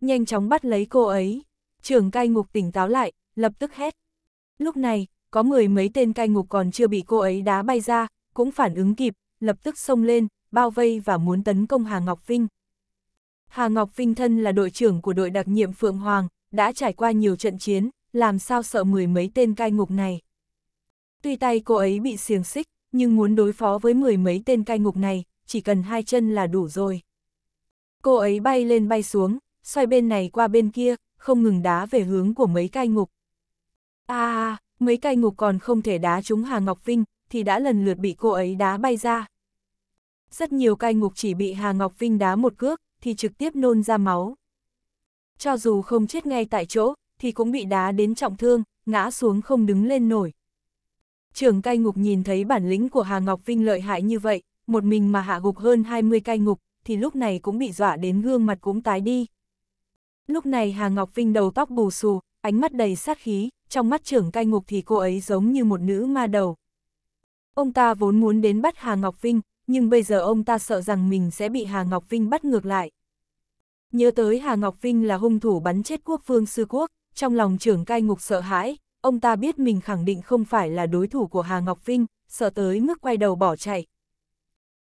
Nhanh chóng bắt lấy cô ấy. Trưởng cai ngục tỉnh táo lại, lập tức hét. Lúc này, có mười mấy tên cai ngục còn chưa bị cô ấy đá bay ra, cũng phản ứng kịp, lập tức xông lên, bao vây và muốn tấn công Hà Ngọc Vinh. Hà Ngọc Vinh thân là đội trưởng của đội đặc nhiệm Phượng Hoàng, đã trải qua nhiều trận chiến, làm sao sợ mười mấy tên cai ngục này. Tuy tay cô ấy bị xiềng xích, nhưng muốn đối phó với mười mấy tên cai ngục này, chỉ cần hai chân là đủ rồi. Cô ấy bay lên bay xuống, xoay bên này qua bên kia, không ngừng đá về hướng của mấy cai ngục. À, mấy cai ngục còn không thể đá trúng Hà Ngọc Vinh, thì đã lần lượt bị cô ấy đá bay ra. Rất nhiều cai ngục chỉ bị Hà Ngọc Vinh đá một cước, thì trực tiếp nôn ra máu. Cho dù không chết ngay tại chỗ, thì cũng bị đá đến trọng thương, ngã xuống không đứng lên nổi. Trưởng cai ngục nhìn thấy bản lĩnh của Hà Ngọc Vinh lợi hại như vậy, một mình mà hạ gục hơn 20 cai ngục, thì lúc này cũng bị dọa đến gương mặt cũng tái đi. Lúc này Hà Ngọc Vinh đầu tóc bù xù, ánh mắt đầy sát khí, trong mắt trưởng cai ngục thì cô ấy giống như một nữ ma đầu. Ông ta vốn muốn đến bắt Hà Ngọc Vinh, nhưng bây giờ ông ta sợ rằng mình sẽ bị Hà Ngọc Vinh bắt ngược lại. Nhớ tới Hà Ngọc Vinh là hung thủ bắn chết quốc vương sư quốc, trong lòng trưởng cai ngục sợ hãi, ông ta biết mình khẳng định không phải là đối thủ của Hà Ngọc Vinh, sợ tới mức quay đầu bỏ chạy.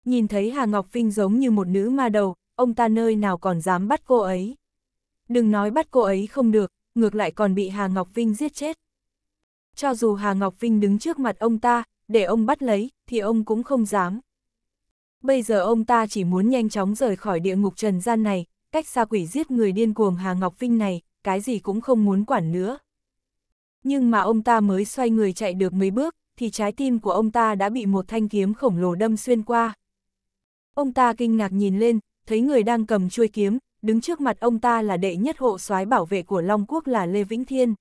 Nhìn thấy Hà Ngọc Vinh giống như một nữ ma đầu, ông ta nơi nào còn dám bắt cô ấy. Đừng nói bắt cô ấy không được, ngược lại còn bị Hà Ngọc Vinh giết chết. Cho dù Hà Ngọc Vinh đứng trước mặt ông ta, để ông bắt lấy, thì ông cũng không dám. Bây giờ ông ta chỉ muốn nhanh chóng rời khỏi địa ngục trần gian này, cách xa quỷ giết người điên cuồng Hà Ngọc Vinh này, cái gì cũng không muốn quản nữa. Nhưng mà ông ta mới xoay người chạy được mấy bước, thì trái tim của ông ta đã bị một thanh kiếm khổng lồ đâm xuyên qua. Ông ta kinh ngạc nhìn lên, thấy người đang cầm chuôi kiếm, đứng trước mặt ông ta là đệ nhất hộ soái bảo vệ của Long Quốc là Lê Vĩnh Thiên.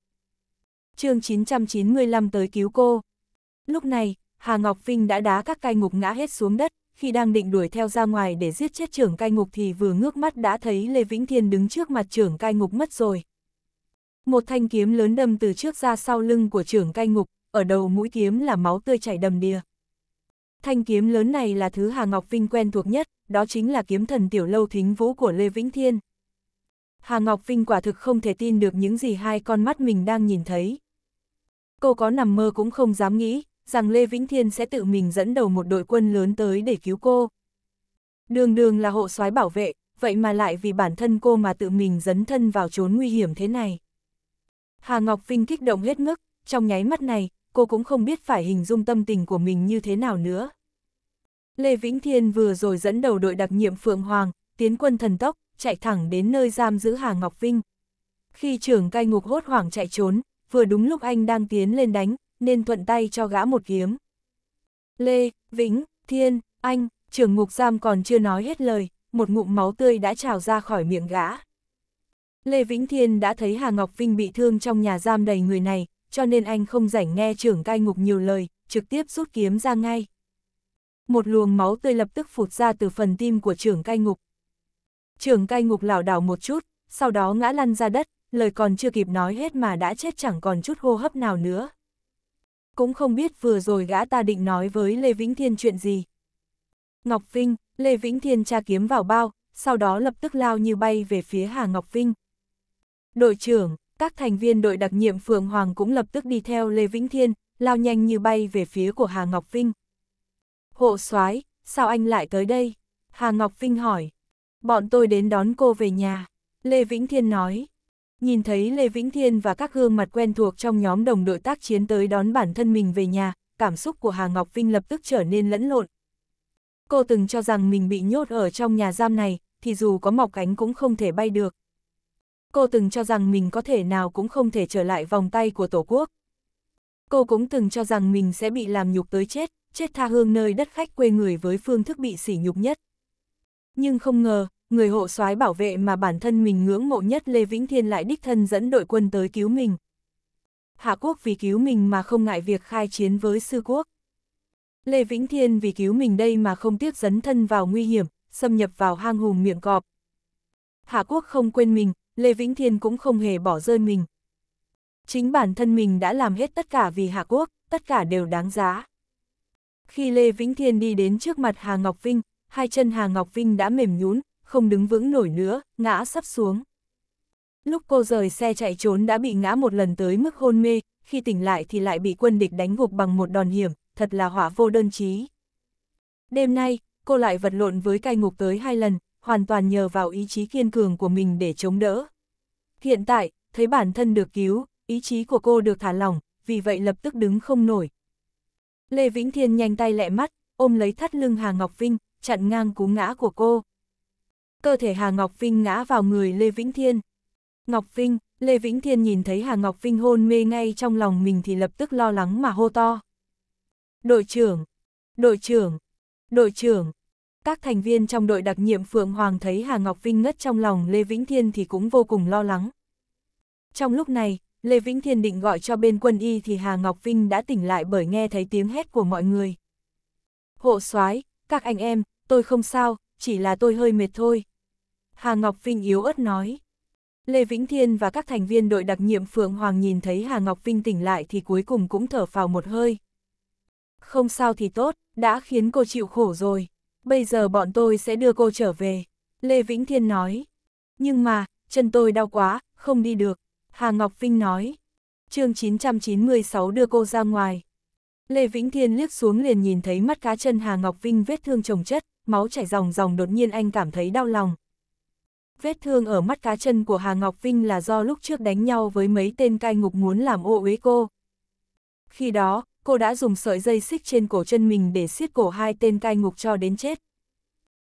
chương 995 tới cứu cô. Lúc này, Hà Ngọc Vinh đã đá các cai ngục ngã hết xuống đất, khi đang định đuổi theo ra ngoài để giết chết trưởng cai ngục thì vừa ngước mắt đã thấy Lê Vĩnh Thiên đứng trước mặt trưởng cai ngục mất rồi, một thanh kiếm lớn đâm từ trước ra sau lưng của trưởng cai ngục, ở đầu mũi kiếm là máu tươi chảy đầm đìa. Thanh kiếm lớn này là thứ Hà Ngọc Vinh quen thuộc nhất, đó chính là kiếm thần tiểu lâu thính vũ của Lê Vĩnh Thiên. Hà Ngọc Vinh quả thực không thể tin được những gì hai con mắt mình đang nhìn thấy. Cô có nằm mơ cũng không dám nghĩ, rằng Lê Vĩnh Thiên sẽ tự mình dẫn đầu một đội quân lớn tới để cứu cô. Đường đường là hộ soái bảo vệ, vậy mà lại vì bản thân cô mà tự mình dấn thân vào chốn nguy hiểm thế này. Hà Ngọc Vinh kích động hết mức, trong nháy mắt này, cô cũng không biết phải hình dung tâm tình của mình như thế nào nữa. Lê Vĩnh Thiên vừa rồi dẫn đầu đội đặc nhiệm Phượng Hoàng, tiến quân thần tốc, chạy thẳng đến nơi giam giữ Hà Ngọc Vinh. Khi trưởng cai ngục hốt hoảng chạy trốn, vừa đúng lúc anh đang tiến lên đánh, nên thuận tay cho gã một kiếm. Lê, Vĩnh, Thiên, anh, trưởng ngục giam còn chưa nói hết lời, một ngụm máu tươi đã trào ra khỏi miệng gã. Lê Vĩnh Thiên đã thấy Hà Ngọc Vinh bị thương trong nhà giam đầy người này, cho nên anh không rảnh nghe trưởng cai ngục nhiều lời, trực tiếp rút kiếm ra ngay. Một luồng máu tươi lập tức phụt ra từ phần tim của trưởng cai ngục. Trưởng cai ngục lảo đảo một chút, sau đó ngã lăn ra đất, lời còn chưa kịp nói hết mà đã chết chẳng còn chút hô hấp nào nữa. Cũng không biết vừa rồi gã ta định nói với Lê Vĩnh Thiên chuyện gì. Ngọc Vinh, Lê Vĩnh Thiên tra kiếm vào bao, sau đó lập tức lao như bay về phía Hà Ngọc Vinh, Đội trưởng, các thành viên đội đặc nhiệm Phượng Hoàng cũng lập tức đi theo Lê Vĩnh Thiên, lao nhanh như bay về phía của Hà Ngọc Vinh. Hộ soái sao anh lại tới đây? Hà Ngọc Vinh hỏi. Bọn tôi đến đón cô về nhà. Lê Vĩnh Thiên nói. Nhìn thấy Lê Vĩnh Thiên và các gương mặt quen thuộc trong nhóm đồng đội tác chiến tới đón bản thân mình về nhà, cảm xúc của Hà Ngọc Vinh lập tức trở nên lẫn lộn. Cô từng cho rằng mình bị nhốt ở trong nhà giam này, thì dù có mọc cánh cũng không thể bay được, cô từng cho rằng mình có thể nào cũng không thể trở lại vòng tay của Tổ quốc. Cô cũng từng cho rằng mình sẽ bị làm nhục tới chết, chết tha hương nơi đất khách quê người với phương thức bị sỉ nhục nhất. Nhưng không ngờ, người hộ soái bảo vệ mà bản thân mình ngưỡng mộ nhất Lê Vĩnh Thiên lại đích thân dẫn đội quân tới cứu mình. Hạ quốc vì cứu mình mà không ngại việc khai chiến với sư quốc. Lê Vĩnh Thiên vì cứu mình đây mà không tiếc dấn thân vào nguy hiểm, xâm nhập vào hang hùm miệng cọp. Hạ quốc không quên mình, Lê Vĩnh Thiên cũng không hề bỏ rơi mình. Chính bản thân mình đã làm hết tất cả vì Hạ Quốc, tất cả đều đáng giá. Khi Lê Vĩnh Thiên đi đến trước mặt Hà Ngọc Vinh, hai chân Hà Ngọc Vinh đã mềm nhún, không đứng vững nổi nữa, ngã sắp xuống. Lúc cô rời xe chạy trốn đã bị ngã một lần tới mức hôn mê, khi tỉnh lại thì lại bị quân địch đánh gục bằng một đòn hiểm, thật là hỏa vô đơn chí. Đêm nay, cô lại vật lộn với cai ngục tới hai lần, hoàn toàn nhờ vào ý chí kiên cường của mình để chống đỡ. Hiện tại, thấy bản thân được cứu, ý chí của cô được thả lỏng, vì vậy lập tức đứng không nổi. Lê Vĩnh Thiên nhanh tay lẹ mắt, ôm lấy thắt lưng Hà Ngọc Vinh, chặn ngang cú ngã của cô. Cơ thể Hà Ngọc Vinh ngã vào người Lê Vĩnh Thiên. Ngọc Vinh, Lê Vĩnh Thiên nhìn thấy Hà Ngọc Vinh hôn mê ngay trong lòng mình thì lập tức lo lắng mà hô to. Đội trưởng, đội trưởng, đội trưởng, các thành viên trong đội đặc nhiệm Phượng Hoàng thấy Hà Ngọc Vinh ngất trong lòng Lê Vĩnh Thiên thì cũng vô cùng lo lắng. Trong lúc này, Lê Vĩnh Thiên định gọi cho bên quân y thì Hà Ngọc Vinh đã tỉnh lại bởi nghe thấy tiếng hét của mọi người. Hộ soái các anh em, tôi không sao, chỉ là tôi hơi mệt thôi. Hà Ngọc Vinh yếu ớt nói. Lê Vĩnh Thiên và các thành viên đội đặc nhiệm Phượng Hoàng nhìn thấy Hà Ngọc Vinh tỉnh lại thì cuối cùng cũng thở phào một hơi. Không sao thì tốt, đã khiến cô chịu khổ rồi bây giờ bọn tôi sẽ đưa cô trở về. Lê Vĩnh Thiên nói. Nhưng mà, chân tôi đau quá, không đi được. Hà Ngọc Vinh nói. chương 996 đưa cô ra ngoài. Lê Vĩnh Thiên liếc xuống liền nhìn thấy mắt cá chân Hà Ngọc Vinh vết thương trồng chất, máu chảy ròng ròng đột nhiên anh cảm thấy đau lòng. Vết thương ở mắt cá chân của Hà Ngọc Vinh là do lúc trước đánh nhau với mấy tên cai ngục muốn làm ô uế cô. Khi đó, cô đã dùng sợi dây xích trên cổ chân mình để xiết cổ hai tên cai ngục cho đến chết.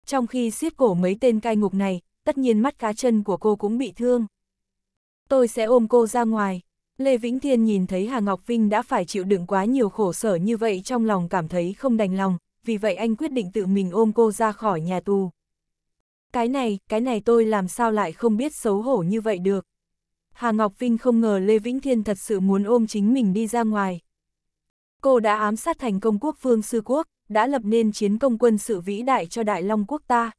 Trong khi xiết cổ mấy tên cai ngục này, tất nhiên mắt cá chân của cô cũng bị thương. Tôi sẽ ôm cô ra ngoài. Lê Vĩnh Thiên nhìn thấy Hà Ngọc Vinh đã phải chịu đựng quá nhiều khổ sở như vậy trong lòng cảm thấy không đành lòng, vì vậy anh quyết định tự mình ôm cô ra khỏi nhà tù. Cái này, cái này tôi làm sao lại không biết xấu hổ như vậy được. Hà Ngọc Vinh không ngờ Lê Vĩnh Thiên thật sự muốn ôm chính mình đi ra ngoài. Cô đã ám sát thành công quốc vương sư quốc, đã lập nên chiến công quân sự vĩ đại cho Đại Long quốc ta.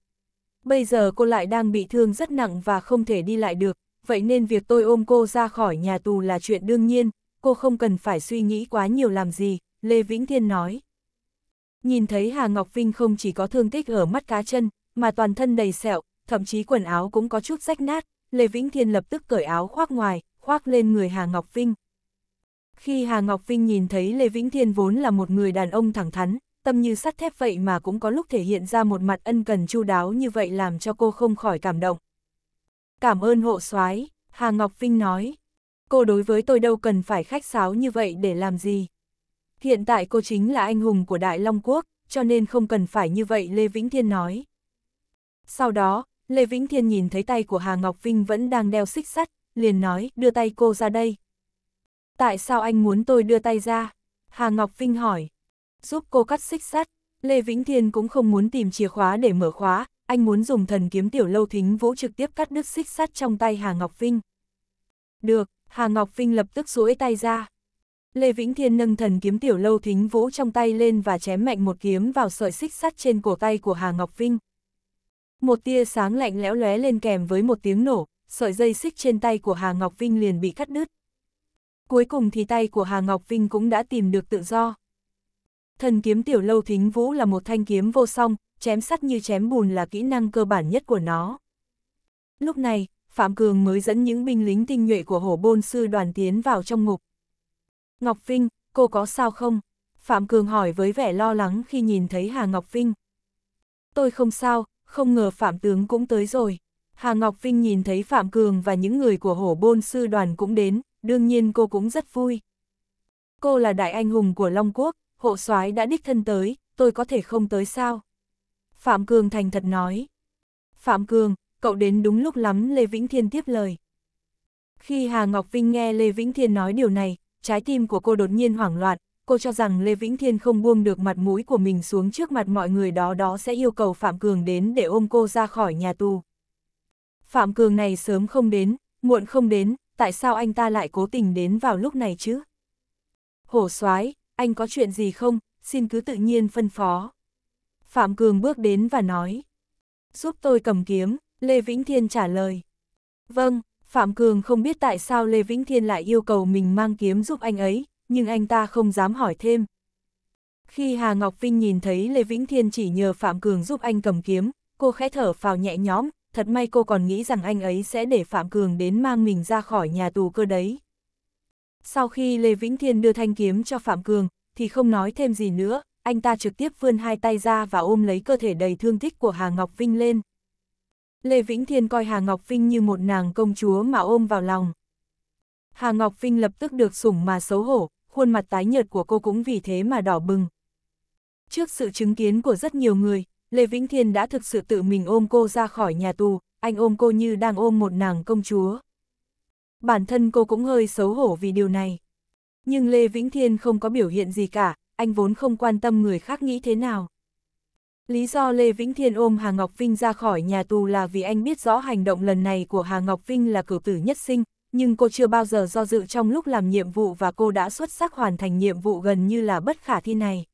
Bây giờ cô lại đang bị thương rất nặng và không thể đi lại được, vậy nên việc tôi ôm cô ra khỏi nhà tù là chuyện đương nhiên, cô không cần phải suy nghĩ quá nhiều làm gì, Lê Vĩnh Thiên nói. Nhìn thấy Hà Ngọc Vinh không chỉ có thương tích ở mắt cá chân, mà toàn thân đầy sẹo, thậm chí quần áo cũng có chút rách nát, Lê Vĩnh Thiên lập tức cởi áo khoác ngoài, khoác lên người Hà Ngọc Vinh, khi Hà Ngọc Vinh nhìn thấy Lê Vĩnh Thiên vốn là một người đàn ông thẳng thắn, tâm như sắt thép vậy mà cũng có lúc thể hiện ra một mặt ân cần chu đáo như vậy làm cho cô không khỏi cảm động. Cảm ơn hộ soái Hà Ngọc Vinh nói. Cô đối với tôi đâu cần phải khách sáo như vậy để làm gì. Hiện tại cô chính là anh hùng của Đại Long Quốc, cho nên không cần phải như vậy Lê Vĩnh Thiên nói. Sau đó, Lê Vĩnh Thiên nhìn thấy tay của Hà Ngọc Vinh vẫn đang đeo xích sắt, liền nói đưa tay cô ra đây, Tại sao anh muốn tôi đưa tay ra? Hà Ngọc Vinh hỏi. Giúp cô cắt xích sắt, Lê Vĩnh Thiên cũng không muốn tìm chìa khóa để mở khóa, anh muốn dùng thần kiếm tiểu lâu thính vũ trực tiếp cắt đứt xích sắt trong tay Hà Ngọc Vinh. Được, Hà Ngọc Vinh lập tức duỗi tay ra. Lê Vĩnh Thiên nâng thần kiếm tiểu lâu thính vũ trong tay lên và chém mạnh một kiếm vào sợi xích sắt trên cổ tay của Hà Ngọc Vinh. Một tia sáng lạnh lẽo lóe lên kèm với một tiếng nổ, sợi dây xích trên tay của Hà Ngọc Vinh liền bị cắt đứt cuối cùng thì tay của Hà Ngọc Vinh cũng đã tìm được tự do. Thần kiếm tiểu lâu thính vũ là một thanh kiếm vô song, chém sắt như chém bùn là kỹ năng cơ bản nhất của nó. Lúc này, Phạm Cường mới dẫn những binh lính tinh nhuệ của hổ bôn sư đoàn tiến vào trong ngục. Ngọc Vinh, cô có sao không? Phạm Cường hỏi với vẻ lo lắng khi nhìn thấy Hà Ngọc Vinh. Tôi không sao, không ngờ Phạm Tướng cũng tới rồi. Hà Ngọc Vinh nhìn thấy Phạm Cường và những người của hổ bôn sư đoàn cũng đến, đương nhiên cô cũng rất vui. Cô là đại anh hùng của Long Quốc, hộ soái đã đích thân tới, tôi có thể không tới sao? Phạm Cường thành thật nói. Phạm Cường, cậu đến đúng lúc lắm Lê Vĩnh Thiên tiếp lời. Khi Hà Ngọc Vinh nghe Lê Vĩnh Thiên nói điều này, trái tim của cô đột nhiên hoảng loạn, cô cho rằng Lê Vĩnh Thiên không buông được mặt mũi của mình xuống trước mặt mọi người đó đó sẽ yêu cầu Phạm Cường đến để ôm cô ra khỏi nhà tù. Phạm Cường này sớm không đến, muộn không đến, tại sao anh ta lại cố tình đến vào lúc này chứ? Hổ soái anh có chuyện gì không, xin cứ tự nhiên phân phó. Phạm Cường bước đến và nói. Giúp tôi cầm kiếm, Lê Vĩnh Thiên trả lời. Vâng, Phạm Cường không biết tại sao Lê Vĩnh Thiên lại yêu cầu mình mang kiếm giúp anh ấy, nhưng anh ta không dám hỏi thêm. Khi Hà Ngọc Vinh nhìn thấy Lê Vĩnh Thiên chỉ nhờ Phạm Cường giúp anh cầm kiếm, cô khẽ thở phào nhẹ nhõm, thật may cô còn nghĩ rằng anh ấy sẽ để Phạm Cường đến mang mình ra khỏi nhà tù cơ đấy. Sau khi Lê Vĩnh Thiên đưa thanh kiếm cho Phạm Cường, thì không nói thêm gì nữa, anh ta trực tiếp vươn hai tay ra và ôm lấy cơ thể đầy thương tích của Hà Ngọc Vinh lên. Lê Vĩnh Thiên coi Hà Ngọc Vinh như một nàng công chúa mà ôm vào lòng. Hà Ngọc Vinh lập tức được sủng mà xấu hổ, khuôn mặt tái nhợt của cô cũng vì thế mà đỏ bừng. Trước sự chứng kiến của rất nhiều người, Lê Vĩnh Thiên đã thực sự tự mình ôm cô ra khỏi nhà tù, anh ôm cô như đang ôm một nàng công chúa. Bản thân cô cũng hơi xấu hổ vì điều này. Nhưng Lê Vĩnh Thiên không có biểu hiện gì cả, anh vốn không quan tâm người khác nghĩ thế nào. Lý do Lê Vĩnh Thiên ôm Hà Ngọc Vinh ra khỏi nhà tù là vì anh biết rõ hành động lần này của Hà Ngọc Vinh là cử tử nhất sinh, nhưng cô chưa bao giờ do dự trong lúc làm nhiệm vụ và cô đã xuất sắc hoàn thành nhiệm vụ gần như là bất khả thi này.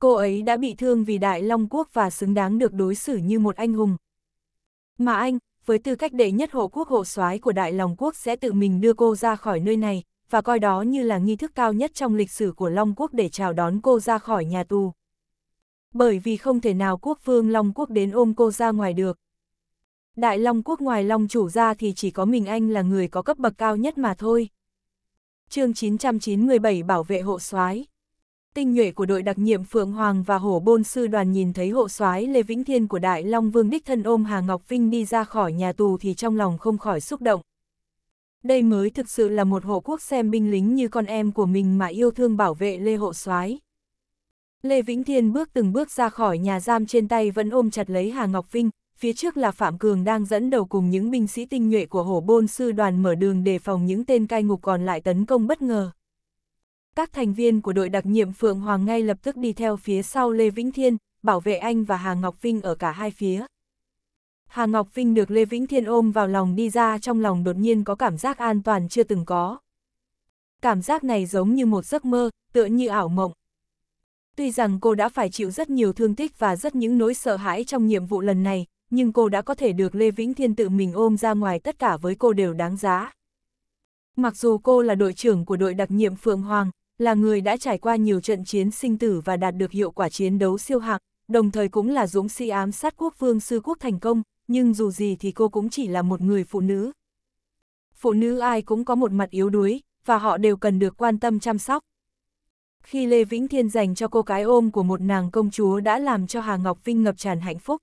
Cô ấy đã bị thương vì Đại Long Quốc và xứng đáng được đối xử như một anh hùng. Mà anh, với tư cách đệ nhất hộ quốc hộ soái của Đại Long Quốc sẽ tự mình đưa cô ra khỏi nơi này, và coi đó như là nghi thức cao nhất trong lịch sử của Long Quốc để chào đón cô ra khỏi nhà tù. Bởi vì không thể nào quốc vương Long Quốc đến ôm cô ra ngoài được. Đại Long Quốc ngoài Long chủ ra thì chỉ có mình anh là người có cấp bậc cao nhất mà thôi. chương 997 bảo vệ hộ soái Tinh nhuệ của đội đặc nhiệm Phượng Hoàng và Hổ Bôn Sư đoàn nhìn thấy hộ soái Lê Vĩnh Thiên của Đại Long Vương Đích Thân ôm Hà Ngọc Vinh đi ra khỏi nhà tù thì trong lòng không khỏi xúc động. Đây mới thực sự là một hộ quốc xem binh lính như con em của mình mà yêu thương bảo vệ Lê Hộ soái. Lê Vĩnh Thiên bước từng bước ra khỏi nhà giam trên tay vẫn ôm chặt lấy Hà Ngọc Vinh, phía trước là Phạm Cường đang dẫn đầu cùng những binh sĩ tinh nhuệ của hổ bôn sư đoàn mở đường đề phòng những tên cai ngục còn lại tấn công bất ngờ. Các thành viên của đội đặc nhiệm Phượng Hoàng ngay lập tức đi theo phía sau Lê Vĩnh Thiên, bảo vệ anh và Hà Ngọc Vinh ở cả hai phía. Hà Ngọc Vinh được Lê Vĩnh Thiên ôm vào lòng đi ra trong lòng đột nhiên có cảm giác an toàn chưa từng có. Cảm giác này giống như một giấc mơ, tựa như ảo mộng. Tuy rằng cô đã phải chịu rất nhiều thương tích và rất những nỗi sợ hãi trong nhiệm vụ lần này, nhưng cô đã có thể được Lê Vĩnh Thiên tự mình ôm ra ngoài tất cả với cô đều đáng giá. Mặc dù cô là đội trưởng của đội đặc nhiệm Phượng Hoàng, là người đã trải qua nhiều trận chiến sinh tử và đạt được hiệu quả chiến đấu siêu hạng, đồng thời cũng là dũng sĩ ám sát quốc vương sư quốc thành công, nhưng dù gì thì cô cũng chỉ là một người phụ nữ. Phụ nữ ai cũng có một mặt yếu đuối, và họ đều cần được quan tâm chăm sóc. Khi Lê Vĩnh Thiên dành cho cô cái ôm của một nàng công chúa đã làm cho Hà Ngọc Vinh ngập tràn hạnh phúc.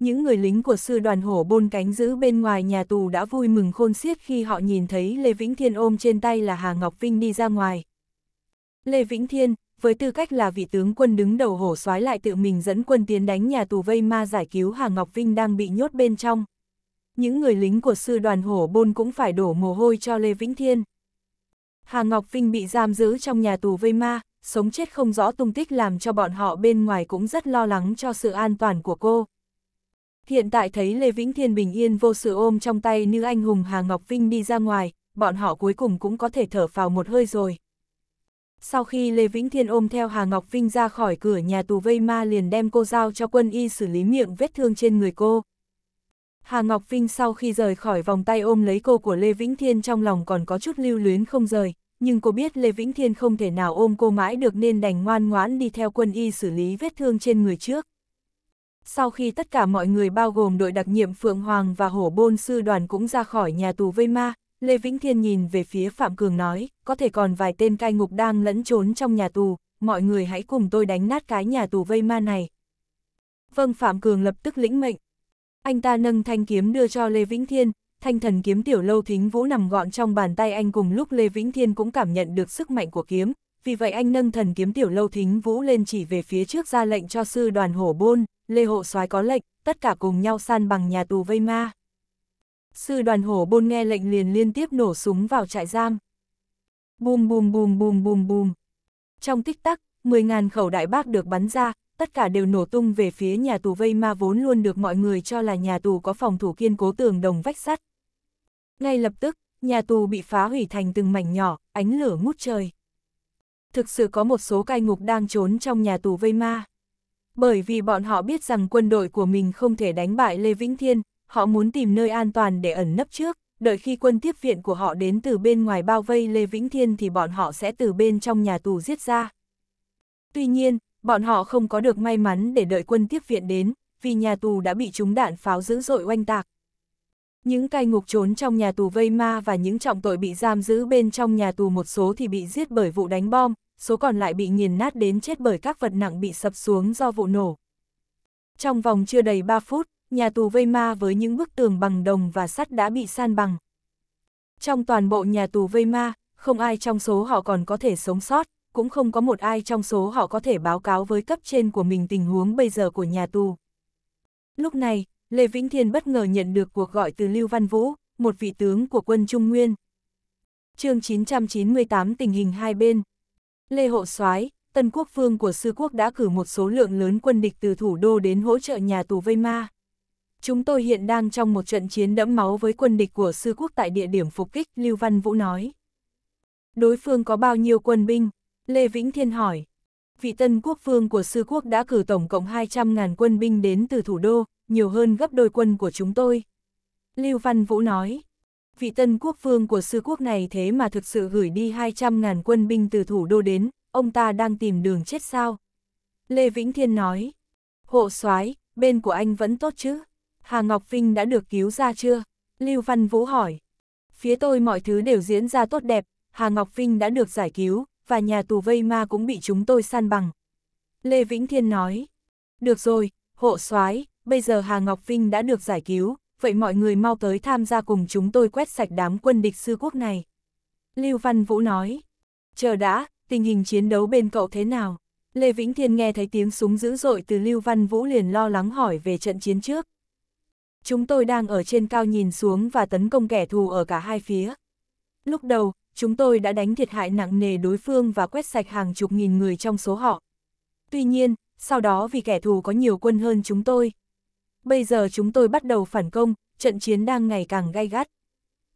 Những người lính của sư đoàn hổ bôn cánh giữ bên ngoài nhà tù đã vui mừng khôn xiết khi họ nhìn thấy Lê Vĩnh Thiên ôm trên tay là Hà Ngọc Vinh đi ra ngoài. Lê Vĩnh Thiên, với tư cách là vị tướng quân đứng đầu hổ soái lại tự mình dẫn quân tiến đánh nhà tù vây ma giải cứu Hà Ngọc Vinh đang bị nhốt bên trong. Những người lính của sư đoàn hổ bôn cũng phải đổ mồ hôi cho Lê Vĩnh Thiên. Hà Ngọc Vinh bị giam giữ trong nhà tù vây ma, sống chết không rõ tung tích làm cho bọn họ bên ngoài cũng rất lo lắng cho sự an toàn của cô. Hiện tại thấy Lê Vĩnh Thiên bình yên vô sự ôm trong tay như anh hùng Hà Ngọc Vinh đi ra ngoài, bọn họ cuối cùng cũng có thể thở phào một hơi rồi. Sau khi Lê Vĩnh Thiên ôm theo Hà Ngọc Vinh ra khỏi cửa nhà tù vây ma liền đem cô giao cho quân y xử lý miệng vết thương trên người cô. Hà Ngọc Vinh sau khi rời khỏi vòng tay ôm lấy cô của Lê Vĩnh Thiên trong lòng còn có chút lưu luyến không rời, nhưng cô biết Lê Vĩnh Thiên không thể nào ôm cô mãi được nên đành ngoan ngoãn đi theo quân y xử lý vết thương trên người trước. Sau khi tất cả mọi người bao gồm đội đặc nhiệm Phượng Hoàng và Hổ Bôn Sư đoàn cũng ra khỏi nhà tù Vây Ma, Lê Vĩnh Thiên nhìn về phía Phạm Cường nói, có thể còn vài tên cai ngục đang lẫn trốn trong nhà tù, mọi người hãy cùng tôi đánh nát cái nhà tù vây ma này. Vâng Phạm Cường lập tức lĩnh mệnh. Anh ta nâng thanh kiếm đưa cho Lê Vĩnh Thiên, thanh thần kiếm tiểu lâu thính vũ nằm gọn trong bàn tay anh cùng lúc Lê Vĩnh Thiên cũng cảm nhận được sức mạnh của kiếm, vì vậy anh nâng thần kiếm tiểu lâu thính vũ lên chỉ về phía trước ra lệnh cho sư đoàn hổ bôn, Lê Hộ soái có lệnh, tất cả cùng nhau san bằng nhà tù vây ma. Sư đoàn hổ bôn nghe lệnh liền liên tiếp nổ súng vào trại giam. Bùm bùm bùm bùm bùm bùm. Trong tích tắc, 10.000 khẩu đại bác được bắn ra, tất cả đều nổ tung về phía nhà tù vây ma vốn luôn được mọi người cho là nhà tù có phòng thủ kiên cố tường đồng vách sắt. Ngay lập tức, nhà tù bị phá hủy thành từng mảnh nhỏ, ánh lửa ngút trời. Thực sự có một số cai ngục đang trốn trong nhà tù vây ma. Bởi vì bọn họ biết rằng quân đội của mình không thể đánh bại Lê Vĩnh Thiên, họ muốn tìm nơi an toàn để ẩn nấp trước, đợi khi quân tiếp viện của họ đến từ bên ngoài bao vây Lê Vĩnh Thiên thì bọn họ sẽ từ bên trong nhà tù giết ra. Tuy nhiên, bọn họ không có được may mắn để đợi quân tiếp viện đến, vì nhà tù đã bị trúng đạn pháo dữ dội oanh tạc. Những cai ngục trốn trong nhà tù vây ma và những trọng tội bị giam giữ bên trong nhà tù một số thì bị giết bởi vụ đánh bom, số còn lại bị nghiền nát đến chết bởi các vật nặng bị sập xuống do vụ nổ. Trong vòng chưa đầy 3 phút, nhà tù vây ma với những bức tường bằng đồng và sắt đã bị san bằng. Trong toàn bộ nhà tù vây ma, không ai trong số họ còn có thể sống sót, cũng không có một ai trong số họ có thể báo cáo với cấp trên của mình tình huống bây giờ của nhà tù. Lúc này, Lê Vĩnh Thiên bất ngờ nhận được cuộc gọi từ Lưu Văn Vũ, một vị tướng của quân Trung Nguyên. chương 998 tình hình hai bên. Lê Hộ soái Tân Quốc Vương của Sư Quốc đã cử một số lượng lớn quân địch từ thủ đô đến hỗ trợ nhà tù Vây Ma chúng tôi hiện đang trong một trận chiến đẫm máu với quân địch của sư quốc tại địa điểm phục kích, Lưu Văn Vũ nói. Đối phương có bao nhiêu quân binh? Lê Vĩnh Thiên hỏi. Vị tân quốc vương của sư quốc đã cử tổng cộng 200.000 quân binh đến từ thủ đô, nhiều hơn gấp đôi quân của chúng tôi. Lưu Văn Vũ nói. Vị tân quốc vương của sư quốc này thế mà thực sự gửi đi 200.000 quân binh từ thủ đô đến, ông ta đang tìm đường chết sao? Lê Vĩnh Thiên nói. Hộ soái bên của anh vẫn tốt chứ? Hà Ngọc Vinh đã được cứu ra chưa? Lưu Văn Vũ hỏi. Phía tôi mọi thứ đều diễn ra tốt đẹp, Hà Ngọc Vinh đã được giải cứu, và nhà tù vây ma cũng bị chúng tôi săn bằng. Lê Vĩnh Thiên nói. Được rồi, hộ soái bây giờ Hà Ngọc Vinh đã được giải cứu, vậy mọi người mau tới tham gia cùng chúng tôi quét sạch đám quân địch sư quốc này. Lưu Văn Vũ nói. Chờ đã, tình hình chiến đấu bên cậu thế nào? Lê Vĩnh Thiên nghe thấy tiếng súng dữ dội từ Lưu Văn Vũ liền lo lắng hỏi về trận chiến trước. Chúng tôi đang ở trên cao nhìn xuống và tấn công kẻ thù ở cả hai phía. Lúc đầu, chúng tôi đã đánh thiệt hại nặng nề đối phương và quét sạch hàng chục nghìn người trong số họ. Tuy nhiên, sau đó vì kẻ thù có nhiều quân hơn chúng tôi. Bây giờ chúng tôi bắt đầu phản công, trận chiến đang ngày càng gay gắt.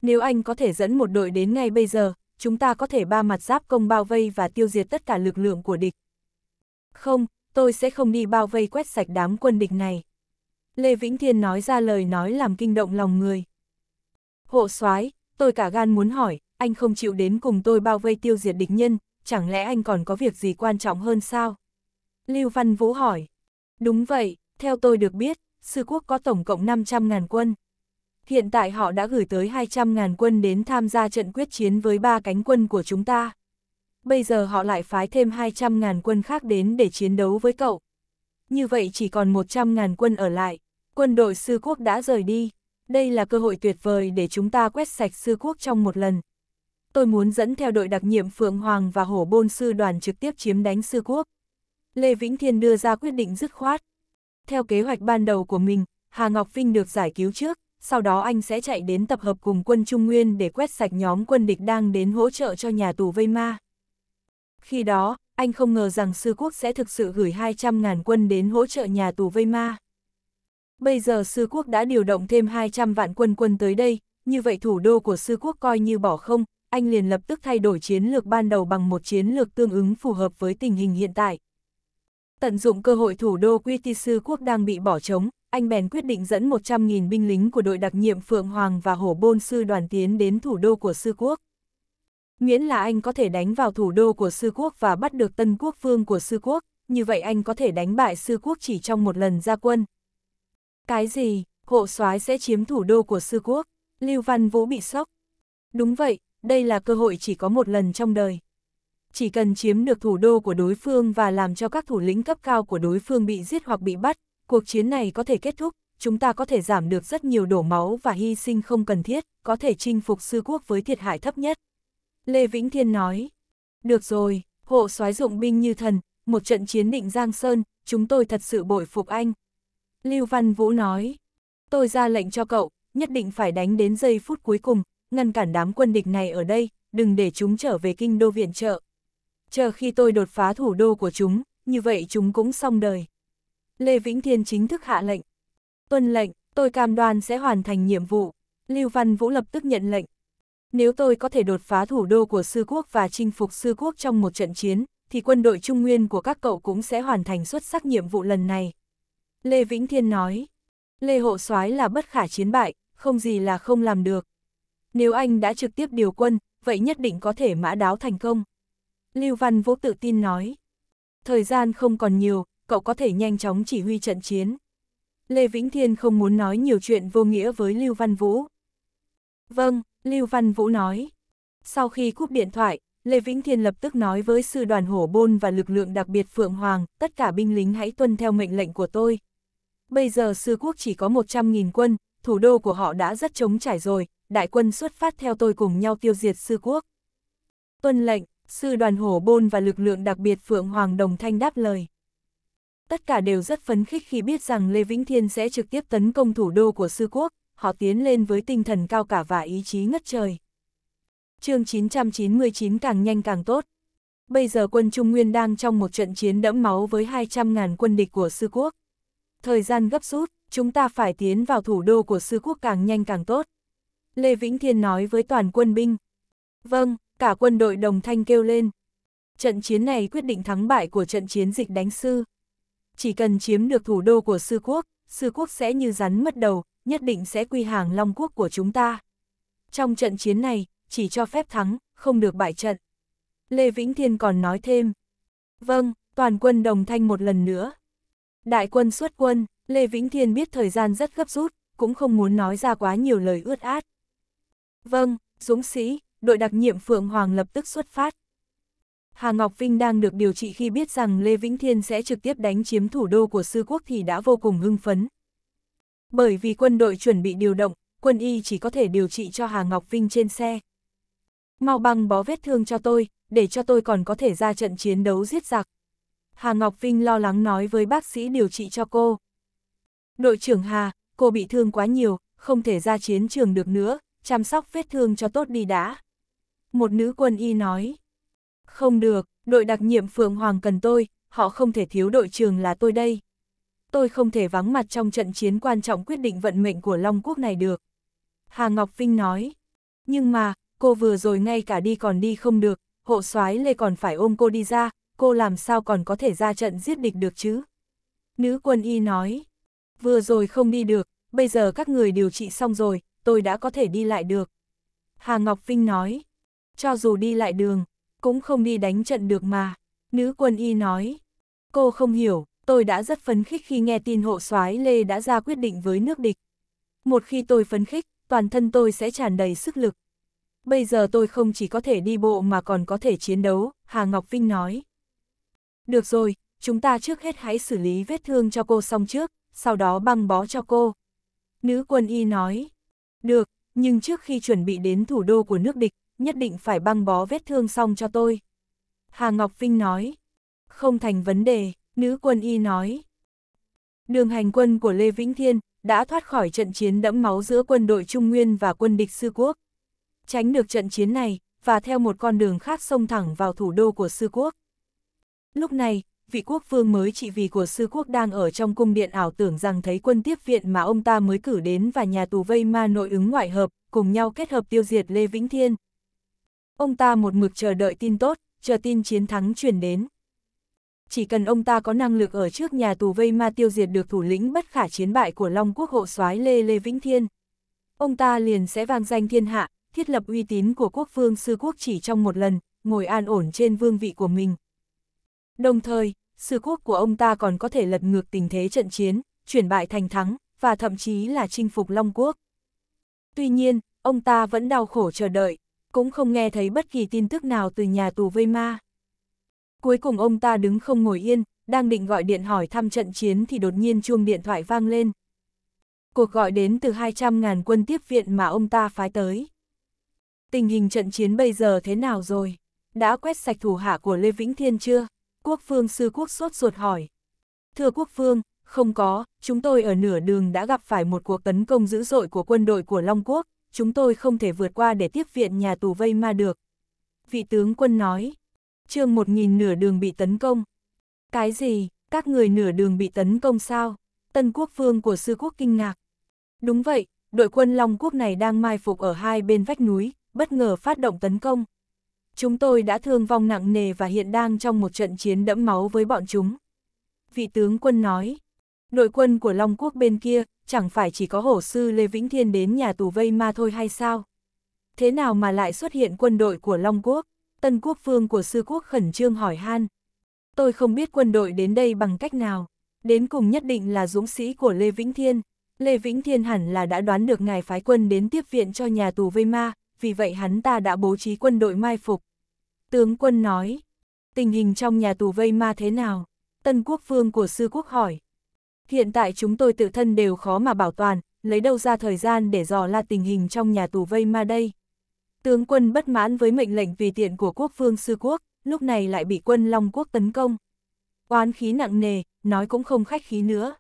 Nếu anh có thể dẫn một đội đến ngay bây giờ, chúng ta có thể ba mặt giáp công bao vây và tiêu diệt tất cả lực lượng của địch. Không, tôi sẽ không đi bao vây quét sạch đám quân địch này. Lê Vĩnh Thiên nói ra lời nói làm kinh động lòng người. Hộ soái, tôi cả gan muốn hỏi, anh không chịu đến cùng tôi bao vây tiêu diệt địch nhân, chẳng lẽ anh còn có việc gì quan trọng hơn sao? Lưu Văn Vũ hỏi. Đúng vậy, theo tôi được biết, sư quốc có tổng cộng 500.000 quân. Hiện tại họ đã gửi tới 200.000 quân đến tham gia trận quyết chiến với ba cánh quân của chúng ta. Bây giờ họ lại phái thêm 200.000 quân khác đến để chiến đấu với cậu. Như vậy chỉ còn 100.000 quân ở lại quân đội sư quốc đã rời đi, đây là cơ hội tuyệt vời để chúng ta quét sạch sư quốc trong một lần. Tôi muốn dẫn theo đội đặc nhiệm Phượng Hoàng và Hổ Bôn sư đoàn trực tiếp chiếm đánh sư quốc. Lê Vĩnh Thiên đưa ra quyết định dứt khoát. Theo kế hoạch ban đầu của mình, Hà Ngọc Vinh được giải cứu trước, sau đó anh sẽ chạy đến tập hợp cùng quân Trung Nguyên để quét sạch nhóm quân địch đang đến hỗ trợ cho nhà tù vây ma. Khi đó, anh không ngờ rằng sư quốc sẽ thực sự gửi 200.000 quân đến hỗ trợ nhà tù vây ma. Bây giờ sư quốc đã điều động thêm 200 vạn quân quân tới đây, như vậy thủ đô của sư quốc coi như bỏ không, anh liền lập tức thay đổi chiến lược ban đầu bằng một chiến lược tương ứng phù hợp với tình hình hiện tại. Tận dụng cơ hội thủ đô quy ti sư quốc đang bị bỏ trống, anh bèn quyết định dẫn 100.000 binh lính của đội đặc nhiệm Phượng Hoàng và Hổ Bôn Sư đoàn tiến đến thủ đô của sư quốc. Miễn là anh có thể đánh vào thủ đô của sư quốc và bắt được tân quốc vương của sư quốc, như vậy anh có thể đánh bại sư quốc chỉ trong một lần ra quân, cái gì, hộ soái sẽ chiếm thủ đô của sư quốc? Lưu Văn Vũ bị sốc. Đúng vậy, đây là cơ hội chỉ có một lần trong đời. Chỉ cần chiếm được thủ đô của đối phương và làm cho các thủ lĩnh cấp cao của đối phương bị giết hoặc bị bắt, cuộc chiến này có thể kết thúc, chúng ta có thể giảm được rất nhiều đổ máu và hy sinh không cần thiết, có thể chinh phục sư quốc với thiệt hại thấp nhất. Lê Vĩnh Thiên nói, được rồi, hộ soái dụng binh như thần, một trận chiến định Giang Sơn, chúng tôi thật sự bội phục anh, Lưu Văn Vũ nói, tôi ra lệnh cho cậu, nhất định phải đánh đến giây phút cuối cùng, ngăn cản đám quân địch này ở đây, đừng để chúng trở về kinh đô viện trợ. Chờ khi tôi đột phá thủ đô của chúng, như vậy chúng cũng xong đời. Lê Vĩnh Thiên chính thức hạ lệnh. Tuân lệnh, tôi cam đoan sẽ hoàn thành nhiệm vụ. Lưu Văn Vũ lập tức nhận lệnh. Nếu tôi có thể đột phá thủ đô của sư quốc và chinh phục sư quốc trong một trận chiến, thì quân đội trung nguyên của các cậu cũng sẽ hoàn thành xuất sắc nhiệm vụ lần này. Lê Vĩnh Thiên nói, Lê Hộ soái là bất khả chiến bại, không gì là không làm được. Nếu anh đã trực tiếp điều quân, vậy nhất định có thể mã đáo thành công. Lưu Văn Vũ tự tin nói, thời gian không còn nhiều, cậu có thể nhanh chóng chỉ huy trận chiến. Lê Vĩnh Thiên không muốn nói nhiều chuyện vô nghĩa với Lưu Văn Vũ. Vâng, Lưu Văn Vũ nói. Sau khi cúp điện thoại, Lê Vĩnh Thiên lập tức nói với sư đoàn hổ bôn và lực lượng đặc biệt Phượng Hoàng, tất cả binh lính hãy tuân theo mệnh lệnh của tôi, Bây giờ sư quốc chỉ có 100.000 quân, thủ đô của họ đã rất chống trải rồi, đại quân xuất phát theo tôi cùng nhau tiêu diệt sư quốc. Tuân lệnh, sư đoàn hổ bôn và lực lượng đặc biệt Phượng Hoàng Đồng Thanh đáp lời. Tất cả đều rất phấn khích khi biết rằng Lê Vĩnh Thiên sẽ trực tiếp tấn công thủ đô của sư quốc, họ tiến lên với tinh thần cao cả và ý chí ngất trời. chương 999 càng nhanh càng tốt. Bây giờ quân Trung Nguyên đang trong một trận chiến đẫm máu với 200.000 quân địch của sư quốc. Thời gian gấp rút, chúng ta phải tiến vào thủ đô của sư quốc càng nhanh càng tốt. Lê Vĩnh Thiên nói với toàn quân binh. Vâng, cả quân đội đồng thanh kêu lên. Trận chiến này quyết định thắng bại của trận chiến dịch đánh sư. Chỉ cần chiếm được thủ đô của sư quốc, sư quốc sẽ như rắn mất đầu, nhất định sẽ quy hàng long quốc của chúng ta. Trong trận chiến này, chỉ cho phép thắng, không được bại trận. Lê Vĩnh Thiên còn nói thêm. Vâng, toàn quân đồng thanh một lần nữa. Đại quân xuất quân, Lê Vĩnh Thiên biết thời gian rất gấp rút, cũng không muốn nói ra quá nhiều lời ướt át. Vâng, Dũng sĩ, đội đặc nhiệm Phượng Hoàng lập tức xuất phát. Hà Ngọc Vinh đang được điều trị khi biết rằng Lê Vĩnh Thiên sẽ trực tiếp đánh chiếm thủ đô của sư quốc thì đã vô cùng hưng phấn. Bởi vì quân đội chuẩn bị điều động, quân y chỉ có thể điều trị cho Hà Ngọc Vinh trên xe. Mau băng bó vết thương cho tôi, để cho tôi còn có thể ra trận chiến đấu giết giặc. Hà Ngọc Vinh lo lắng nói với bác sĩ điều trị cho cô. Đội trưởng Hà, cô bị thương quá nhiều, không thể ra chiến trường được nữa, chăm sóc vết thương cho tốt đi đã. Một nữ quân y nói. Không được, đội đặc nhiệm Phượng Hoàng cần tôi, họ không thể thiếu đội trưởng là tôi đây. Tôi không thể vắng mặt trong trận chiến quan trọng quyết định vận mệnh của Long Quốc này được. Hà Ngọc Vinh nói. Nhưng mà, cô vừa rồi ngay cả đi còn đi không được, hộ soái Lê còn phải ôm cô đi ra, cô làm sao còn có thể ra trận giết địch được chứ? Nữ quân y nói, vừa rồi không đi được, bây giờ các người điều trị xong rồi, tôi đã có thể đi lại được. Hà Ngọc Vinh nói, cho dù đi lại đường, cũng không đi đánh trận được mà. Nữ quân y nói, cô không hiểu, tôi đã rất phấn khích khi nghe tin hộ soái Lê đã ra quyết định với nước địch. Một khi tôi phấn khích, toàn thân tôi sẽ tràn đầy sức lực. Bây giờ tôi không chỉ có thể đi bộ mà còn có thể chiến đấu, Hà Ngọc Vinh nói. Được rồi, chúng ta trước hết hãy xử lý vết thương cho cô xong trước, sau đó băng bó cho cô. Nữ quân y nói, được, nhưng trước khi chuẩn bị đến thủ đô của nước địch, nhất định phải băng bó vết thương xong cho tôi. Hà Ngọc Vinh nói, không thành vấn đề, nữ quân y nói. Đường hành quân của Lê Vĩnh Thiên đã thoát khỏi trận chiến đẫm máu giữa quân đội Trung Nguyên và quân địch Sư Quốc. Tránh được trận chiến này, và theo một con đường khác xông thẳng vào thủ đô của Sư Quốc. Lúc này, vị quốc vương mới chỉ vì của sư quốc đang ở trong cung điện ảo tưởng rằng thấy quân tiếp viện mà ông ta mới cử đến và nhà tù vây ma nội ứng ngoại hợp, cùng nhau kết hợp tiêu diệt Lê Vĩnh Thiên. Ông ta một mực chờ đợi tin tốt, chờ tin chiến thắng truyền đến. Chỉ cần ông ta có năng lực ở trước nhà tù vây ma tiêu diệt được thủ lĩnh bất khả chiến bại của Long Quốc hộ soái Lê Lê Vĩnh Thiên. Ông ta liền sẽ vang danh thiên hạ, thiết lập uy tín của quốc vương sư quốc chỉ trong một lần, ngồi an ổn trên vương vị của mình. Đồng thời, sư quốc của ông ta còn có thể lật ngược tình thế trận chiến, chuyển bại thành thắng, và thậm chí là chinh phục Long Quốc. Tuy nhiên, ông ta vẫn đau khổ chờ đợi, cũng không nghe thấy bất kỳ tin tức nào từ nhà tù vây ma. Cuối cùng ông ta đứng không ngồi yên, đang định gọi điện hỏi thăm trận chiến thì đột nhiên chuông điện thoại vang lên. Cuộc gọi đến từ 200.000 quân tiếp viện mà ông ta phái tới. Tình hình trận chiến bây giờ thế nào rồi? Đã quét sạch thủ hạ của Lê Vĩnh Thiên chưa? quốc Phương sư quốc sốt ruột hỏi. Thưa quốc phương, không có, chúng tôi ở nửa đường đã gặp phải một cuộc tấn công dữ dội của quân đội của Long Quốc, chúng tôi không thể vượt qua để tiếp viện nhà tù vây ma được. Vị tướng quân nói, chương một nghìn nửa đường bị tấn công. Cái gì, các người nửa đường bị tấn công sao? Tân quốc phương của sư quốc kinh ngạc. Đúng vậy, đội quân Long Quốc này đang mai phục ở hai bên vách núi, bất ngờ phát động tấn công chúng tôi đã thương vong nặng nề và hiện đang trong một trận chiến đẫm máu với bọn chúng. Vị tướng quân nói, đội quân của Long Quốc bên kia, chẳng phải chỉ có hổ sư Lê Vĩnh Thiên đến nhà tù vây ma thôi hay sao? Thế nào mà lại xuất hiện quân đội của Long Quốc? Tân quốc vương của sư quốc khẩn trương hỏi han. Tôi không biết quân đội đến đây bằng cách nào. Đến cùng nhất định là dũng sĩ của Lê Vĩnh Thiên. Lê Vĩnh Thiên hẳn là đã đoán được ngài phái quân đến tiếp viện cho nhà tù vây ma, vì vậy hắn ta đã bố trí quân đội mai phục. Tướng quân nói, tình hình trong nhà tù vây ma thế nào? Tân quốc vương của sư quốc hỏi. Hiện tại chúng tôi tự thân đều khó mà bảo toàn, lấy đâu ra thời gian để dò la tình hình trong nhà tù vây ma đây. Tướng quân bất mãn với mệnh lệnh vì tiện của quốc vương sư quốc, lúc này lại bị quân Long quốc tấn công. Oán khí nặng nề, nói cũng không khách khí nữa.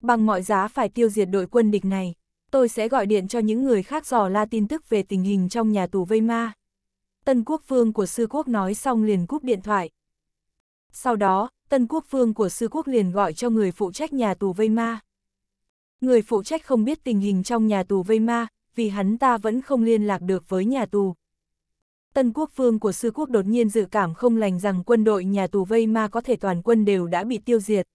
Bằng mọi giá phải tiêu diệt đội quân địch này tôi sẽ gọi điện cho những người khác dò la tin tức về tình hình trong nhà tù vây ma. Tân quốc vương của sư quốc nói xong liền cúp điện thoại. Sau đó, tân quốc vương của sư quốc liền gọi cho người phụ trách nhà tù vây ma. Người phụ trách không biết tình hình trong nhà tù vây ma, vì hắn ta vẫn không liên lạc được với nhà tù. Tân quốc vương của sư quốc đột nhiên dự cảm không lành rằng quân đội nhà tù vây ma có thể toàn quân đều đã bị tiêu diệt.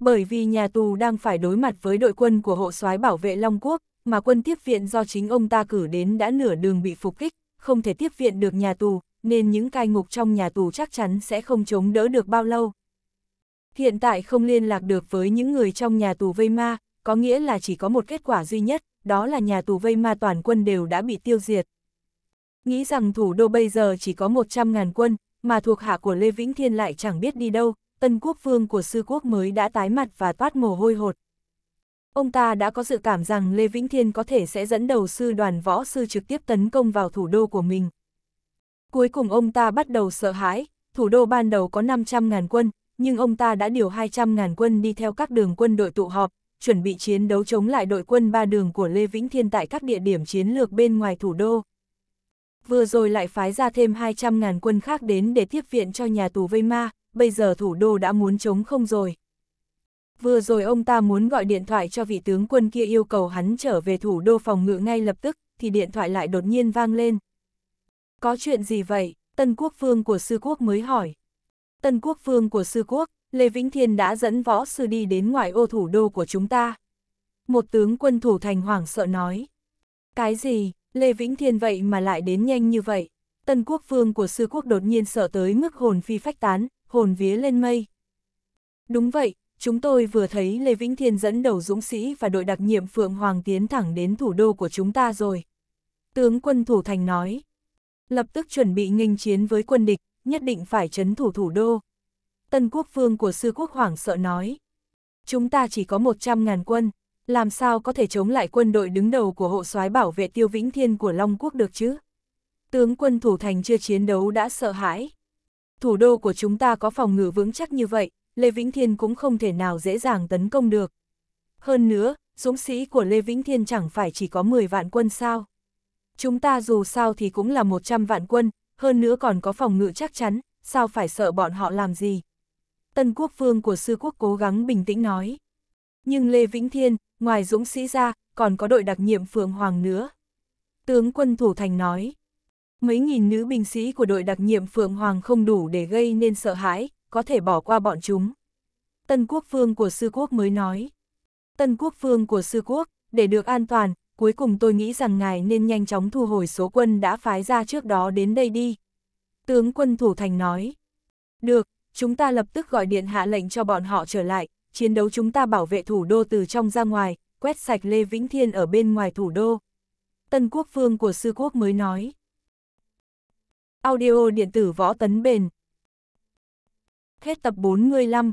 Bởi vì nhà tù đang phải đối mặt với đội quân của hộ soái bảo vệ Long Quốc, mà quân tiếp viện do chính ông ta cử đến đã nửa đường bị phục kích, không thể tiếp viện được nhà tù, nên những cai ngục trong nhà tù chắc chắn sẽ không chống đỡ được bao lâu. Hiện tại không liên lạc được với những người trong nhà tù vây ma, có nghĩa là chỉ có một kết quả duy nhất, đó là nhà tù vây ma toàn quân đều đã bị tiêu diệt. Nghĩ rằng thủ đô bây giờ chỉ có 100.000 quân, mà thuộc hạ của Lê Vĩnh Thiên lại chẳng biết đi đâu, tân quốc vương của sư quốc mới đã tái mặt và toát mồ hôi hột. Ông ta đã có dự cảm rằng Lê Vĩnh Thiên có thể sẽ dẫn đầu sư đoàn võ sư trực tiếp tấn công vào thủ đô của mình. Cuối cùng ông ta bắt đầu sợ hãi, thủ đô ban đầu có 500.000 quân, nhưng ông ta đã điều 200.000 quân đi theo các đường quân đội tụ họp, chuẩn bị chiến đấu chống lại đội quân ba đường của Lê Vĩnh Thiên tại các địa điểm chiến lược bên ngoài thủ đô vừa rồi lại phái ra thêm 200.000 quân khác đến để tiếp viện cho nhà tù vây ma, bây giờ thủ đô đã muốn chống không rồi. Vừa rồi ông ta muốn gọi điện thoại cho vị tướng quân kia yêu cầu hắn trở về thủ đô phòng ngự ngay lập tức, thì điện thoại lại đột nhiên vang lên. Có chuyện gì vậy? Tân quốc vương của sư quốc mới hỏi. Tân quốc vương của sư quốc, Lê Vĩnh Thiên đã dẫn võ sư đi đến ngoại ô thủ đô của chúng ta. Một tướng quân thủ thành hoảng sợ nói. Cái gì? Lê Vĩnh Thiên vậy mà lại đến nhanh như vậy. Tân quốc vương của sư quốc đột nhiên sợ tới mức hồn phi phách tán, hồn vía lên mây. Đúng vậy, chúng tôi vừa thấy Lê Vĩnh Thiên dẫn đầu dũng sĩ và đội đặc nhiệm Phượng Hoàng tiến thẳng đến thủ đô của chúng ta rồi. Tướng quân thủ thành nói, lập tức chuẩn bị nghênh chiến với quân địch, nhất định phải chấn thủ thủ đô. Tân quốc vương của sư quốc hoàng sợ nói, chúng ta chỉ có 100.000 quân, làm sao có thể chống lại quân đội đứng đầu của hộ soái bảo vệ tiêu vĩnh thiên của Long Quốc được chứ? Tướng quân thủ thành chưa chiến đấu đã sợ hãi. Thủ đô của chúng ta có phòng ngự vững chắc như vậy, Lê Vĩnh Thiên cũng không thể nào dễ dàng tấn công được. Hơn nữa, dũng sĩ của Lê Vĩnh Thiên chẳng phải chỉ có 10 vạn quân sao. Chúng ta dù sao thì cũng là 100 vạn quân, hơn nữa còn có phòng ngự chắc chắn, sao phải sợ bọn họ làm gì. Tân quốc vương của sư quốc cố gắng bình tĩnh nói. Nhưng Lê Vĩnh Thiên, ngoài dũng sĩ ra, còn có đội đặc nhiệm Phượng Hoàng nữa. Tướng quân Thủ Thành nói, mấy nghìn nữ binh sĩ của đội đặc nhiệm Phượng Hoàng không đủ để gây nên sợ hãi, có thể bỏ qua bọn chúng. Tân quốc vương của sư quốc mới nói, Tân quốc vương của sư quốc, để được an toàn, cuối cùng tôi nghĩ rằng ngài nên nhanh chóng thu hồi số quân đã phái ra trước đó đến đây đi. Tướng quân Thủ Thành nói, được, chúng ta lập tức gọi điện hạ lệnh cho bọn họ trở lại, chiến đấu chúng ta bảo vệ thủ đô từ trong ra ngoài, quét sạch Lê Vĩnh Thiên ở bên ngoài thủ đô. Tân quốc vương của sư quốc mới nói. Audio điện tử võ tấn bền. Hết tập 4 người 5.